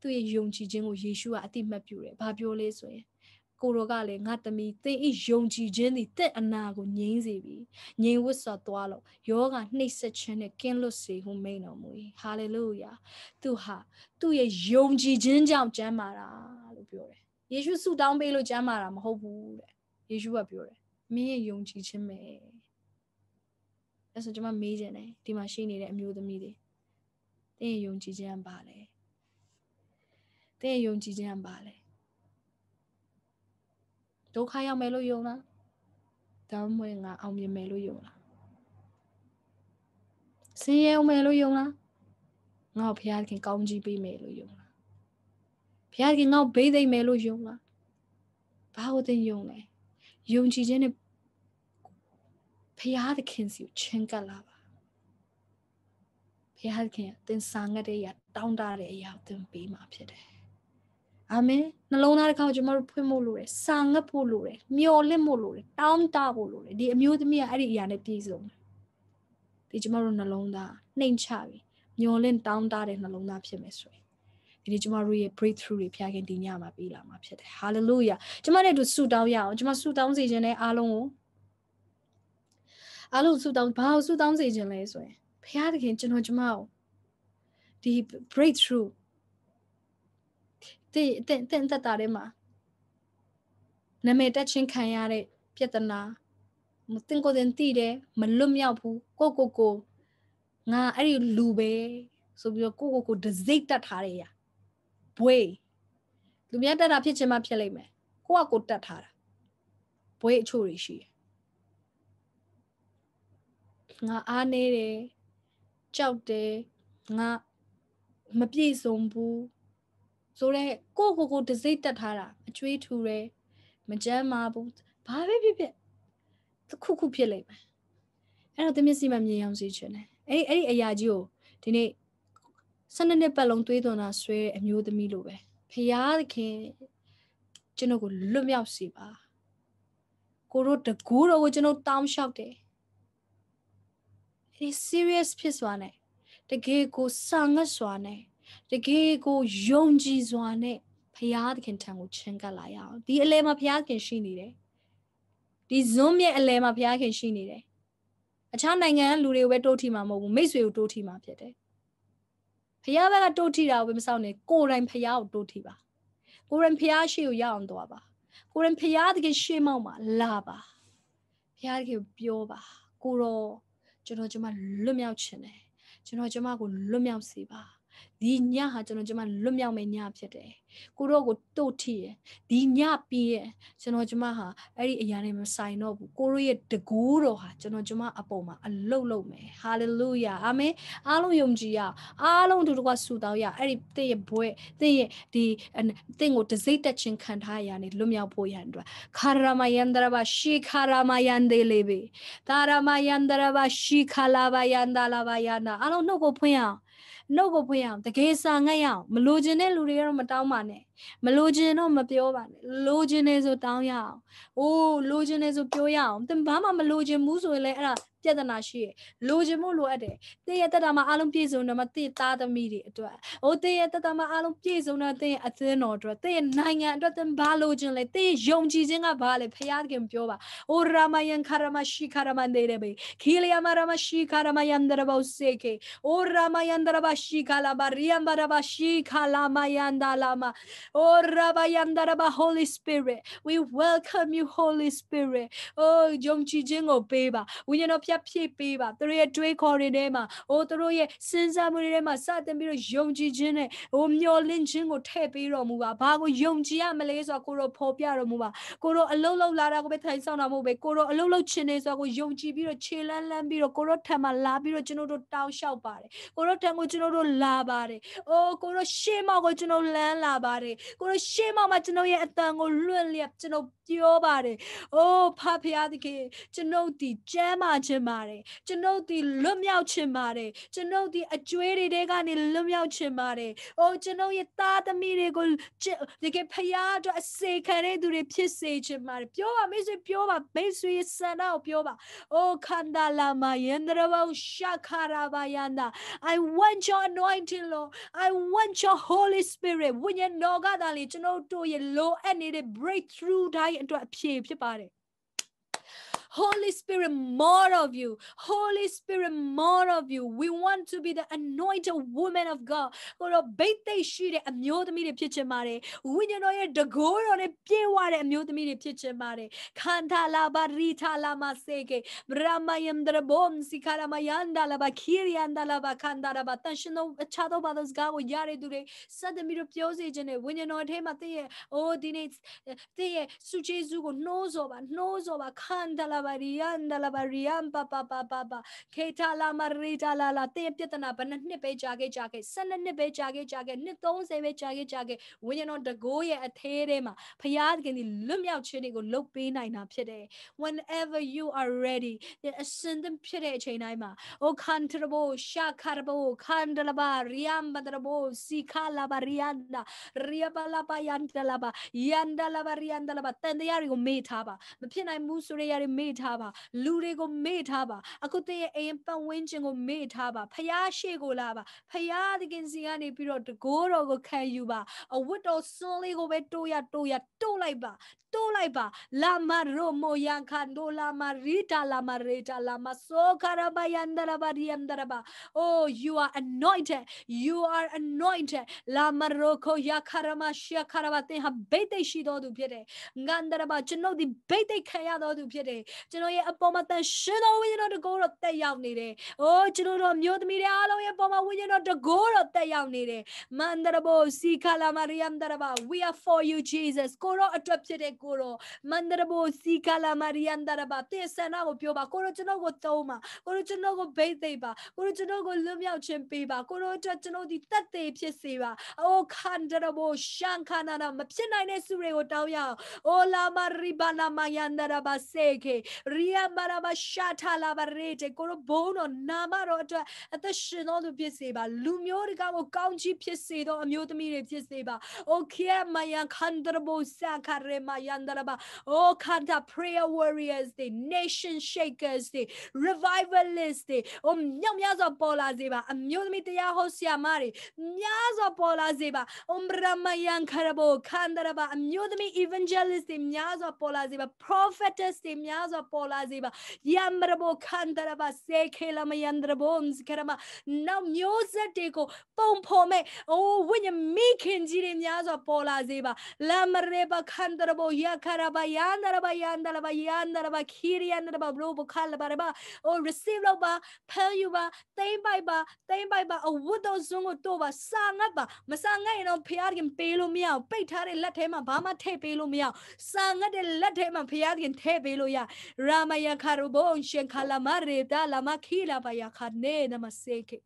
A: သူ့ရဲ့ယုံကြည်ခြင်းကိုယေရှုကအတိမတ်ပြုတယ်ဘာပြောလဲဆိုရင်ကိုရောကလည်းငါသမီးသင်ဤယုံကြည်ခြင်းသည်တက်အနာကိုငြိမ်းစေပြီငြိမ်ဝတ်စွာသွားလို့ယောဂနှိပ်စက်ခြင်းနဲ့ကင်းလွတ်စေဟုမိန်တော်မူ၏ဟာလေလုယာသူဟာသူ့ရဲ့ယုံကြည်ခြင်းကြောင့်ကျမ်းမာတာလို့ပြောတယ်ယေရှုဆုတောင်းပေးလို့ကျမ်းမာတာမဟုတ်ဘူးတဲ့ယေရှုကပြောတယ်မင်းရဲ့ယုံကြည်ခြင်းပဲဒါဆိုကျွန်မမေးချင်တယ်ဒီမှာရှိနေတဲ့အမျိုးသမီးတွေတင်းရဲ့ယုံကြည်ခြင်းပါလေတင်းရဲ့ယုံကြည်ခြင်းပါလေဒုက္ခရောက်မယ်လို့ယုံလားဒါမှမဟုတ်ငါအောင်မြင်မယ်လို့ယုံလားဆင်းရဲအောင်မယ်လို့ယုံလားငါ့ကိုဘုရားခင်ကောင်းကြီးပေးမယ်လို့ယုံလားဘုရားခင်ငါ့ကိုဘေးသိမ့်မယ်လို့ယုံလားဘာလို့တင်းယုံလဲယုံကြည်ခြင်းနဲ့ရားသခင်စီကိုချဉ်ကပ်လာပါဘုရားသခင်သင်စားငတ်တဲ့အရာတောင်းတတဲ့အရာသင်ပေးမှာဖြစ်တယ်အာမင်နှလုံးသားတစ်ခါကျွန်တော်တို့ဖွင့်ဖို့လိုတယ်စာငတ်ဖို့လိုတယ်မျော်လင့်ဖို့လိုတယ်တောင်းတဖို့လိုတယ်ဒီအမျိုးသမီးကအဲ့ဒီအရာနဲ့ပြည့်စုံတယ်ဒီကျွန်တော်တို့နှလုံးသားနှိမ်ချပြီမျော်လင့်တောင်းတတဲ့နှလုံးသားဖြစ်မယ်ဆိုရင်ဒီနေ့ကျမတို့ရဲ့ breakthrough တွေဖျားခင်ဒီညမှာပေးလာမှာဖြစ်တယ် hallelujah ကျမတို့ဆုတောင်းရအောင်ကျမဆုတောင်းစီခြင်းနဲ့အားလုံးကိုအားလုံးဆုတောင်းဘာလို့ဆုတောင်းစေခြင်းလဲဆိုရင်ဘုရားသခင်ကျွန်တော်ကျမကိုဒီ breakthrough ဒီအတင်တင်သက်တာထဲမှာနာမည်တက်ချင်းခံရတဲ့ပြဿနာမတင်ကိုတင်တိတယ်မလွတ်မြောက်ဘူးကိုကိုကိုငါအဲ့ဒီလူပဲဆိုပြီးတော့ကိုကိုကိုဒစိတ်တက်ထားတယ်ရာဘွေလူများတက်တာဖြစ်ချင်းမှဖြစ်လိမ့်မယ်ကိုကကိုတက်ထားတာဘွေအချို့တွေရှိတယ်ငါအားနေတယ်ကြောက်တယ်ငါမပြည့်စုံဘူးဆိုတော့ကိုကိုကိုတစိတ်တက်ထားတာအကျွေးထူတယ်မကြမ်းမာဘူးဘာပဲဖြစ်ဖြစ်တခုခုဖြစ်လိမ့်မယ်အဲ့တော့တမျက်စိမှမြင်အောင်စေချင်တယ်အဲ့အဲ့ဒီအရာကြီးကိုဒီနေ့၁၂နှစ်ပတ်လုံးတွေးသွန်တာဆွဲတဲ့အမျိုးသမီးလိုပဲဖရာသခင်ကျွန်တော်ကိုလွတ်မြောက်စေပါကိုတို့တကူတော်ကိုကျွန်တော်တောင်းလျှောက်တယ်ဒီ serious ဖြစ်စွာနဲ့တကယ်ကိုစာငတ်စွာနဲ့တကယ်ကိုယုံကြည်စွာနဲ့ဖရာသခင်ထံကိုချဉ်ကပ်လာရအောင်ဒီအလဲမှာဖရာသခင်ရှိနေတယ်ဒီဇွန်းမြဲအလဲမှာဖရာသခင်ရှိနေတယ်အခြားနိုင်ငံကလူတွေကိုပဲတိုးထီမှာမဟုတ်ဘူးမိတ်ဆွေကိုတိုးထီမှာဖြစ်တယ်ဖရာဘက်ကတိုးထီတာကိုပဲမဆောင်နဲ့ကိုယ်တိုင်ဖရာကိုတိုးထီပါ ကိုယ်တိုင်ဖရာရှိကိုရအောင်သွားပါကိုယ်တိုင်ဖရာသခင်ရှေ့မောက်မှာလာပါဖရာသခင်ပြောပါ ကိုရောကျွန်တော်ကျမလွတ်မြောက်ခြင်းတယ်ကျွန်တော်ကျမကိုလွတ်မြောက်စေပါဒီညဟာကျွန်တော်ကျမလွတ်မြောက်မယ့်ညဖြစ်တယ်ကိုတော့ကိုတုတ်ထီရယ်ဒီညပြီးရယ်ကျွန်တော်ကျမဟာအဲ့ဒီအရာတွေမဆိုင်တော့ဘူးကိုရဲ့တကူတော်ဟာကျွန်တော်ကျမအပေါ်မှာအလုတ်လုတ်မယ်ဟာလေလုယာအာမင်အားလုံးယုံကြည်ရအားလုံးတို့တကွဆူတောင်းရအဲ့ဒီတင့်ရဲ့ဘွဲ့တင့်ရဲ့ဒီတင့်ကိုတစိတ်တက်ခြင်းခံထားရနေလွတ်မြောက်ဖို့ရန်အတွက်ခါရမယန္တရဘရှီခါရမယန္ဒေလေးပဲတာရမယန္တရဘရှီခလာဘယန္ဒလာဘယန္ဒအားလုံးနှုတ်ကိုဖွင့်အောင်နှုတ်ကိုဖွင့်ရအောင်တကယ်စာငတ်ရအောင်မလိုချင်တဲ့လူတွေကတော့မတောင်းပါနဲ့မလိုချင်တော့မပြောပါနဲ့လိုချင်နေဆိုတောင်းရအောင်အိုးလိုချင်နေဆိုပြောရအောင်သင်ဘာမှမလိုချင်ဘူးဆိုရင်လည်းအဲ့ဒါပြဿနာရှိရလိုချင်မှုလိုအပ်တယ်တင်းရဲ့တက်တာမှာအားလုံးပြည့်စုံတယ်မှာတင်းသားသမီးတွေအတွက်အိုးတင်းရဲ့တက်တာမှာအားလုံးပြည့်စုံတယ်တင်းရဲ့အသင်းတော်အတွက်တင်းရဲ့နိုင်ငံအတွက်တင်းဘာလိုချင်လဲတင်းရဲ့ယုံကြည်ခြင်းကဘာလဲဖရာသခင်ပြောပါအိုးရာမယံခရမရှိခရမန်ဒေရဘေခီလယမရမရှိခရမယံဒရဘောစေကေအိုးရာမယံဒရဘရှိခလာဘရီယံဘရဘရှိခလာမယံဒါလာမ Oh, Rabayandaraba, Holy Spirit, we welcome you, Holy Spirit. Oh, Jom Chijing O Beba, we know Pia Pia Beba, the Rea Dre Corridema, Oh, the Roye, Sinza Murirema, Satan Biro, Jom Chijine, Oh, Mio Lin Jing O Tepiro Muba, Bago Yom Gia Malaysia, Koro Popia Muba, Koro Alolo Lara Gobetai Sana Mube, Koro Alolo Chine, so Yom Chibiro, Chilan Lambiro, Koro Tama Labiro, Jino to Tao Shao Pare, Koro Tango Jino to Labare, Oh, Koro Shema, Jino Lan Labare, ကိုတို့ရှေ့မှောက်မှာကျွန်ုပ်ရဲ့အတန်ကိုလွန့်လျက်ကျွန်ုပ်ပြောပါတယ်။အိုးဖဖရားသခင်ကျွန်ုပ်ဒီကျမ်းမာခြင်းပါတယ်။ကျွန်ုပ်ဒီလွတ်မြောက်ခြင်းပါတယ်။ကျွန်ုပ်ဒီအကျွေးတွေတဲကနေလွတ်မြောက်ခြင်းပါတယ်။အိုးကျွန်ုပ်ရဲ့သားသမီးတွေကိုတကယ်ဖရားအတွက်အစေခံတဲ့သူတွေဖြစ်စေခြင်းပါတယ်။ပြောပါမိတ်ဆွေပြောပါမိတ်ဆွေရဲ့ဆန္ဒကိုပြောပါ။အိုးခန္ဓာလာမယန္တရဘောရှာခါရာဘယန္တာ I want your anointing Lord I want your Holy Spirit ဝိညာဉ်တော်ကသာလေကျွန်တော်တို့ရဲ့လိုအပ်နေတဲ့ breakthrough တိုင်းအတွက်အဖြေဖြစ်ပါတယ်။ Holy Spirit, more of you. Holy Spirit, more of you. We want to be the anointed woman of God. ကိုတော့ဘိတ်သိက်ရှိတဲ့အမျိုးသမီးတွေဖြစ်ချင်ပါတယ်။ဝိညာဉ်တော်ရဲ့တကိုးတော်နဲ့ပြည့်ဝတဲ့အမျိုးသမီးတွေဖြစ်ချင်ပါတယ်။ခန္ဓာလာပါရီထာလာမစေကေဘရမယန္ဒရဘုံစီခါရမယန္ဒလာပါခီရီယန္ဒလာပါခန္ဓာရပါတန်ရှင်တော်အခြားသောဘာသာစကားကိုရတဲ့သူတွေစတဲ့ပြီးတော့ပြောစေခြင်းနဲ့ဝိညာဉ်တော်ထဲမှာတည့်ရဲ့အိုးဒီနေ့တည့်ရဲ့စုကျေးဇူးကိုနှိုးစော်ပါနှိုးစော်ပါခန္ဓာလာ barianda la bariamba pa pa pa pa keta la marita la la te pitana bananne pe jage jage sananne pe jage jage nitong se pe jage jage ဝိညာဉ်တော်တကိုးရဲ့အသေးထဲမှာဖျားခင်ဒီလွတ်မြောက်ခြင်းတွေကိုလုပ်ပေးနိုင်တာဖြစ်တယ် whenever you are ready အစင်တဲ့ဖြစ်တဲ့အချိန်တိုင်းမှာ oh kantrabo shakarbo kandalaba riambadrabo sikalaba rianda riabalaba yandalaba yandalaba riandalaba တန်တရားတွေကိုမေ့ထားပါမဖြစ်နိုင်ဘူးဆိုရရတွေမေ့တ်ထားပါလူတွေကိုမေ့ထားပါအခုတည်းရဲ့အိမ်ပတ်ဝန်းကျင်ကိုမေ့ထားပါဖျားရှိကိုလာပါဖျားသခင်စီကနေပြီးတော့တကိုးတော်ကိုခံယူပါအဝတ်တော်စွန်းလေးကိုပဲတိုးရတိုးရတိုးလိုက်ပါတိုးလိုက်ပါလာမရိုမိုယန်ခန်ဒိုလာမရီတာလာမရီတာလာမဆိုကာရာဘယန်ဒရာဘရီယမ်ဒရာဘ oh you are anointed you are anointed လာမရိုခိုယာခရမရှီခရဘတင်ဟာဘိတ်သိရှိတော်သူဖြစ်တယ်ငန်ဒရာဘကျွန်ုပ်ဒီဘိတ်သိခံရတော်သူဖြစ်တယ်ကျွန်တော်ရဲ့အပေါ်မှာတန်ရှင်တော်ဝိညာဉ်တော်တကောတော့တက်ရောက်နေတယ်။အိုးကျွန်တော်တို့မျိုးသမီးတွေအားလုံးရဲ့အပေါ်မှာဝိညာဉ်တော်တကောတော့တက်ရောက်နေတယ်။မန္တရဘောစီခလာမာရီယမ်တရဘာ we are for you jesus ကိုရောအတွက်ဖြစ်တဲ့ကိုရောမန္တရဘောစီခလာမာရီယမ်တရဘာတေဆနာကိုပြောပါကိုရောကျွန်တော်ကိုသုံးပါကိုရောကျွန်တော်ကိုဘိတ်သိပ်ပါကိုရောကျွန်တော်ကိုလွတ်မြောက်ခြင်းပေးပါကိုရောအတွက်ကျွန်တော်ဒီတက်သေးဖြစ်စေပါအိုးခန္ဒရဘောရှန်ခနာနာမဖြစ်နိုင်တဲ့စုတွေကိုတောင်းရအောင်အိုလာမာရီဘာနာမယန္တရဘာစေခေ ria marama shata la barete koro bono namaro atwa atha shin daw lu phit se ba lu myo de ka ko kaung chi phit se daw a bo sa mayan dara ba o prayer warriors the nation shakers the revivalists the o myo mya so po la se ya a myo tami taya ho sia ma ri mya ba o mayan evangelists the mya so po la se ba cosa polaziva yamrabo kandaraba sekela mayandrabons karama နောက်မျိုးဆက်တွေကိုပုံဖော်မဲ့အိုးဝိညာဉ်မိခင်ကြီးတွေများစွာပေါ်လာစေပါလမ်မရေဘခန္ဒရဘယခရဘယန္ဒရဘယန္ဒရဘယန္ဒရဘခီရီယန္ဒရဘဘဘခလဘရဘအိုး receive လုပ်ပါဖမ်းယူပါ သိမ့်ပိုက်ပါ သိမ့်ပိုက်ပါအဝတ်တော်စွန်းကိုတို့ပါစာငတ်ပါမစာငတ်ရင်တော့ဖျားခင်ပေးလို့မရအောင်ပိတ်ထားတဲ့လက်ထဲမှာဘာမှထည့်ပေးလို့မရအောင်စာငတ်တဲ့လက်ထဲမှာဖျားခင်ထည့်ပေးလို့ရ Ramaya karubon shen kalamare da la makila bayakane namaseke.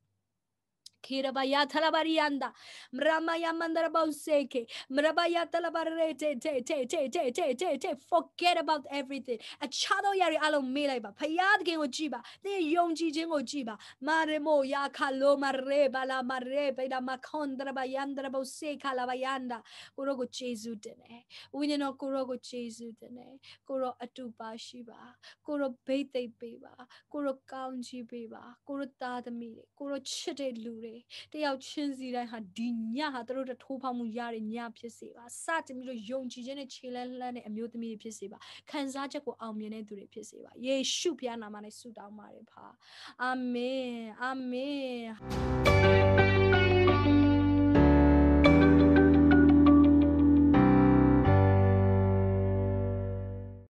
A: Kirabaya talabarianda, Mramaya mandaraboseke, Mrabaya talabarete, te, te, te, te, te, te, te, forget about everything. A chado yari alum mileba, payad gen ojiba, ne yomji jing ojiba, Maremo ya kaloma reba la marebe da makondra bayandra boseka la bayanda, Kurogo Jesu dene, Winino Kurogo Jesu dene, Kuro atuba shiba, Kuro bete beba, Kuro kaunji beba, Kuro tadamile, Kuro chite lure. တွေတယောက်ချင်းစီတိုင်းဟာဒီညဟာသူတို့တထိုးဖောက်မှုရတဲ့ညဖြစ်စေပါစတင်ပြီးတော့ယုံကြည်ခြင်းနဲ့ခြေလှမ်းလှမ်းတဲ့အမျိုးသမီးတွေဖြစ်စေပါခံစားချက်ကိုအောင်မြင်တဲ့သူတွေဖြစ်စေပါယေရှုဘုရားနာမနဲ့ဆုတောင်းပါတယ်ဖာအာမင်အာမင်